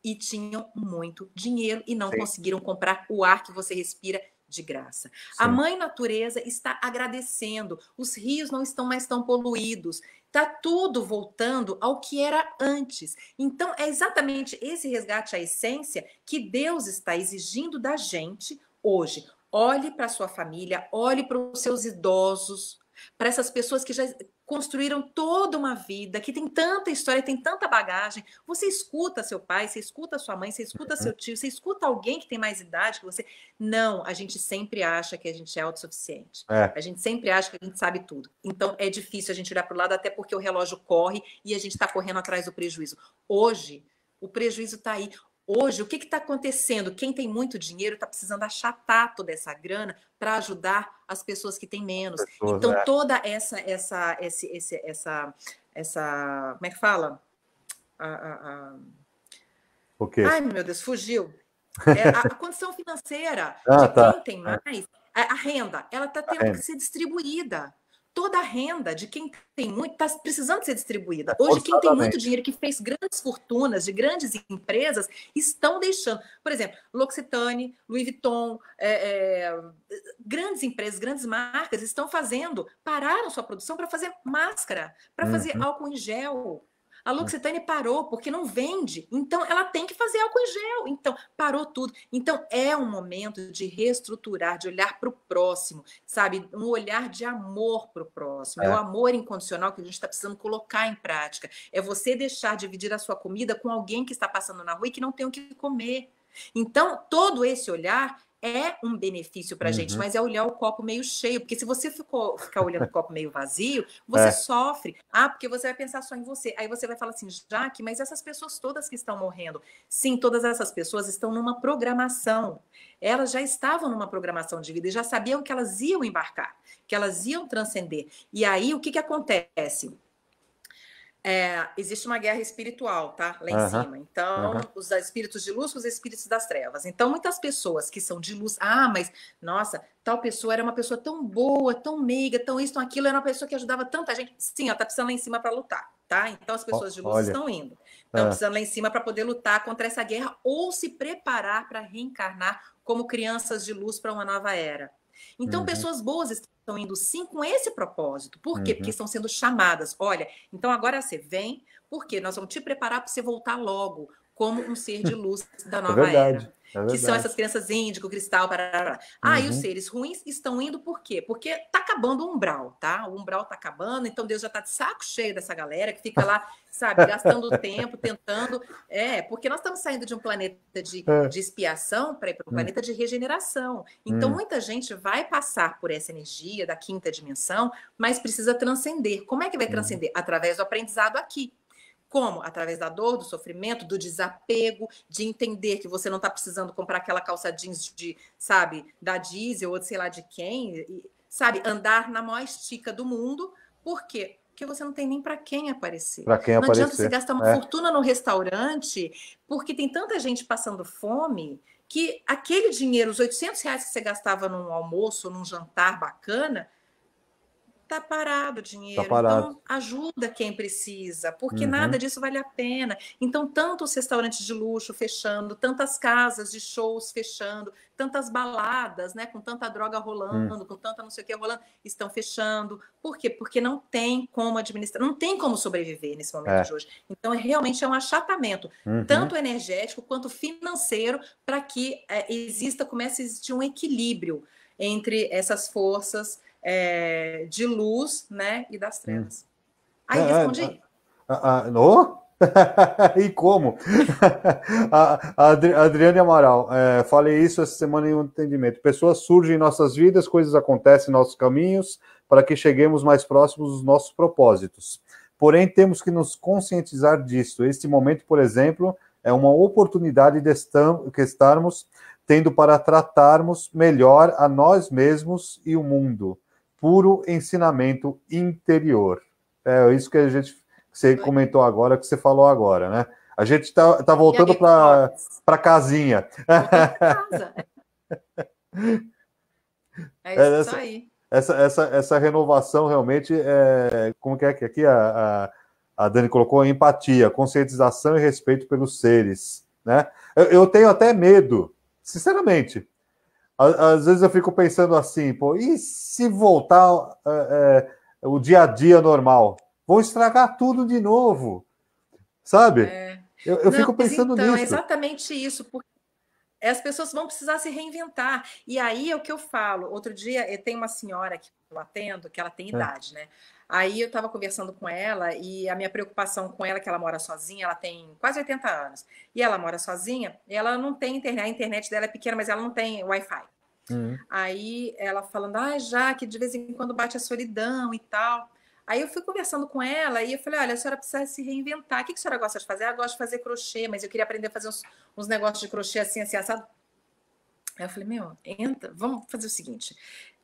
E tinham muito dinheiro e não Sim. conseguiram comprar o ar que você respira de graça. Sim. A mãe natureza está agradecendo, os rios não estão mais tão poluídos, Tá tudo voltando ao que era antes. Então, é exatamente esse resgate à essência que Deus está exigindo da gente hoje. Olhe para sua família, olhe para os seus idosos, para essas pessoas que já construíram toda uma vida, que tem tanta história, tem tanta bagagem. Você escuta seu pai, você escuta sua mãe, você escuta uhum. seu tio, você escuta alguém que tem mais idade que você. Não, a gente sempre acha que a gente é autossuficiente. É. A gente sempre acha que a gente sabe tudo. Então é difícil a gente olhar para o lado, até porque o relógio corre e a gente está correndo atrás do prejuízo. Hoje, o prejuízo está aí. Hoje, o que está acontecendo? Quem tem muito dinheiro está precisando achatar toda essa grana para ajudar as pessoas que têm menos. Pessoas, então, né? toda essa, essa, esse, esse, essa, essa. Como é que fala? A, a, a... O quê? Ai, meu Deus, fugiu. É, a, condição financeira ah, de tá. quem tem é. mais, a, renda, ela está tendo que ser distribuída toda a renda de quem tem muito está precisando ser distribuída. Hoje, quem tem muito dinheiro, que fez grandes fortunas de grandes empresas, estão deixando. Por exemplo, L'Occitane, Louis Vuitton, é, é, grandes empresas, grandes marcas estão fazendo, pararam sua produção para fazer máscara, para uhum. fazer álcool em gel, a hum. L'Occitane parou porque não vende, então ela tem que fazer álcool em gel. Então, parou tudo. Então, é um momento de reestruturar, de olhar para o próximo, sabe? Um olhar de amor para o próximo. É. é o amor incondicional que a gente está precisando colocar em prática. É você deixar dividir a sua comida com alguém que está passando na rua e que não tem o que comer. Então, todo esse olhar é um benefício para a uhum. gente, mas é olhar o copo meio cheio, porque se você ficou, ficar olhando o copo meio vazio, você é. sofre. Ah, porque você vai pensar só em você. Aí você vai falar assim, Jaque, mas essas pessoas todas que estão morrendo, sim, todas essas pessoas estão numa programação. Elas já estavam numa programação de vida e já sabiam que elas iam embarcar, que elas iam transcender. E aí o que, que acontece? É, existe uma guerra espiritual, tá? Lá em cima. Então, os espíritos de luz com os espíritos das trevas. Então, muitas pessoas que são de luz, ah, mas nossa, tal pessoa era uma pessoa tão boa, tão meiga, tão isso, tão aquilo, era uma pessoa que ajudava tanta gente. Sim, ela tá precisando lá em cima para lutar, tá? Então, as pessoas de luz Olha. estão indo. Estão ah. precisando lá em cima para poder lutar contra essa guerra ou se preparar para reencarnar como crianças de luz para uma nova era. Então, uhum. pessoas boas estão indo sim com esse propósito. Por quê? Uhum. Porque estão sendo chamadas. Olha, então agora você vem, porque nós vamos te preparar para você voltar logo como um ser de luz da é nova é verdade. era. É que são essas crianças índigo, cristal, parará. Ah, e os seres ruins estão indo por quê? Porque tá acabando o umbral, tá? O umbral tá acabando, então Deus já tá de saco cheio dessa galera que fica lá, sabe, gastando tempo, tentando. É, porque nós estamos saindo de um planeta de, é. de expiação para um hum. planeta de regeneração. Então, uhum. muita gente vai passar por essa energia da quinta dimensão, mas precisa transcender. Como é que vai hum. transcender? Através do aprendizado aqui. Como? Através da dor, do sofrimento, do desapego, de entender que você não está precisando comprar aquela calça jeans de, sabe, da diesel ou de sei lá de quem, e, sabe, andar na maior estica do mundo, por quê? Porque você não tem nem para quem aparecer. Para quem não aparecer. Não adianta você gastar uma é. fortuna no restaurante, porque tem tanta gente passando fome que aquele dinheiro, os 800 reais que você gastava num almoço, num jantar bacana, Está parado o tá dinheiro. Tá parado. Então, ajuda quem precisa, porque uhum. nada disso vale a pena. Então, tantos restaurantes de luxo fechando, tantas casas de shows fechando, tantas baladas, né? Com tanta droga hum. rolando, uhum. com tanta não sei o que rolando, estão fechando. Por quê? Porque não tem como administrar, não tem como sobreviver nesse momento é. de hoje. Então, é, realmente é um achatamento, uhum. tanto energético quanto financeiro, para que é, exista, comece a existir um equilíbrio entre essas forças é, de luz né, e das trevas. Hum. Aí é, é, respondi. Ah, ah, e como? a, Adriane Amaral, é, falei isso essa semana em um entendimento. Pessoas surgem em nossas vidas, coisas acontecem em nossos caminhos para que cheguemos mais próximos dos nossos propósitos. Porém, temos que nos conscientizar disso. Este momento, por exemplo, é uma oportunidade de que estarmos tendo para tratarmos melhor a nós mesmos e o mundo puro ensinamento interior. É isso que a gente você comentou agora, que você falou agora, né? A gente está tá, tá voltando para a casinha. é isso essa, tá aí. Essa, essa, essa renovação realmente é. Como que é que aqui a, a, a Dani colocou? Empatia, conscientização e respeito pelos seres. Né? Eu, eu tenho até medo, sinceramente às vezes eu fico pensando assim, pô, e se voltar é, é, o dia a dia normal? Vão estragar tudo de novo, sabe? É. Eu, eu Não, fico pensando então, é nisso. É exatamente isso, porque as pessoas vão precisar se reinventar. E aí é o que eu falo. Outro dia, eh, tem uma senhora que eu atendo, que ela tem é. idade, né? Aí eu estava conversando com ela e a minha preocupação com ela que ela mora sozinha, ela tem quase 80 anos. E ela mora sozinha, ela não tem internet, a internet dela é pequena, mas ela não tem Wi-Fi. Uhum. Aí ela falando, ah, já que de vez em quando bate a solidão e tal. Aí eu fui conversando com ela e eu falei, olha, a senhora precisa se reinventar. O que a senhora gosta de fazer? Ah, ela gosta de fazer crochê, mas eu queria aprender a fazer uns, uns negócios de crochê assim, assim, assado. Aí eu falei, meu, entra, vamos fazer o seguinte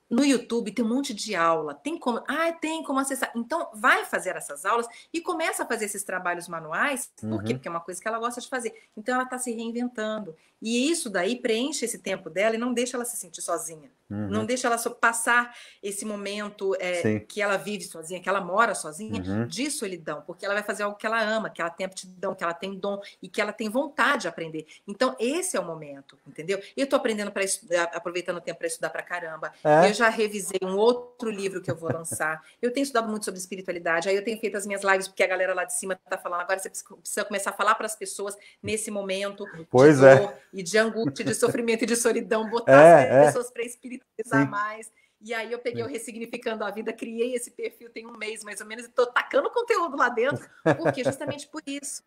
no YouTube tem um monte de aula, tem como, ah, tem como acessar. Então, vai fazer essas aulas e começa a fazer esses trabalhos manuais, por quê? Uhum. Porque é uma coisa que ela gosta de fazer. Então, ela está se reinventando. E isso daí preenche esse tempo dela e não deixa ela se sentir sozinha. Uhum. Não deixa ela passar esse momento é, que ela vive sozinha, que ela mora sozinha, uhum. de solidão, porque ela vai fazer algo que ela ama, que ela tem aptidão, que ela tem dom e que ela tem vontade de aprender. Então, esse é o momento, entendeu? Eu estou aprendendo para estudar, eh, aproveitando o tempo para estudar para caramba. É? Eu já revisei um outro livro que eu vou lançar. eu tenho estudado muito sobre espiritualidade, aí eu tenho feito as minhas lives, porque a galera lá de cima está falando. Agora você precisa começar a falar para as pessoas nesse momento pois de dor é. e de angústia, de sofrimento e de solidão, botar é, as é. pessoas para espiritualidade Sim. mais. E aí eu peguei o Ressignificando a Vida, criei esse perfil tem um mês mais ou menos, e estou tacando conteúdo lá dentro, porque justamente por isso.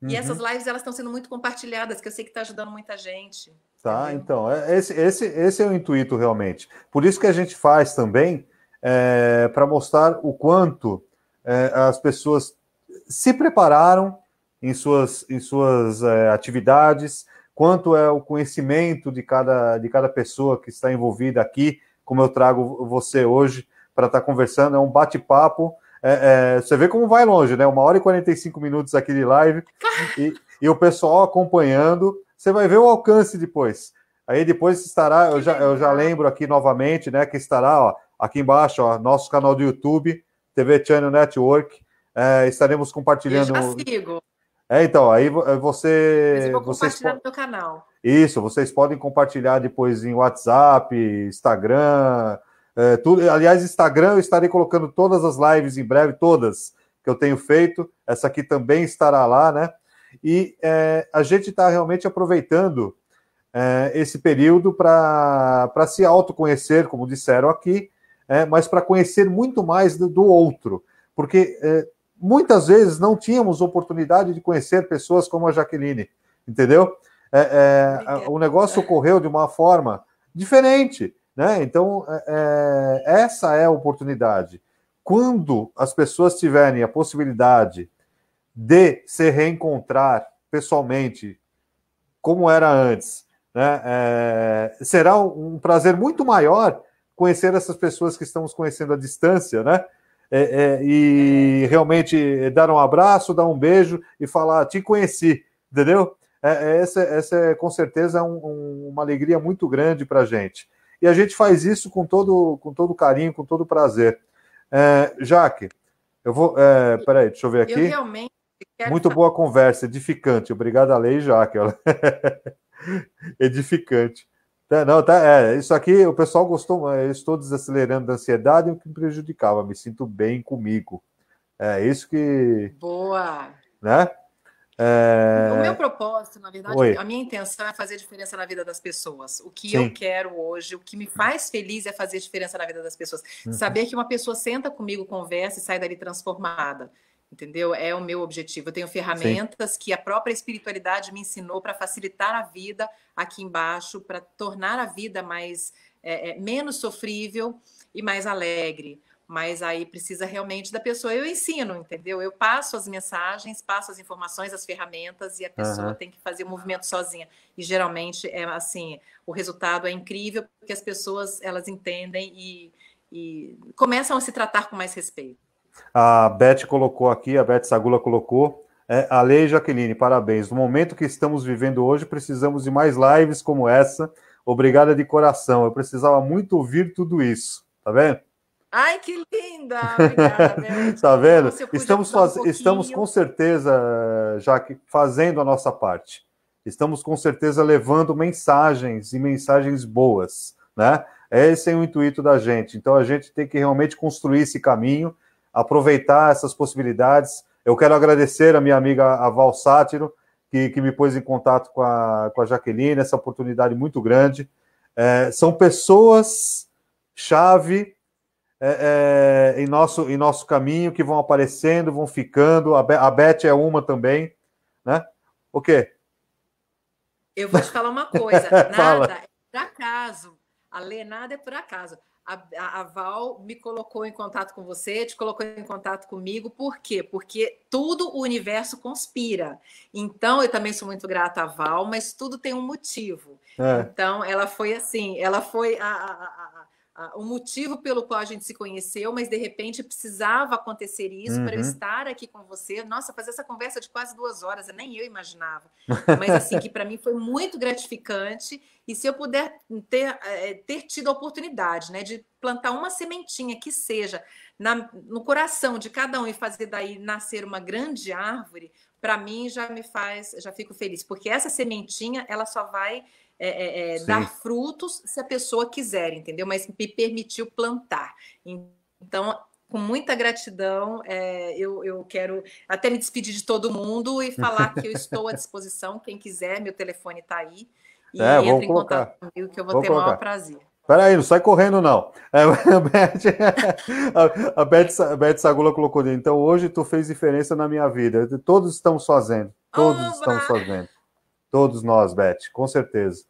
Uhum. E essas lives elas estão sendo muito compartilhadas, que eu sei que está ajudando muita gente. Tá, entendeu? então, é, esse, esse, esse é o intuito realmente. Por isso que a gente faz também é, para mostrar o quanto é, as pessoas se prepararam em suas, em suas é, atividades, quanto é o conhecimento de cada, de cada pessoa que está envolvida aqui, como eu trago você hoje para estar tá conversando. É um bate-papo. É, é, você vê como vai longe, né? Uma hora e 45 minutos aqui de live e, e o pessoal acompanhando. Você vai ver o alcance depois. Aí depois estará, eu já, eu já lembro aqui novamente, né? Que estará ó, aqui embaixo, ó, nosso canal do YouTube, TV Channel Network. É, estaremos compartilhando. Eu já sigo. É, então, aí eh, você. Mas vou compartilhar vocês, no meu canal. Isso, vocês podem compartilhar depois em WhatsApp, Instagram, é, tudo. Aliás, Instagram eu estarei colocando todas as lives em breve, todas que eu tenho feito. Essa aqui também estará lá, né? E é, a gente está realmente aproveitando é, esse período para se autoconhecer, como disseram aqui, mas para conhecer muito mais do, do outro. Porque muitas vezes não tínhamos oportunidade de conhecer pessoas como a Jaqueline, entendeu? É, é, o negócio ocorreu de uma forma diferente, né? Então, é, é, essa é a oportunidade. Quando as pessoas tiverem a possibilidade de se reencontrar pessoalmente, como era antes, né? É, será um prazer muito maior conhecer essas pessoas que estamos conhecendo à distância, né? é, é, e realmente dar um abraço, dar um beijo e falar, te conheci, entendeu? É, é essa, essa é com certeza um, um, uma alegria muito grande para a gente. E a gente faz isso com todo, com todo carinho, com todo prazer. É, Jaque, eu vou. É, peraí, deixa eu ver aqui. Eu realmente muito boa conversa, edificante. Obrigado a lei, Jaque. edificante. Tá, não, tá, é, isso aqui o pessoal gostou, é, eu estou desacelerando da ansiedade, é o que me prejudicava, me sinto bem comigo. É isso que. Boa! Né? É... O meu propósito, na verdade, Oi. a minha intenção é fazer diferença na vida das pessoas. O que Sim. eu quero hoje, o que me faz feliz é fazer diferença na vida das pessoas. Uhum. Saber que uma pessoa senta comigo, conversa e sai dali transformada entendeu? É o meu objetivo. Eu tenho ferramentas Sim. que a própria espiritualidade me ensinou para facilitar a vida aqui embaixo, para tornar a vida mais é, é, menos sofrível e mais alegre. Mas aí precisa realmente da pessoa. Eu ensino, entendeu? Eu passo as mensagens, passo as informações, as ferramentas e a pessoa uhum. tem que fazer o movimento sozinha. E geralmente é assim, o resultado é incrível porque as pessoas elas entendem e, e começam a se tratar com mais respeito. A Beth colocou aqui, a Beth Sagula colocou. É, a Lei Jaqueline, parabéns. No momento que estamos vivendo hoje, precisamos de mais lives como essa. Obrigada de coração. Eu precisava muito ouvir tudo isso, tá vendo? Ai, que linda! Obrigada, tá vendo? Então, estamos, faz... um estamos com certeza, já fazendo a nossa parte. Estamos com certeza levando mensagens e mensagens boas, né? Esse é o intuito da gente. Então a gente tem que realmente construir esse caminho aproveitar essas possibilidades. Eu quero agradecer a minha amiga a Val Sátiro, que, que me pôs em contato com a, com a Jaqueline, essa oportunidade muito grande. É, são pessoas chave é, é, em, nosso, em nosso caminho que vão aparecendo, vão ficando. A, Be a Beth é uma também, né? O quê? Eu vou te falar uma coisa. Nada é por acaso. A Lê nada é por acaso a, a, Val me colocou em contato com você, te colocou em contato comigo, por quê? Porque tudo o universo conspira. Então, eu também sou muito grata à Val, mas tudo tem um motivo. É. Então, ela foi assim, ela foi a, a, o motivo pelo qual a gente se conheceu, mas de repente precisava acontecer isso uhum. para eu estar aqui com você. Nossa, fazer essa conversa de quase duas horas, nem eu imaginava. Mas assim, que para mim foi muito gratificante. E se eu puder ter, eh, ter tido a oportunidade né, de plantar uma sementinha que seja na, no coração de cada um e fazer daí nascer uma grande árvore, para mim já me faz, já fico feliz, porque essa sementinha ela só vai é, é, é dar frutos se a pessoa quiser, entendeu? Mas me permitiu plantar. Então, com muita gratidão, é, eu, eu quero até me despedir de todo mundo e falar que eu estou à disposição. Quem quiser, meu telefone está aí. E é, entra em colocar. contato comigo que eu vou, vou ter colocar. o maior prazer. Peraí, não sai correndo, não. É, a, Beth, a, Beth, a Beth Sagula colocou, então hoje tu fez diferença na minha vida. Todos estão fazendo. Todos Oba! estão fazendo. Todos nós, Beth, com certeza.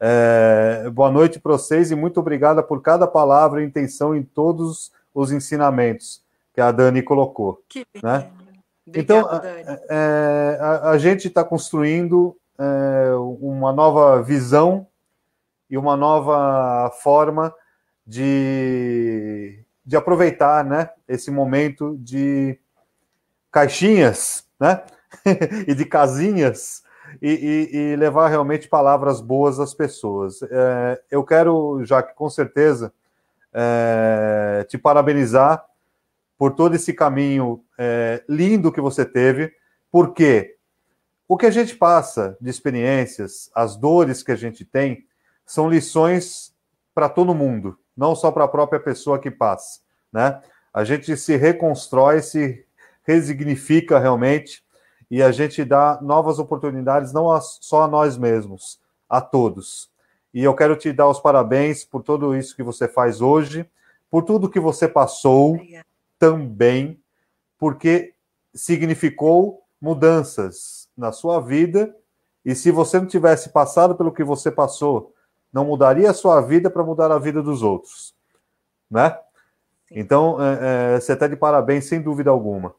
É, boa noite para vocês e muito obrigada por cada palavra e intenção em todos os ensinamentos que a Dani colocou. Que né? Obrigado, então, Dani. É, a, a, gente está construindo é, uma nova visão e uma nova forma de, de aproveitar né, esse momento de caixinhas né? e de casinhas e, e, e levar realmente palavras boas às pessoas. É, eu quero, já que com certeza, é, te parabenizar por todo esse caminho é, lindo que você teve, porque o que a gente passa de experiências, as dores que a gente tem, são lições para todo mundo, não só para a própria pessoa que passa, né? A gente se reconstrói, se resignifica realmente e a gente dá novas oportunidades, não a, só a nós mesmos, a todos. E eu quero te dar os parabéns por tudo isso que você faz hoje, por tudo que você passou Obrigada. também, porque significou mudanças na sua vida. E se você não tivesse passado pelo que você passou, não mudaria a sua vida para mudar a vida dos outros, né? Sim. Então, é, é, você está de parabéns, sem dúvida alguma.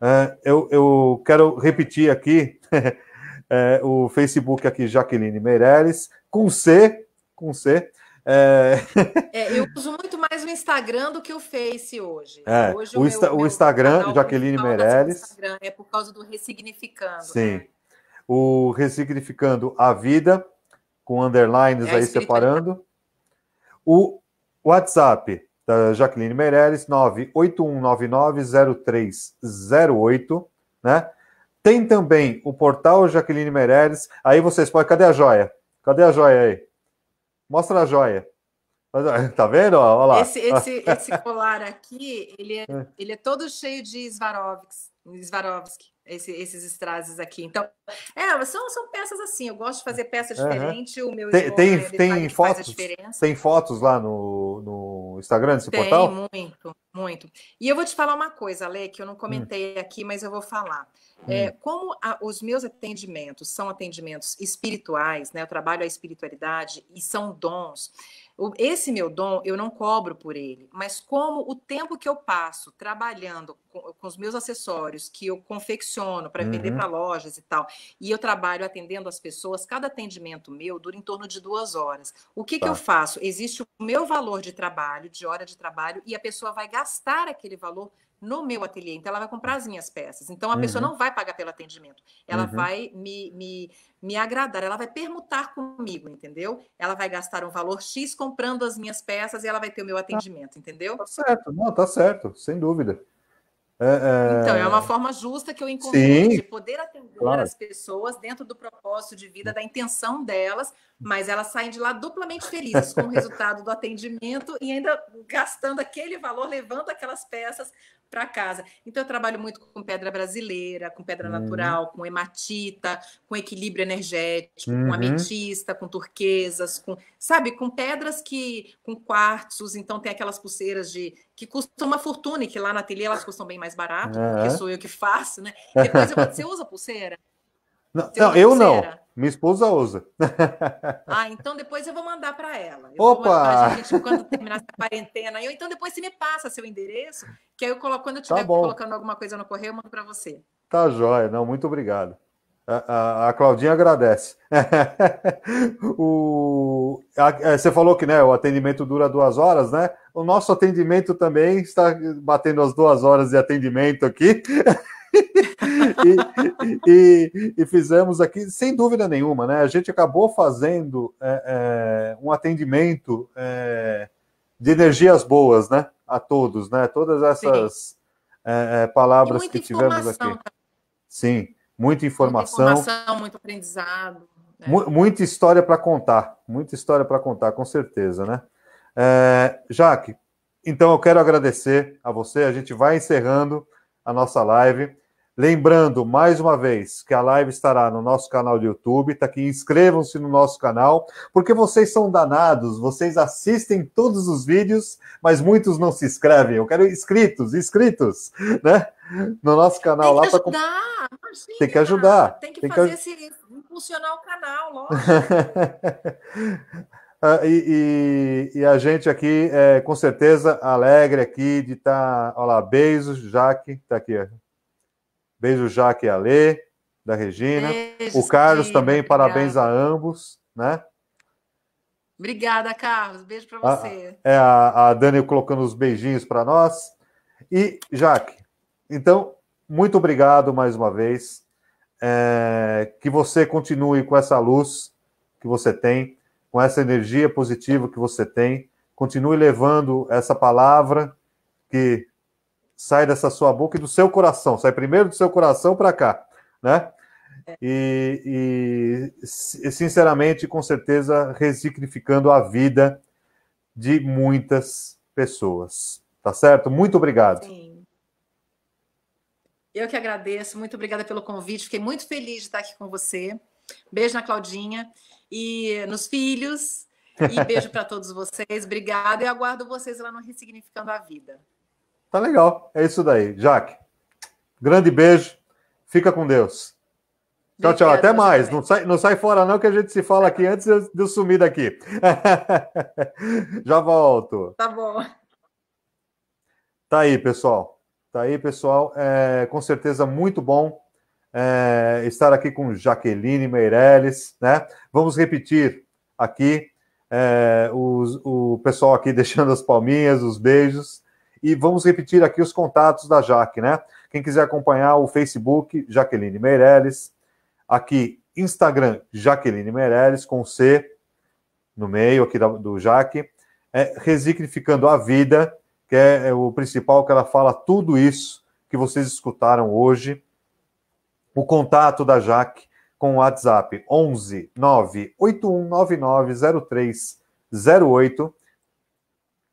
É, eu, eu, quero repetir aqui é, o Facebook aqui, Jaqueline Meireles, com C, com C. É, é... eu uso muito mais o Instagram do que o Face hoje. É, hoje o, o, meu, o, Instagram, Jaqueline Meireles. é por causa do Ressignificando. Sim. Né? O Ressignificando a Vida, com underlines aí separando. O WhatsApp, da Jaqueline Meireles, 981990308, né? Tem também o portal Jaqueline Meireles. Aí vocês podem. Cadê a joia? Cadê a joia aí? Mostra a joia. Tá vendo? Olha lá. Esse, esse, esse colar aqui, ele é, é, ele é todo cheio de Svarovics. Swarovski, esse, esses estrazes aqui. Então, é, são, são peças assim, eu gosto de fazer peças diferentes, uhum. o meu Tem, tem, tem fotos? Tem fotos lá no, no Instagram desse tem, portal? muito, muito. E eu vou te falar uma coisa, Lê, que eu não hum. comentei hum. aqui, mas eu vou falar. É, hum. É, como a, os meus atendimentos são atendimentos espirituais, né? Eu trabalho a espiritualidade e são dons. Esse meu dom eu não cobro por ele, mas como o tempo que eu passo trabalhando com, com os meus acessórios que eu confecciono para uhum. vender para lojas e tal, e eu trabalho atendendo as pessoas, cada atendimento meu dura em torno de duas horas. O que, tá. que eu tá. faço? Existe o meu valor de trabalho, de hora de trabalho, e a pessoa vai gastar aquele valor no meu ateliê. Então, ela vai comprar as minhas peças. Então, a uhum. pessoa não vai pagar pelo atendimento. Ela uhum. vai me, me, me agradar, ela vai permutar comigo, entendeu? Ela vai gastar um valor X comprando as minhas peças e ela vai ter o meu tá atendimento, entendeu? Tá certo, não, tá certo, sem dúvida. É, é... Então, é uma forma justa que eu encontrei Sim, de poder atender claro. as pessoas dentro do propósito de vida, hum. da intenção delas, mas elas saem de lá duplamente felizes com o resultado do atendimento e ainda gastando aquele valor, levando aquelas peças para casa. Então, eu trabalho muito com pedra brasileira, com pedra uhum. natural, com hematita, com equilíbrio energético, uhum. com ametista, com turquesas, com, sabe, com pedras que. com quartzos. Então, tem aquelas pulseiras de que custam uma fortuna e que lá na ateliê elas custam bem mais barato, uhum. porque sou eu que faço, né? Depois, eu, você usa pulseira? Não, não eu pulseira? não. Minha esposa usa. Ah, então depois eu vou mandar para ela. Eu Opa! Gente, quando terminar essa quarentena. Eu, então depois você me passa seu endereço, que aí eu coloco, quando eu estiver tá colocando alguma coisa no correio, eu mando para você. Tá jóia, não, muito obrigado. A, a, a Claudinha agradece. o, a, é, você falou que né, o atendimento dura duas horas, né? O nosso atendimento também está batendo as duas horas de atendimento aqui. e, e, e, fizemos aqui, sem dúvida nenhuma, né? A gente acabou fazendo é, é, um atendimento é, de energias boas, né? A todos, né? Todas essas é, é, palavras que tivemos aqui. Sim, muita informação. Muita informação, muito aprendizado. Né? muita história para contar, muita história para contar, com certeza, né? É, Jaque, então eu quero agradecer a você. A gente vai encerrando a nossa live. Lembrando, mais uma vez, que a live estará no nosso canal do YouTube, tá aqui, inscrevam-se no nosso canal, porque vocês são danados, vocês assistem todos os vídeos, mas muitos não se inscrevem. Eu quero inscritos, inscritos, né? No nosso canal lá para Tem que ajudar. Tem que, tem fazer que... esse impulsionar o canal, logo. Ah, e, e, e, a gente aqui, é, com certeza, alegre aqui de estar. Tá... Olha lá, beijos, Jaque, está aqui. Ó. Beijo, Jaque e Alê, da Regina. Beijo, o Carlos também, obrigada. parabéns a ambos, né? Obrigada, Carlos. Beijo para você. A, é a, a Dani colocando os beijinhos para nós. E, Jaque, então, muito obrigado mais uma vez. É, que você continue com essa luz que você tem, com essa energia positiva que você tem. Continue levando essa palavra que sai dessa sua boca e do seu coração, sai primeiro do seu coração para cá, né? É. E, e, sinceramente, com certeza, ressignificando a vida de muitas pessoas. Tá certo? Muito obrigado. Sim. Eu que agradeço, muito obrigada pelo convite, fiquei muito feliz de estar aqui com você. Beijo na Claudinha e nos filhos. E beijo para todos vocês. Obrigada e aguardo vocês lá no Ressignificando a Vida. Tá legal. É isso daí. Jaque, grande beijo. Fica com Deus. Tchau, tchau. Até mais. Não sai, não sai fora, não, que a gente se fala aqui antes de eu sumir daqui. Já volto. Tá bom. Tá aí, pessoal. Tá aí, pessoal. É, com certeza, muito bom é, estar aqui com Jaqueline Meirelles, né? Vamos repetir aqui é, os, o pessoal aqui deixando as palminhas, os beijos. E vamos repetir aqui os contatos da Jaque, né? Quem quiser acompanhar o Facebook, Jaqueline Meirelles. Aqui, Instagram, Jaqueline Meirelles, com C no meio aqui do Jaque. É, Resignificando a Vida, que é, é o principal, que ela fala tudo isso que vocês escutaram hoje. O contato da Jaque com o WhatsApp 11 981990308.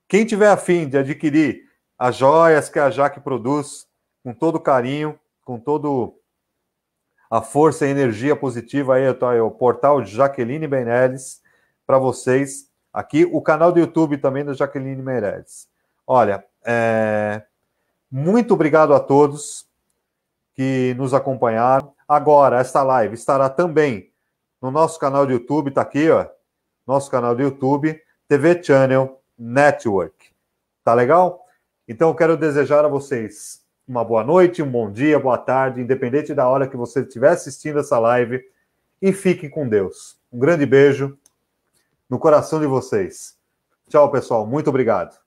Quem tiver afim de adquirir as joias que a Jaque produz com todo carinho, com todo a força e energia positiva aí, tá aí é o portal Jaqueline Meirelles para vocês. Aqui o canal do YouTube também da Jaqueline Meirelles. Olha, é... muito obrigado a todos que nos acompanharam. Agora, esta live estará também no nosso canal do YouTube, tá aqui, ó. Nosso canal do YouTube, TV Channel Network. Tá legal? Então, eu quero desejar a vocês uma boa noite, um bom dia, boa tarde, independente da hora que você estiver assistindo essa live. E fiquem com Deus. Um grande beijo no coração de vocês. Tchau, pessoal. Muito obrigado.